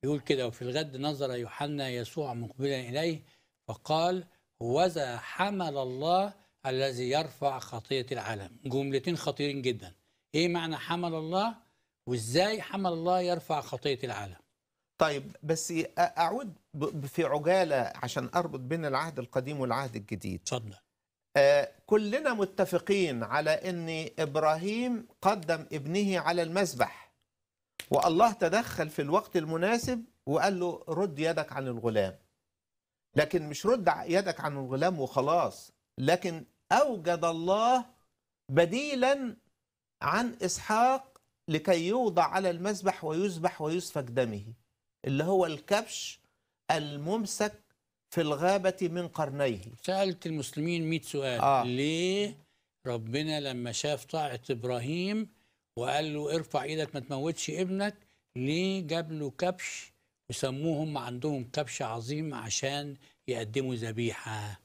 يقول كده وفي الغد نظر يوحنا يسوع مقبلا إليه فقال هوذا حمل الله الذي يرفع خطية العالم جملتين خطيرين جدا إيه معنى حمل الله وإزاي حمل الله يرفع خطية العالم طيب بس اعود في عجاله عشان اربط بين العهد القديم والعهد الجديد اتفضل كلنا متفقين على ان ابراهيم قدم ابنه على المذبح والله تدخل في الوقت المناسب وقال له رد يدك عن الغلام لكن مش رد يدك عن الغلام وخلاص لكن اوجد الله بديلا عن اسحاق لكي يوضع على المذبح ويذبح ويسفك دمه اللي هو الكبش الممسك في الغابة من قرنيه سألت المسلمين 100 سؤال آه. ليه ربنا لما شاف طاعة إبراهيم وقال له ارفع ايدك ما تموتش ابنك ليه جاب له كبش وسموهم عندهم كبش عظيم عشان يقدموا ذبيحة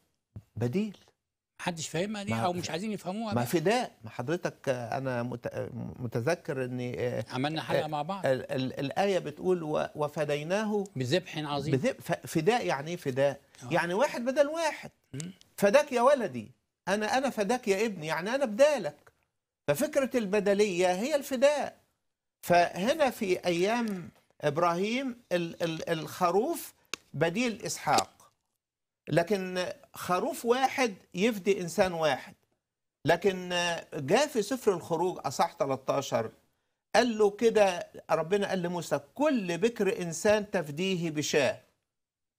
بديل محدش فاهمها دي او مش عايزين يفهموها ما فداء ما حضرتك انا متذكر ان آه، عملنا حلقه آه، مع بعض ال ال الايه بتقول وفديناه بذبح عظيم بذب فداء يعني ايه فداء؟ آه. يعني واحد بدل واحد فداك يا ولدي انا انا فداك يا ابني يعني انا بدالك ففكره البدليه هي الفداء فهنا في ايام ابراهيم الخروف بديل اسحاق لكن خروف واحد يفدي انسان واحد لكن جاء في سفر الخروج اصح 13 قال له كده ربنا قال لموسى كل بكر انسان تفديه بشاه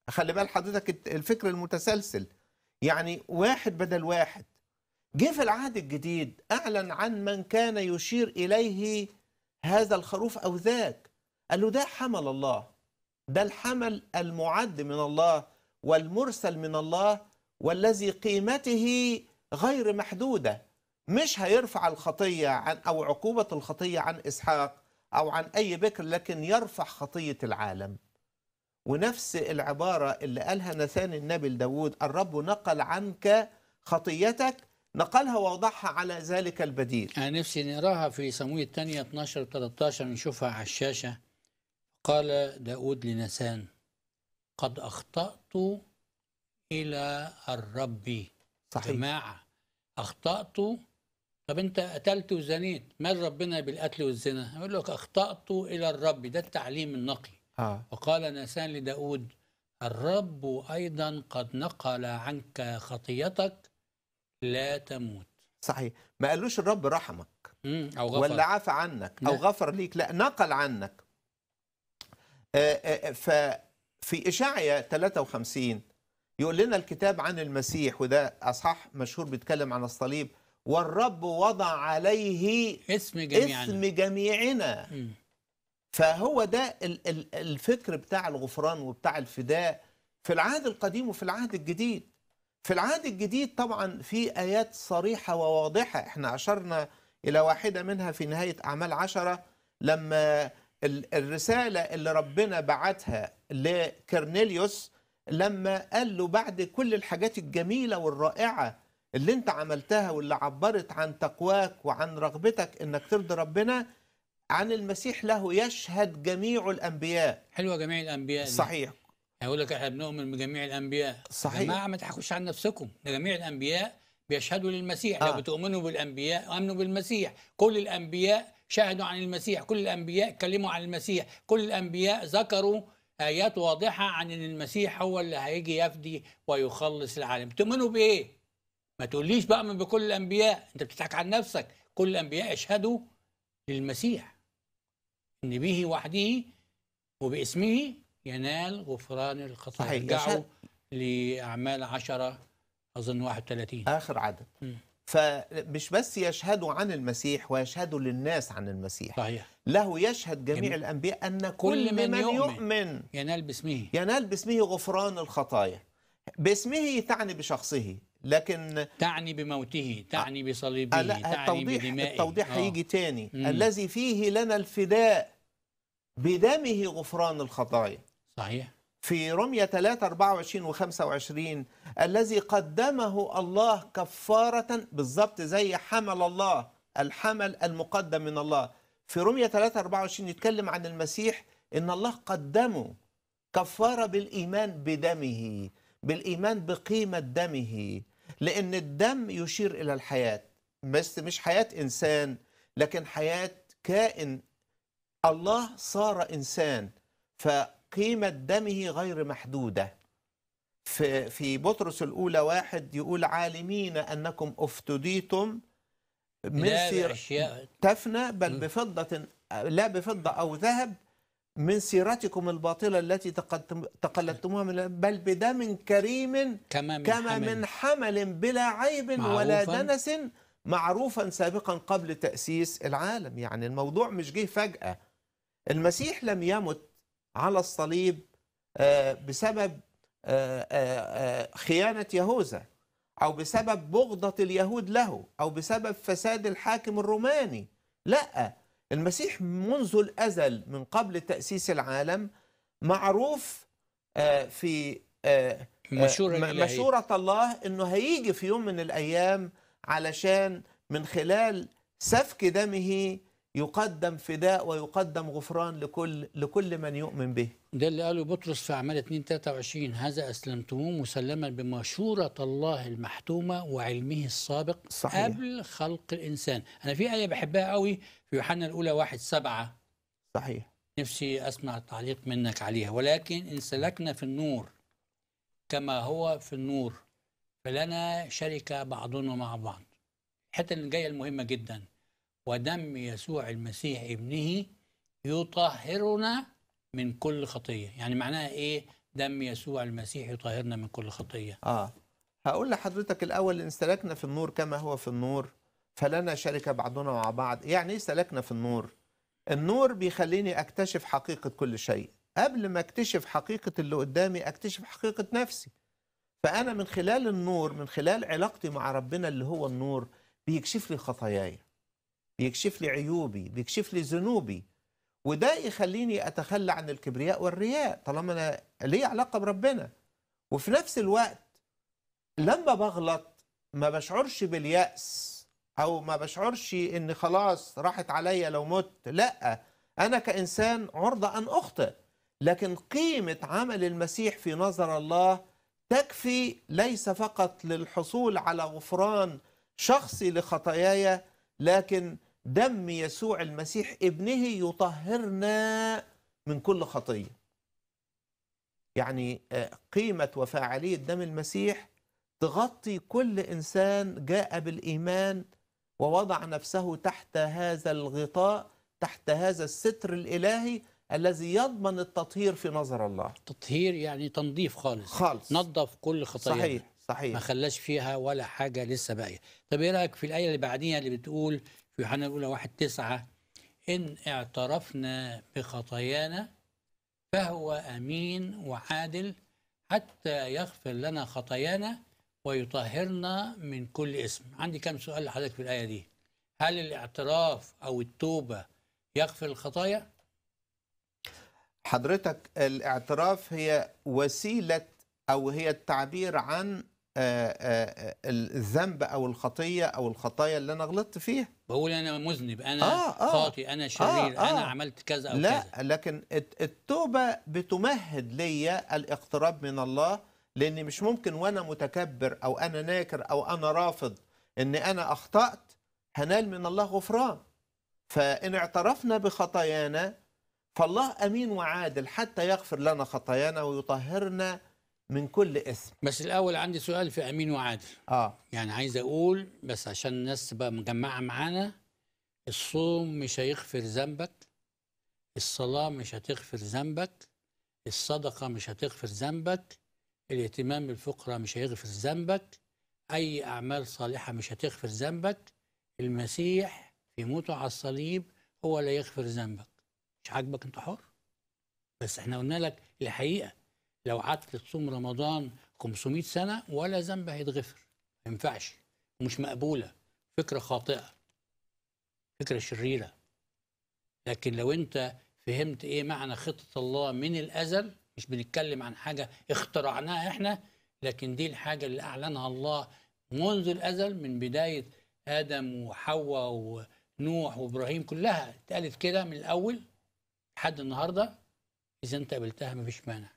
خلي بال حضرتك الفكر المتسلسل يعني واحد بدل واحد جه في العهد الجديد اعلن عن من كان يشير اليه هذا الخروف او ذاك قال له ده حمل الله ده الحمل المعد من الله والمرسل من الله والذي قيمته غير محدودة مش هيرفع الخطية عن أو عقوبة الخطية عن إسحاق أو عن أي بكر لكن يرفع خطية العالم ونفس العبارة اللي قالها نثان النبي لداود الرب نقل عنك خطيتك نقلها ووضعها على ذلك البديل أنا نفسي نقراها في سموية الثانية 12 و 13 نشوفها على الشاشة قال داود لنسان قد أخطأت إلى الرب صحيح جماعة أخطأت طب أنت قتلت وزنيت مال ربنا بالقتل والزنا يقول لك أخطأت إلى الرب ده التعليم النقي آه. وقال ناسان لداود الرب أيضا قد نقل عنك خطيتك لا تموت صحيح ما قالوش الرب رحمك أو غفر. ولا عفى عنك أو غفر ليك لا نقل عنك آآ آه، آآ آه، آه، في إشاعية 53 يقول لنا الكتاب عن المسيح وده أصحاح مشهور بيتكلم عن الصليب والرب وضع عليه اسم جميعنا اسم جميعنا فهو ده الفكر بتاع الغفران وبتاع الفداء في العهد القديم وفي العهد الجديد في العهد الجديد طبعا في آيات صريحة وواضحة احنا أشرنا إلى واحدة منها في نهاية أعمال عشرة لما الرسالة اللي ربنا بعتها لكرنيليوس لما قال له بعد كل الحاجات الجميلة والرائعة اللي انت عملتها واللي عبرت عن تقواك وعن رغبتك انك ترضي ربنا عن المسيح له يشهد جميع الانبياء حلوه جميع الانبياء دي. صحيح هقول لك احنا بنؤمن بجميع الانبياء صحيح يا جماعه ما تحكوش عن نفسكم ده جميع الانبياء بيشهدوا للمسيح آه. لو بتؤمنوا بالانبياء امنوا بالمسيح كل الانبياء شهدوا عن المسيح كل الانبياء اتكلموا عن المسيح كل الانبياء ذكروا آيات واضحة عن أن المسيح هو اللي هيجي يفدي ويخلص العالم تؤمنوا بإيه؟ ما تقوليش بقى من بكل الأنبياء أنت بتضحك عن نفسك كل الأنبياء يشهدوا للمسيح أن به وحده وباسمه ينال غفران الخطايا صحيح ارجعوا لأعمال عشرة أظن 31 آخر عدد م. فمش بس يشهدوا عن المسيح ويشهدوا للناس عن المسيح صحيح. له يشهد جميع جميل. الأنبياء أن كل, كل من, من يؤمن, يؤمن ينال باسمه ينال باسمه غفران الخطايا باسمه تعني بشخصه لكن تعني بموته تعني بصليبه لا تعني التوضيح بدمائه التوضيح أوه. هيجي تاني مم. الذي فيه لنا الفداء بدمه غفران الخطايا صحيح في رمية 3 24 و 25 الذي قدمه الله كفارة بالضبط زي حمل الله الحمل المقدم من الله في رمية 3 24 يتكلم عن المسيح إن الله قدمه كفارة بالإيمان بدمه بالإيمان بقيمة دمه لأن الدم يشير إلى الحياة بس مش حياة إنسان لكن حياة كائن الله صار إنسان ف قيمة دمه غير محدودة في في بطرس الأولى واحد يقول عالمين أنكم افتديتم من سير تفنى بل بفضة لا بفضة أو ذهب من سيرتكم الباطلة التي تقلدتموها من بل بدم كريم كما من, كما حمل, من حمل بلا عيب ولا دنس معروفا سابقا قبل تأسيس العالم يعني الموضوع مش جه فجأة المسيح لم يمت على الصليب آه، بسبب آه، آه، خيانة يهوذا أو بسبب بغضة اليهود له أو بسبب فساد الحاكم الروماني لا المسيح منذ الأزل من قبل تأسيس العالم معروف في مشورة, مشورة الله أنه هيجي في يوم من الأيام علشان من خلال سفك دمه يقدم فداء ويقدم غفران لكل لكل من يؤمن به ده اللي قاله بطرس في أعمال 2 23 هذا أسلمتموه مسلما بمشورة الله المحتومة وعلمه السابق صحيح. قبل خلق الإنسان أنا في آية بحبها قوي في يوحنا الأولى واحد سبعة صحيح نفسي أسمع تعليق منك عليها ولكن إن سلكنا في النور كما هو في النور فلنا شركة بعضنا مع بعض الحتة اللي جاية المهمة جداً ودم يسوع المسيح ابنه يطهرنا من كل خطيه يعني معناها ايه دم يسوع المسيح يطهرنا من كل خطيه اه هقول لحضرتك الاول ان سلكنا في النور كما هو في النور فلنا شركه بعضنا مع بعض يعني ايه سلكنا في النور النور بيخليني اكتشف حقيقه كل شيء قبل ما اكتشف حقيقه اللي قدامي اكتشف حقيقه نفسي فانا من خلال النور من خلال علاقتي مع ربنا اللي هو النور بيكشف لي خطاياي بيكشف لي عيوبي بيكشف لي ذنوبي وده يخليني أتخلى عن الكبرياء والرياء طالما أنا لي علاقة بربنا وفي نفس الوقت لما بغلط ما بشعرش باليأس أو ما بشعرش إن خلاص راحت عليا لو مت لأ أنا كإنسان عرضة أن أخطئ لكن قيمة عمل المسيح في نظر الله تكفي ليس فقط للحصول على غفران شخصي لخطاياي لكن دم يسوع المسيح ابنه يطهرنا من كل خطيه يعني آه، قيمة وفاعلية دم المسيح تغطي كل إنسان جاء بالإيمان ووضع نفسه تحت هذا الغطاء تحت هذا الستر الإلهي الذي يضمن التطهير في نظر الله تطهير يعني تنظيف خالص خالص نظف كل خطايانا صحيح صحيح ما خلاش فيها ولا حاجه لسه باقيه طب ايه رايك في الايه اللي بعديها اللي بتقول في يوحنا الاولى 1 9 ان اعترفنا بخطايانا فهو امين وعادل حتى يغفر لنا خطايانا ويطهرنا من كل اسم عندي كم سؤال لحضرتك في الايه دي هل الاعتراف او التوبه يغفر الخطايا حضرتك الاعتراف هي وسيله او هي التعبير عن آه، آه، آه، الذنب او الخطيه او الخطايا اللي انا غلطت فيها بقول انا مذنب انا آه آه خاطي انا شرير آه آه انا عملت كذا او لا كذا لكن التوبه بتمهد ليا الاقتراب من الله لاني مش ممكن وانا متكبر او انا ناكر او انا رافض ان انا اخطات هنال من الله غفران فان اعترفنا بخطايانا فالله امين وعادل حتى يغفر لنا خطايانا ويطهرنا من كل اسم بس الاول عندي سؤال في امين وعادل اه يعني عايز اقول بس عشان الناس تبقى مجمعه معانا الصوم مش هيغفر ذنبك الصلاه مش هتغفر ذنبك الصدقه مش هتغفر ذنبك الاهتمام بالفقراء مش هيغفر ذنبك اي اعمال صالحه مش هتغفر ذنبك المسيح في موته على الصليب هو لا يغفر ذنبك مش عاجبك انت حر بس احنا قلنا لك الحقيقه لو قعدت تصوم رمضان 500 سنه ولا ذنب هيتغفر ما ينفعش مش مقبوله فكره خاطئه فكره شريره لكن لو انت فهمت ايه معنى خطه الله من الازل مش بنتكلم عن حاجه اخترعناها احنا لكن دي الحاجه اللي اعلنها الله منذ الازل من بدايه ادم وحواء ونوح وابراهيم كلها اتقالت كده من الاول لحد النهارده اذا انت قبلتها مفيش مانع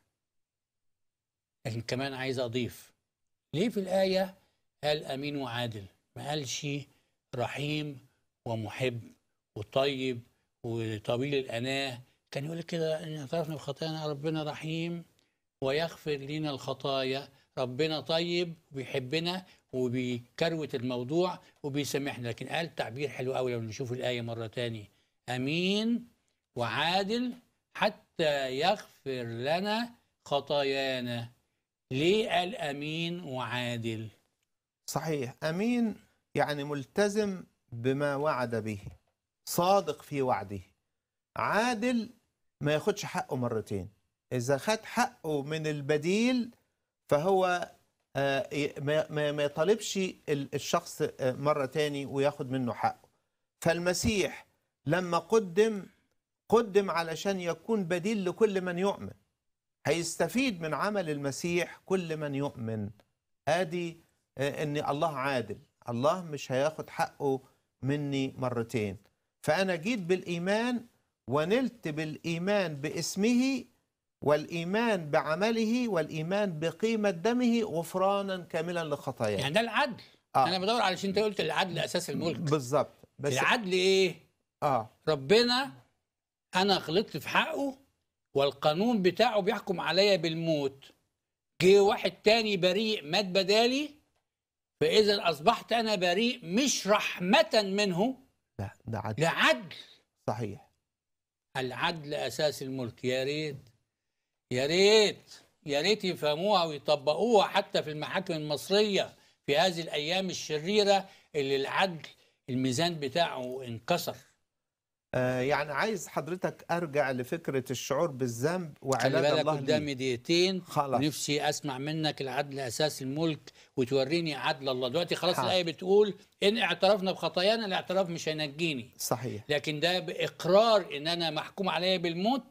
لكن كمان عايز أضيف ليه في الآية قال أمين وعادل ما قالش رحيم ومحب وطيب وطويل الأناة كان يقول كده إن اعترفنا بخطايانا ربنا رحيم ويغفر لنا الخطايا ربنا طيب وبيحبنا وبيكروت الموضوع وبيسامحنا لكن قال تعبير حلو قوي لو نشوف الآية مرة تاني أمين وعادل حتى يغفر لنا خطايانا ليه قال امين وعادل صحيح امين يعني ملتزم بما وعد به صادق في وعده عادل ما ياخدش حقه مرتين اذا خد حقه من البديل فهو آه، ما يطالبش الشخص آه، مرة تاني وياخد منه حقه فالمسيح لما قدم قدم علشان يكون بديل لكل من يؤمن هيستفيد من عمل المسيح كل من يؤمن ادي آه، ان الله عادل الله مش هياخد حقه مني مرتين فانا جيت بالايمان ونلت بالايمان باسمه والايمان بعمله والايمان بقيمه دمه غفرانا كاملا لخطاياي يعني ده العدل آه. انا بدور علشان انت قلت العدل اساس الملك بالظبط بس العدل ايه اه ربنا انا غلطت في حقه والقانون بتاعه بيحكم عليا بالموت جه واحد تاني بريء مات بدالي فاذا اصبحت انا بريء مش رحمه منه لا ده عدل لعدل صحيح العدل اساس الملك يا ريت يا ريت يا ريت يفهموها ويطبقوها حتى في المحاكم المصريه في هذه الايام الشريره اللي العدل الميزان بتاعه انكسر آه، يعني عايز حضرتك ارجع لفكره الشعور بالذنب وعلاج الله خلي بالك قدامي دقيقتين خلاص نفسي اسمع منك العدل اساس الملك وتوريني عدل الله دلوقتي خلاص الايه بتقول ان اعترفنا بخطايانا الاعتراف مش هينجيني صحيح لكن ده باقرار ان انا محكوم عليا بالموت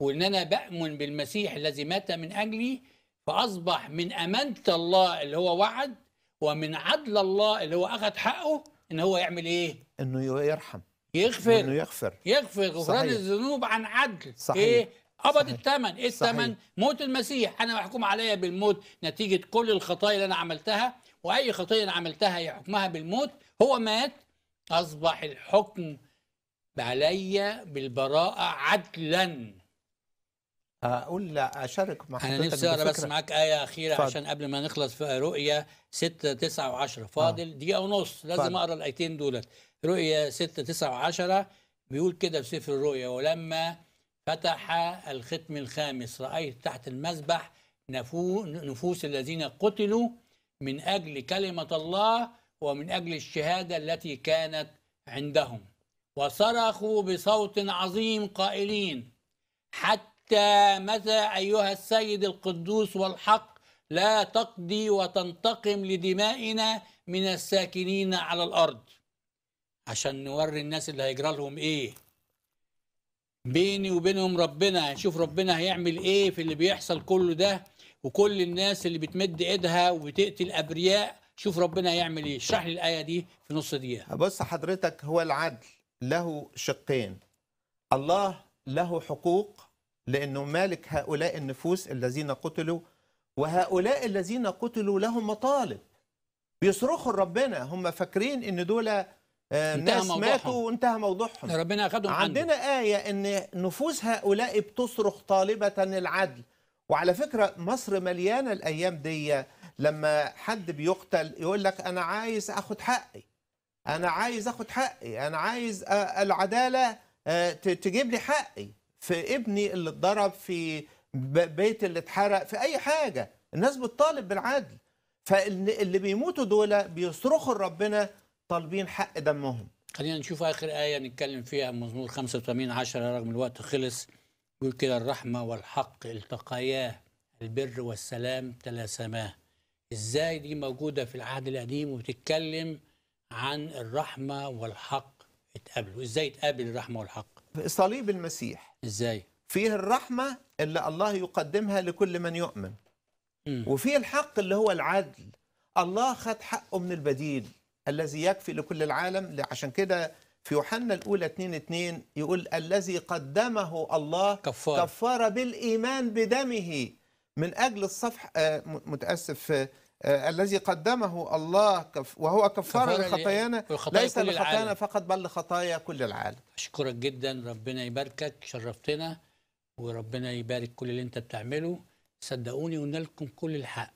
وان انا بامن بالمسيح الذي مات من اجلي فاصبح من امانه الله اللي هو وعد ومن عدل الله اللي هو اخذ حقه ان هو يعمل ايه انه يرحم يغفر يغفر يغفر غفران الذنوب عن عدل صحيح ايه قبض الثمن ايه الثمن موت المسيح انا محكوم عليا بالموت نتيجه كل الخطايا اللي انا عملتها واي خطيه انا عملتها هي حكمها بالموت هو مات اصبح الحكم عليا بالبراءه عدلا اقول لا اشارك مع انا نفسي اقرا بس معاك ايه اخيره فضل. عشان قبل ما نخلص في رؤيه 6 9 و10 فاضل آه. دقيقه ونص لازم اقرا الايتين دولت رؤيه 6 9 و10 بيقول كده في سفر الرؤيا ولما فتح الختم الخامس رايت تحت المذبح نفوس الذين قتلوا من اجل كلمه الله ومن اجل الشهاده التي كانت عندهم وصرخوا بصوت عظيم قائلين حتى حتى متى أيها السيد القدوس والحق لا تقضي وتنتقم لدمائنا من الساكنين على الأرض عشان نوري الناس اللي هيجرى لهم إيه بيني وبينهم ربنا نشوف ربنا هيعمل إيه في اللي بيحصل كله ده وكل الناس اللي بتمد إيدها وبتقتل أبرياء شوف ربنا هيعمل إيه اشرح لي الآية دي في نص دقيقة بص حضرتك هو العدل له شقين الله له حقوق لأنه مالك هؤلاء النفوس الذين قتلوا وهؤلاء الذين قتلوا لهم مطالب بيصرخوا لربنا هم فاكرين ان دول آه، ناس موضوعهم. ماتوا وانتهى موضوعهم ربنا اخذهم عندنا عنده. آية ان نفوس هؤلاء بتصرخ طالبة العدل وعلى فكرة مصر مليانة الايام دي لما حد بيقتل يقول لك انا عايز اخد حقي انا عايز اخد حقي انا عايز العدالة آه، تجيب لي حقي في ابني اللي اتضرب في بيت اللي اتحرق في اي حاجه الناس بتطالب بالعدل فاللي بيموتوا دول بيصرخوا لربنا طالبين حق دمهم خلينا نشوف اخر ايه نتكلم فيها مزمور 85 10 رغم الوقت خلص يقول كده الرحمه والحق التقياه البر والسلام تلاسماه ازاي دي موجوده في العهد القديم وبتتكلم عن الرحمه والحق اتقابلوا ازاي اتقابل الرحمه والحق صليب المسيح ازاي فيه الرحمه اللي الله يقدمها لكل من يؤمن وفيه الحق اللي هو العدل الله خد حقه من البديل الذي يكفي لكل العالم عشان كده في يوحنا الاولى 2 2 يقول الذي قدمه الله كفار, كفار بالايمان بدمه من اجل الصفح آه، متاسف آه، آه، الذي قدمه الله وهو كفارة لخطايانا ليس لخطايانا فقط بل لخطايا كل العالم أشكرك جدا ربنا يباركك شرفتنا وربنا يبارك كل اللي أنت بتعمله صدقوني قلنا لكم كل الحق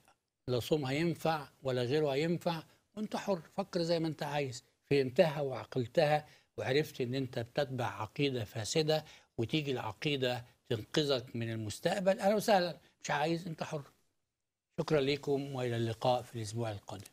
لا صوم هينفع ولا غيره هينفع وانت حر فكر زي ما انت عايز فهمتها وعقلتها وعرفت ان انت بتتبع عقيده فاسده وتيجي العقيده تنقذك من المستقبل اهلا وسهلا مش عايز انت حر شكرا لكم والى اللقاء في الاسبوع القادم